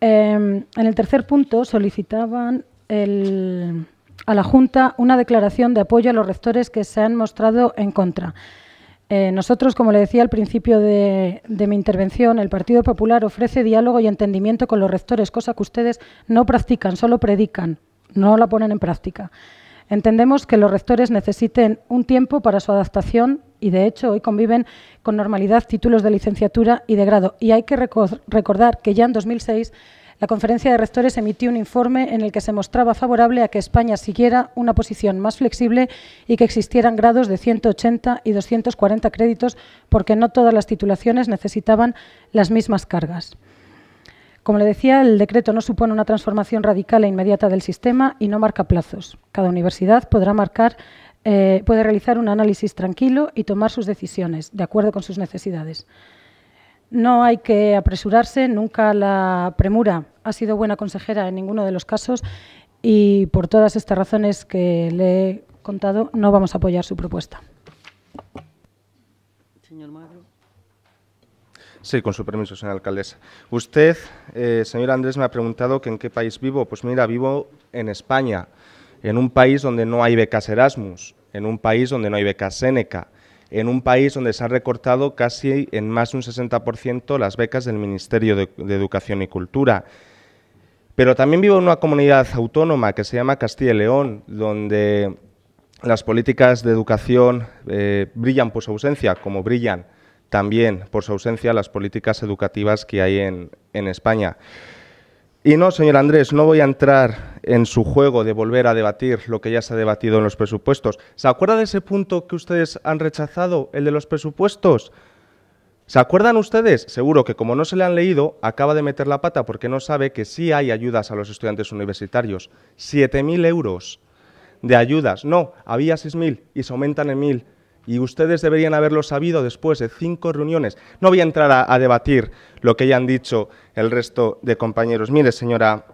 Em, en el tercer punto solicitaban a la Junta una declaración de apoyo a los rectores que se han mostrado en contra. Eh, nosotros, como le decía al principio de, de, mi intervención, el Partido Popular ofrece diálogo y entendimiento con los rectores, cosa que ustedes no practican, solo predican, no la ponen en práctica. Entendemos que los rectores necesiten un tiempo para su adaptación y, de hecho, hoy conviven con normalidad títulos de licenciatura y de grado. Y hay que recordar que ya en 2006 la Conferencia de Rectores emitió un informe en el que se mostraba favorable a que España siguiera una posición más flexible y que existieran grados de 180 y 240 créditos, porque no todas las titulaciones necesitaban las mismas cargas. Como le decía, el decreto no supone una transformación radical e inmediata del sistema y no marca plazos. Cada universidad podrá eh, puede realizar un análisis tranquilo y tomar sus decisiones de acuerdo con sus necesidades. No hay que apresurarse, nunca la premura ha sido buena consejera en ninguno de los casos y por todas estas razones que le he contado no vamos a apoyar su propuesta. Señor Magro. Sí, con su permiso, señora alcaldesa. Usted, eh, señor Andrés, me ha preguntado que en qué país vivo. Pues mira, vivo en España, en un país donde no hay becas Erasmus, en un país donde no hay becas Seneca, en un país donde se han recortado casi en más de un 60% las becas del Ministerio de, Educación y Cultura. Pero también vivo en una comunidad autónoma que se llama Castilla y León, donde las políticas de educación eh, brillan por su ausencia, como brillan también por su ausencia las políticas educativas que hay en España. Y no, señor Andrés, no voy a entrar en su juego de volver a debatir lo que ya se ha debatido en los presupuestos. ¿Se acuerda de ese punto que ustedes han rechazado, el de los presupuestos? ¿Se acuerdan ustedes? Seguro que como no se le han leído, acaba de meter la pata porque no sabe que sí hay ayudas a los estudiantes universitarios. 7.000 euros de ayudas. No, había 6.000 y se aumentan en 1.000 y ustedes deberían haberlo sabido después de cinco reuniones. No voy a entrar a, a, debatir lo que ya han dicho el resto de compañeros. Mire, señora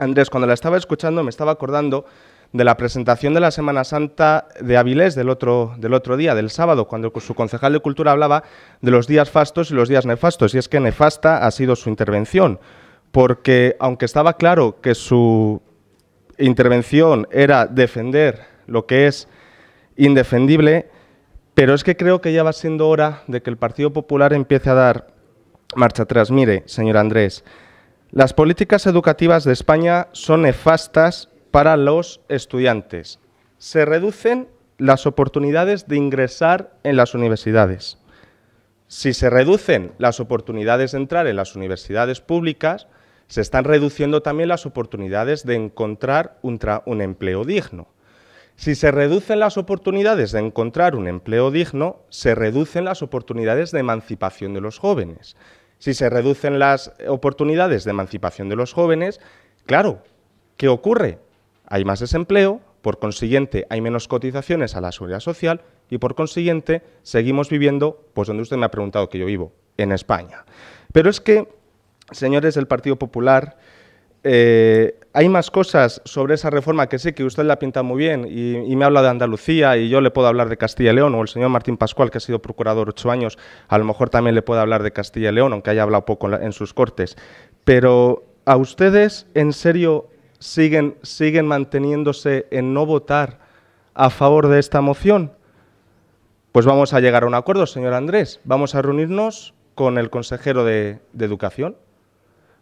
Andrés, cuando la estaba escuchando me estaba acordando de la presentación de la Semana Santa de Avilés del otro, del otro día, del sábado, cuando su concejal de Cultura hablaba de los días fastos y los días nefastos, y es que nefasta ha sido su intervención, porque aunque estaba claro que su intervención era defender lo que es indefendible, pero es que creo que ya va siendo hora de que el Partido Popular empiece a dar marcha atrás. Mire, señor Andrés, las políticas educativas de España son nefastas para los estudiantes. Se reducen las oportunidades de ingresar en las universidades. Si se reducen las oportunidades de entrar en las universidades públicas, se están reduciendo también las oportunidades de encontrar un, empleo digno. Si se reducen las oportunidades de encontrar un empleo digno, se reducen las oportunidades de emancipación de los jóvenes. Si se reducen las oportunidades de emancipación de los jóvenes, claro, ¿qué ocurre? Hay más desempleo, por consiguiente hay menos cotizaciones a la seguridad social y por consiguiente seguimos viviendo, pues donde usted me ha preguntado que yo vivo, en España. Pero es que, señores del Partido Popular, eh, hay más cosas sobre esa reforma que sí, que usted la pinta muy bien y, me habla de Andalucía y yo le puedo hablar de Castilla y León o el señor Martín Pascual, que ha sido procurador ocho años, a lo mejor también le puede hablar de Castilla y León, aunque haya hablado poco en, sus cortes. Pero a ustedes, en serio, siguen, siguen manteniéndose en no votar a favor de esta moción. Pues vamos a llegar a un acuerdo, señor Andrés. Vamos a reunirnos con el consejero de Educación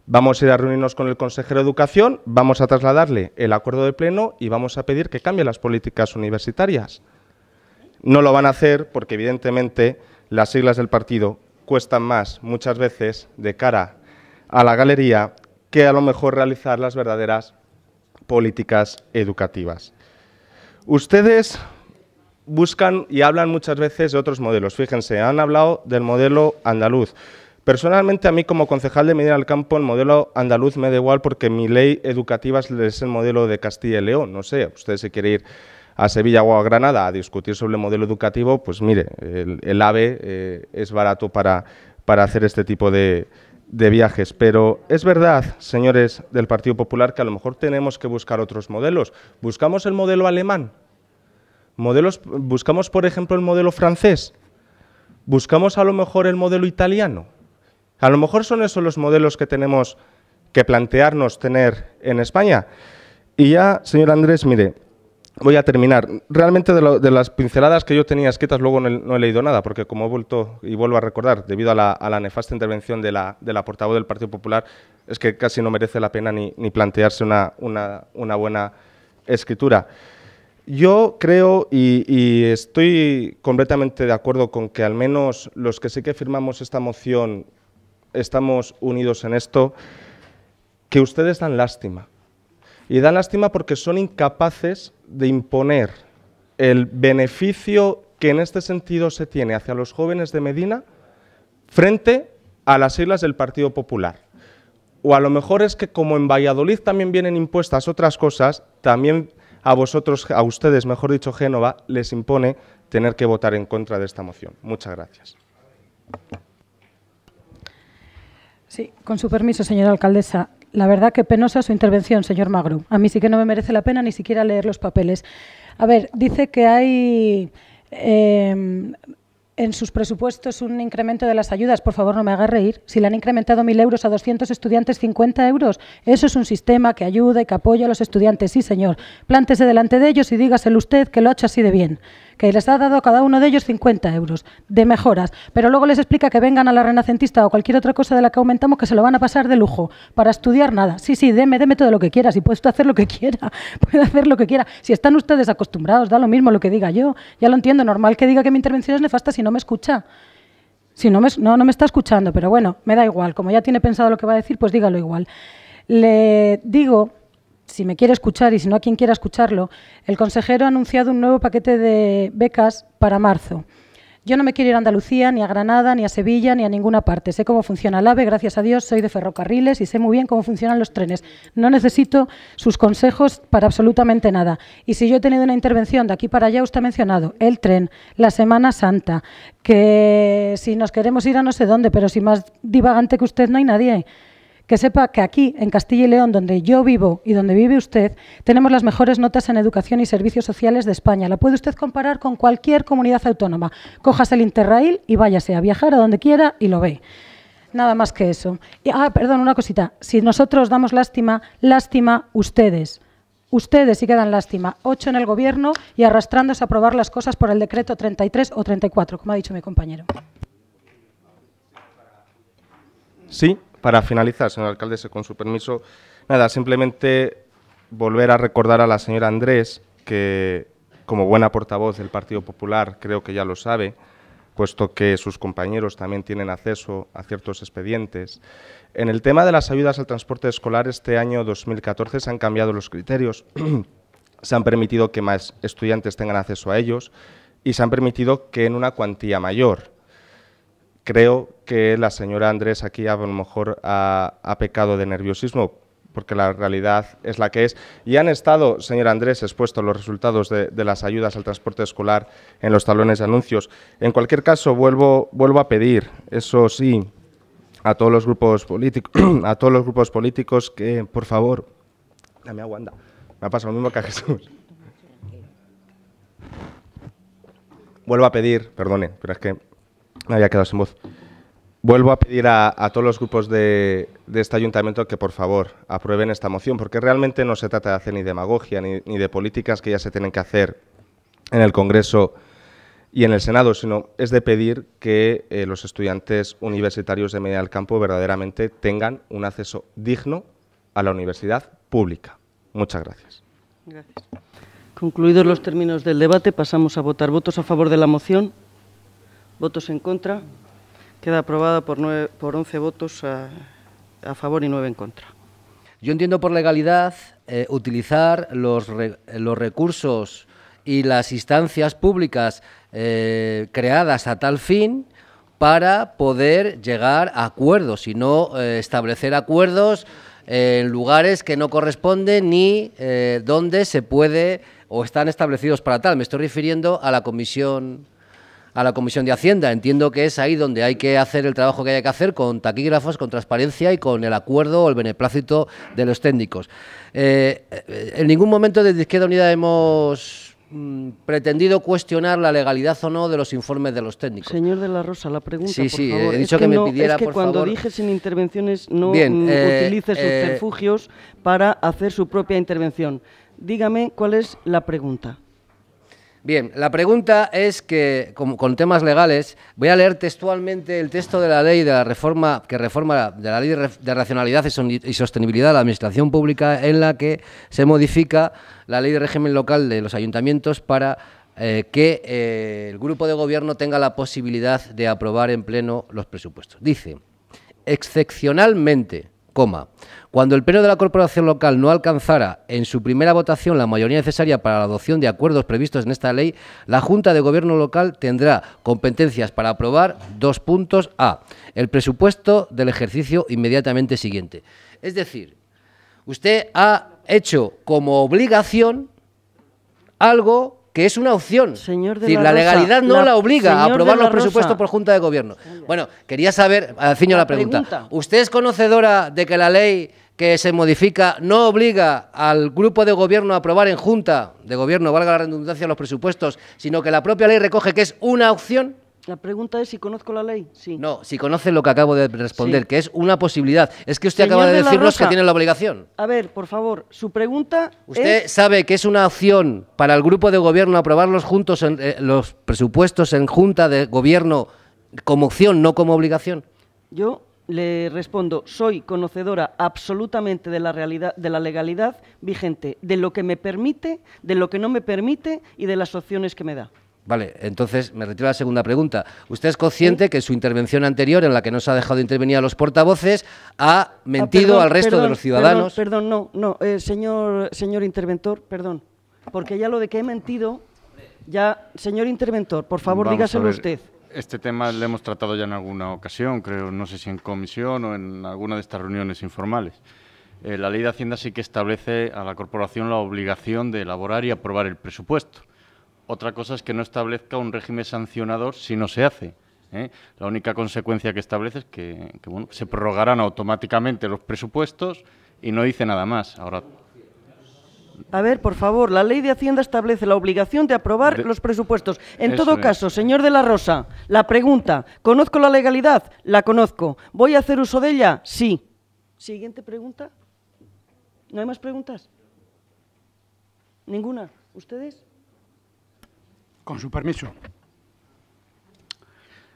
Vamos a ir a reunirnos con el consejero de Educación, vamos a trasladarle el acuerdo de pleno y vamos a pedir que cambie las políticas universitarias. No lo van a hacer porque, evidentemente, las siglas del partido cuestan más, muchas veces, de cara a la galería, que a lo mejor realizar las verdaderas políticas educativas. Ustedes buscan y hablan muchas veces de otros modelos. Fíjense, han hablado del modelo andaluz. Personalmente a mí como concejal de Medina del Campo el modelo andaluz me da igual porque mi ley educativa es el modelo de Castilla y León. No sé, usted se quiere ir a Sevilla o a Granada a discutir sobre el modelo educativo, pues mire, el, AVE eh, es barato para, para hacer este tipo de, de viajes. Pero es verdad, señores del Partido Popular, que a lo mejor tenemos que buscar otros modelos. ¿Buscamos el modelo alemán? Modelos, ¿Buscamos, por ejemplo, el modelo francés? ¿Buscamos a lo mejor el modelo italiano? A lo mejor son esos los modelos que tenemos que plantearnos tener en España. Y ya, señor Andrés, mire, voy a terminar. Realmente de, las pinceladas que yo tenía escritas luego no he, leído nada, porque como he vuelto y vuelvo a recordar, debido a la, nefasta intervención de la, portavoz del Partido Popular, es que casi no merece la pena ni, plantearse una, buena escritura. Yo creo y, y, estoy completamente de acuerdo con que al menos los que sí que firmamos esta moción estamos unidos en esto, que ustedes dan lástima. Y dan lástima porque son incapaces de imponer el beneficio que en este sentido se tiene hacia los jóvenes de Medina frente a las islas del Partido Popular. O a lo mejor es que como en Valladolid también vienen impuestas otras cosas, también a vosotros, a ustedes, mejor dicho, Génova, les impone tener que votar en contra de esta moción. Muchas gracias. Sí, con su permiso, señora alcaldesa. La verdad que penosa su intervención, señor Magro. A mí sí que no me merece la pena ni siquiera leer los papeles. A ver, dice que hay... Em, en sus presupuestos un incremento de las ayudas, por favor no me haga reír, si le han incrementado 1.000 euros a 200 estudiantes, 50 euros, eso es un sistema que ayuda y que apoya a los estudiantes, sí señor, plántese delante de ellos y dígaselo usted que lo ha hecho así de bien que les ha dado a cada uno de ellos 50 euros de mejoras, pero luego les explica que vengan a la Renacentista o cualquier otra cosa de la que aumentamos que se lo van a pasar de lujo, para estudiar nada. Sí, sí, deme, deme todo lo que quieras y puedes hacer lo que quiera, puede hacer lo que quiera. Si están ustedes acostumbrados, da lo mismo lo que diga yo, ya lo entiendo, normal que diga que mi intervención es nefasta si no me escucha. Si no me, no, no me está escuchando, pero bueno, me da igual, como ya tiene pensado lo que va a decir, pues dígalo igual. Le digo si me quiere escuchar y si no a quien quiera escucharlo, el consejero ha anunciado un nuevo paquete de becas para marzo. Yo no me quiero ir a Andalucía, ni a Granada, ni a Sevilla, ni a ninguna parte. Sé cómo funciona el AVE, gracias a Dios, soy de ferrocarriles y sé muy bien cómo funcionan los trenes. No necesito sus consejos para absolutamente nada. Y si yo he tenido una intervención de aquí para allá, usted ha mencionado el tren, la Semana Santa, que si nos queremos ir a no sé dónde, pero si más divagante que usted no hay nadie que sepa que aquí, en Castilla y León, donde yo vivo y donde vive usted, tenemos las mejores notas en educación y servicios sociales de España. La puede usted comparar con cualquier comunidad autónoma. Cójase el Interrail y váyase a viajar a donde quiera y lo ve. Nada más que eso. ah, perdón, una cosita. Si nosotros damos lástima, lástima ustedes. Ustedes sí que dan lástima. Ocho en el Gobierno y arrastrándose a aprobar las cosas por el decreto 33 o 34, como ha dicho mi compañero. Sí, para finalizar, señor alcalde, con su permiso, nada, simplemente volver a recordar a la señora Andrés que, como buena portavoz del Partido Popular, creo que ya lo sabe, puesto que sus compañeros también tienen acceso a ciertos expedientes. En el tema de las ayudas al transporte escolar, este año 2014 se han cambiado los criterios, se han permitido que más estudiantes tengan acceso a ellos y se han permitido que en una cuantía mayor creo que la señora Andrés aquí a lo mejor ha, pecado de nerviosismo, porque la realidad es la que es. Y han estado, señora Andrés, expuestos los resultados de, las ayudas al transporte escolar en los tablones de anuncios. En cualquier caso, vuelvo, vuelvo a pedir, eso sí, a todos los grupos políticos, a todos los grupos políticos que, por favor, dame aguanta, me ha pasado lo mismo que a Jesús. Vuelvo a pedir, perdone, pero es que me había quedado sin voz. Vuelvo a pedir a, todos los grupos de, este ayuntamiento que por favor aprueben esta moción, porque realmente no se trata de hacer ni demagogia ni, de políticas que ya se tienen que hacer en el Congreso y en el Senado, sino es de pedir que eh, los estudiantes universitarios de media del campo verdaderamente tengan un acceso digno a la universidad pública. Muchas gracias. Gracias. Concluidos los términos del debate, pasamos a votar votos a favor de la moción votos en contra. Queda aprobada por, por 11 votos a, favor y 9 en contra. Yo entiendo por legalidad eh, utilizar los, recursos y las instancias públicas eh, creadas a tal fin para poder llegar a acuerdos y no eh, establecer acuerdos en lugares que no corresponden ni donde se puede o están establecidos para tal. Me estoy refiriendo a la Comisión a la Comisión de Hacienda. Entiendo que es ahí donde hay que hacer el trabajo que haya que hacer con taquígrafos, con transparencia y con el acuerdo o el beneplácito de los técnicos. Eh, en ningún momento desde Izquierda Unida hemos mm, pretendido cuestionar la legalidad o no de los informes de los técnicos. Señor de la Rosa, la pregunta, sí, sí, he dicho que, me pidiera, es que cuando dije sin intervenciones no mm, eh, utilice sus eh, refugios para hacer su propia intervención. Dígame cuál es la pregunta. Bien, la pregunta es que, con, temas legales, voy a leer textualmente el texto de la ley de la reforma, que reforma de la ley de racionalidad y sostenibilidad de la administración pública, en la que se modifica la ley de régimen local de los ayuntamientos para eh, que eh, el grupo de gobierno tenga la posibilidad de aprobar en pleno los presupuestos. Dice, excepcionalmente, cuando el Pleno de la Corporación Local no alcanzara en su primera votación la mayoría necesaria para la adopción de acuerdos previstos en esta ley, la Junta de Gobierno Local tendrá competencias para aprobar dos puntos A, el presupuesto del ejercicio inmediatamente siguiente. Es decir, usted ha hecho como obligación algo que es una opción. Señor la, legalidad no la, obliga a aprobar los presupuestos por Junta de Gobierno. Bueno, quería saber, ciño la, pregunta. pregunta. ¿Usted es conocedora de que la ley que se modifica no obliga al grupo de gobierno a aprobar en junta de gobierno, valga la redundancia, los presupuestos, sino que la propia ley recoge que es una opción. La pregunta es si conozco la ley. Sí. No, si conoce lo que acabo de responder, que es una posibilidad. Es que usted acaba de, decirnos que tiene la obligación. A ver, por favor, su pregunta. Usted sabe que es una opción para el grupo de gobierno aprobarlos juntos en, eh, los presupuestos en junta de gobierno como opción, no como obligación. Yo le respondo, soy conocedora absolutamente de la realidad, de la legalidad vigente, de lo que me permite, de lo que no me permite y de las opciones que me da. Vale, entonces me retiro a la segunda pregunta. ¿Usted es consciente que su intervención anterior, en la que no se ha dejado intervenir a los portavoces, ha ah, mentido al resto de los ciudadanos? Perdón, no, no, eh, señor, señor interventor, perdón, porque ya lo de que he mentido, ya, señor interventor, por favor, dígaselo usted. Este tema lo hemos tratado ya en alguna ocasión, creo, no sé si en comisión o en alguna de estas reuniones informales. Eh, la ley de Hacienda sí que establece a la corporación la obligación de elaborar y aprobar el presupuesto. Otra cosa es que no establezca un régimen sancionador si no se hace. ¿eh? La única consecuencia que establece es que, se prorrogarán automáticamente los presupuestos y no dice nada más. Ahora, a ver, por favor, la ley de Hacienda establece la obligación de aprobar los presupuestos. En todo caso, señor de la Rosa, la pregunta, ¿conozco la legalidad? La conozco. ¿Voy a hacer uso de ella? Sí. Siguiente pregunta. ¿No hay más preguntas? ¿Ninguna? ¿Ustedes? Con su permiso.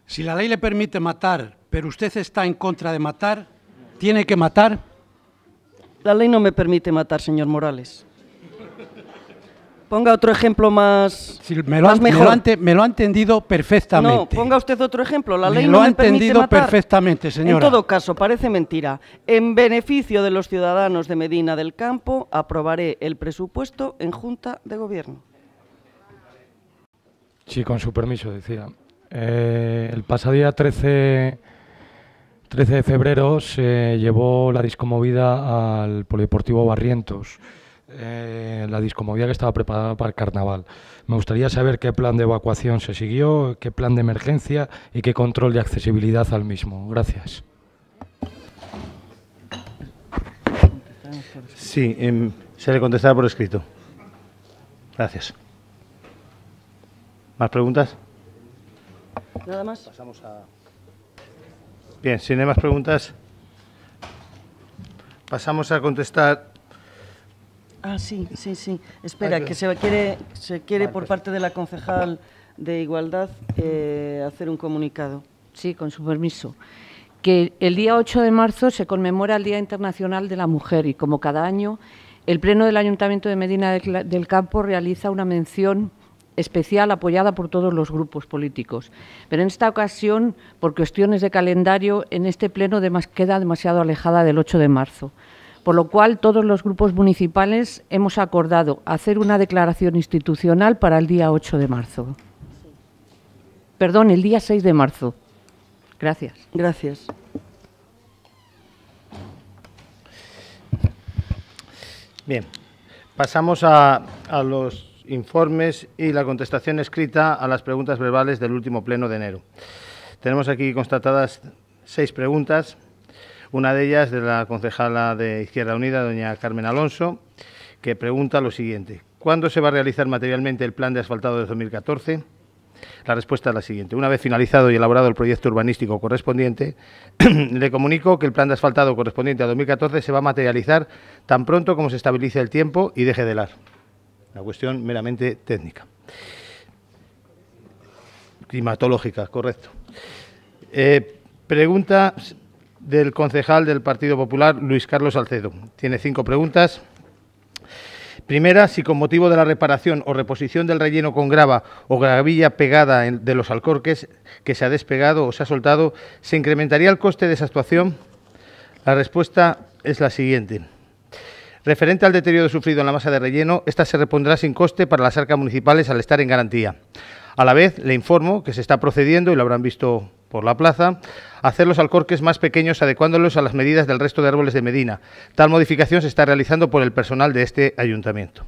Si la ley le permite matar, pero usted está en contra de matar, ¿tiene que matar? La ley no me permite matar, señor Morales. Ponga otro ejemplo más, me, lo Me, ha entendido perfectamente. No, ponga usted otro ejemplo. La ley me no lo ha entendido perfectamente, señora. En todo caso, parece mentira. En beneficio de los ciudadanos de Medina del Campo, aprobaré el presupuesto en Junta de Gobierno. Sí, con su permiso, decía. Eh, el pasado día 13, 13 de febrero se llevó la discomovida al Polideportivo Barrientos. Eh, la discomovida que estaba preparada para el carnaval. Me gustaría saber qué plan de evacuación se siguió, qué plan de emergencia y qué control de accesibilidad al mismo. Gracias. Sí, em, se le contestará por escrito. Gracias. ¿Más preguntas? Nada más. Bien, sin no más preguntas, pasamos a contestar. Ah, sí, sí, sí. Espera, que se quiere, se quiere por pues. parte de la concejal de Igualdad eh, hacer un comunicado. Sí, con su permiso que el día 8 de marzo se conmemora el Día Internacional de la Mujer y, como cada año, el Pleno del Ayuntamiento de Medina del Campo realiza una mención especial apoyada por todos los grupos políticos. Pero en esta ocasión, por cuestiones de calendario, en este Pleno queda demasiado alejada del 8 de marzo. Por lo cual, todos los grupos municipales hemos acordado hacer una declaración institucional para el día 8 de marzo. Perdón, el día 6 de marzo. Gracias. Gracias. Bien, pasamos a los informes y la contestación escrita a las preguntas verbales del último pleno de enero. Tenemos aquí constatadas seis preguntas, una de ellas de la concejala de Izquierda Unida, doña Carmen Alonso, que pregunta lo siguiente. ¿Cuándo se va a realizar materialmente el plan de asfaltado de 2014? La respuesta es la siguiente. Una vez finalizado y elaborado el proyecto urbanístico correspondiente, le comunico que el plan de asfaltado correspondiente a 2014 se va a materializar tan pronto como se estabilice el tiempo y deje de helar. Una cuestión meramente técnica. Climatológica, correcto. Eh, pregunta del concejal del Partido Popular, Luis Carlos Salcedo. Tiene cinco preguntas. Primera, si con motivo de la reparación o reposición del relleno con grava o gravilla pegada de los alcorques que se ha despegado o se ha soltado, ¿se incrementaría el coste de esa actuación? La respuesta es la siguiente. Referente al deterioro sufrido en la masa de relleno, esta se repondrá sin coste para las arcas municipales al estar en garantía. A la vez, le informo que se está procediendo, y lo habrán visto por la plaza, hacer los alcorques más pequeños adecuándolos a las medidas del resto de árboles de Medina. Tal modificación se está realizando por el personal de este ayuntamiento.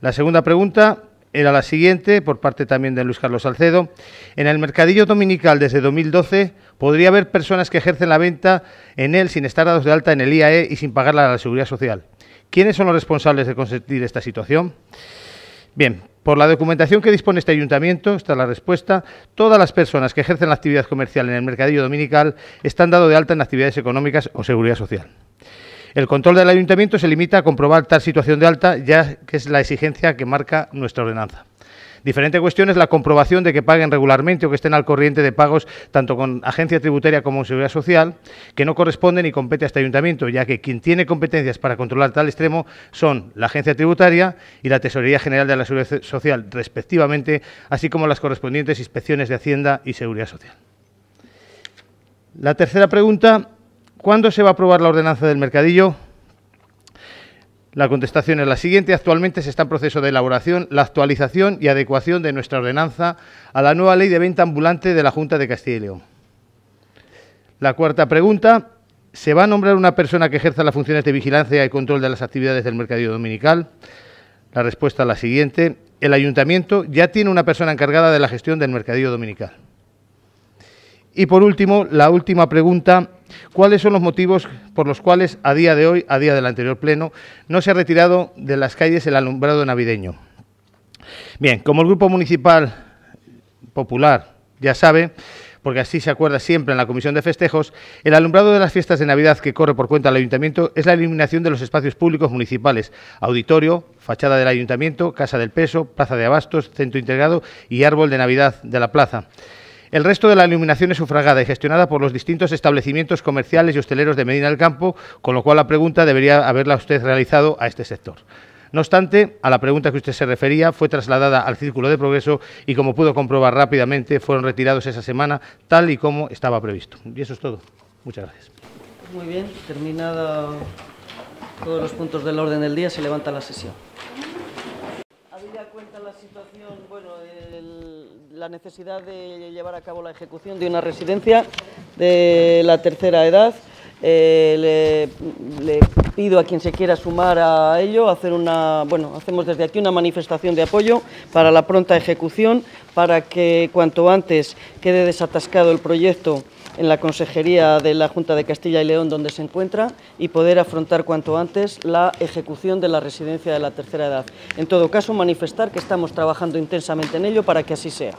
La segunda pregunta era la siguiente, por parte también de Luis Carlos Salcedo. En el mercadillo dominical desde 2012 podría haber personas que ejercen la venta en él sin estar dados de alta en el IAE y sin pagarla a la Seguridad Social. ¿Quiénes son los responsables de consentir esta situación? Bien, por la documentación que dispone este ayuntamiento, está la respuesta, todas las personas que ejercen la actividad comercial en el mercadillo dominical están dado de alta en actividades económicas o seguridad social. El control del ayuntamiento se limita a comprobar tal situación de alta, ya que es la exigencia que marca nuestra ordenanza. Diferente cuestión es la comprobación de que paguen regularmente o que estén al corriente de pagos tanto con agencia tributaria como con seguridad social, que no corresponde ni compete a este ayuntamiento, ya que quien tiene competencias para controlar tal extremo son la agencia tributaria y la Tesorería General de la Seguridad Social, respectivamente, así como las correspondientes inspecciones de Hacienda y Seguridad Social. La tercera pregunta ¿Cuándo se va a aprobar la ordenanza del mercadillo? La contestación es la siguiente. Actualmente se está en proceso de elaboración la actualización y adecuación de nuestra ordenanza a la nueva ley de venta ambulante de la Junta de Castilla y León. La cuarta pregunta. ¿Se va a nombrar una persona que ejerza las funciones de vigilancia y control de las actividades del mercadillo dominical? La respuesta es la siguiente. El ayuntamiento ya tiene una persona encargada de la gestión del mercadillo dominical. Y por último, la última pregunta cuáles son los motivos por los cuales a día de hoy, a día del anterior pleno, no se ha retirado de las calles el alumbrado navideño. Bien, como el Grupo Municipal Popular ya sabe, porque así se acuerda siempre en la Comisión de Festejos, el alumbrado de las fiestas de Navidad que corre por cuenta del Ayuntamiento es la eliminación de los espacios públicos municipales, auditorio, fachada del Ayuntamiento, Casa del Peso, Plaza de Abastos, Centro Integrado y Árbol de Navidad de la Plaza. El resto de la iluminación es sufragada y gestionada por los distintos establecimientos comerciales y hosteleros de Medina del Campo, con lo cual la pregunta debería haberla usted realizado a este sector. No obstante, a la pregunta que usted se refería fue trasladada al Círculo de Progreso y, como pudo comprobar rápidamente, fueron retirados esa semana tal y como estaba previsto. Y eso es todo. Muchas gracias. Muy bien, terminada todos los puntos del orden del día, se levanta la sesión. la necesidad de llevar a cabo la ejecución de una residencia de la tercera edad. Eh, le, le, pido a quien se quiera sumar a ello, hacer una, bueno, hacemos desde aquí una manifestación de apoyo para la pronta ejecución, para que cuanto antes quede desatascado el proyecto en la Consejería de la Junta de Castilla y León donde se encuentra y poder afrontar cuanto antes la ejecución de la residencia de la tercera edad. En todo caso, manifestar que estamos trabajando intensamente en ello para que así sea.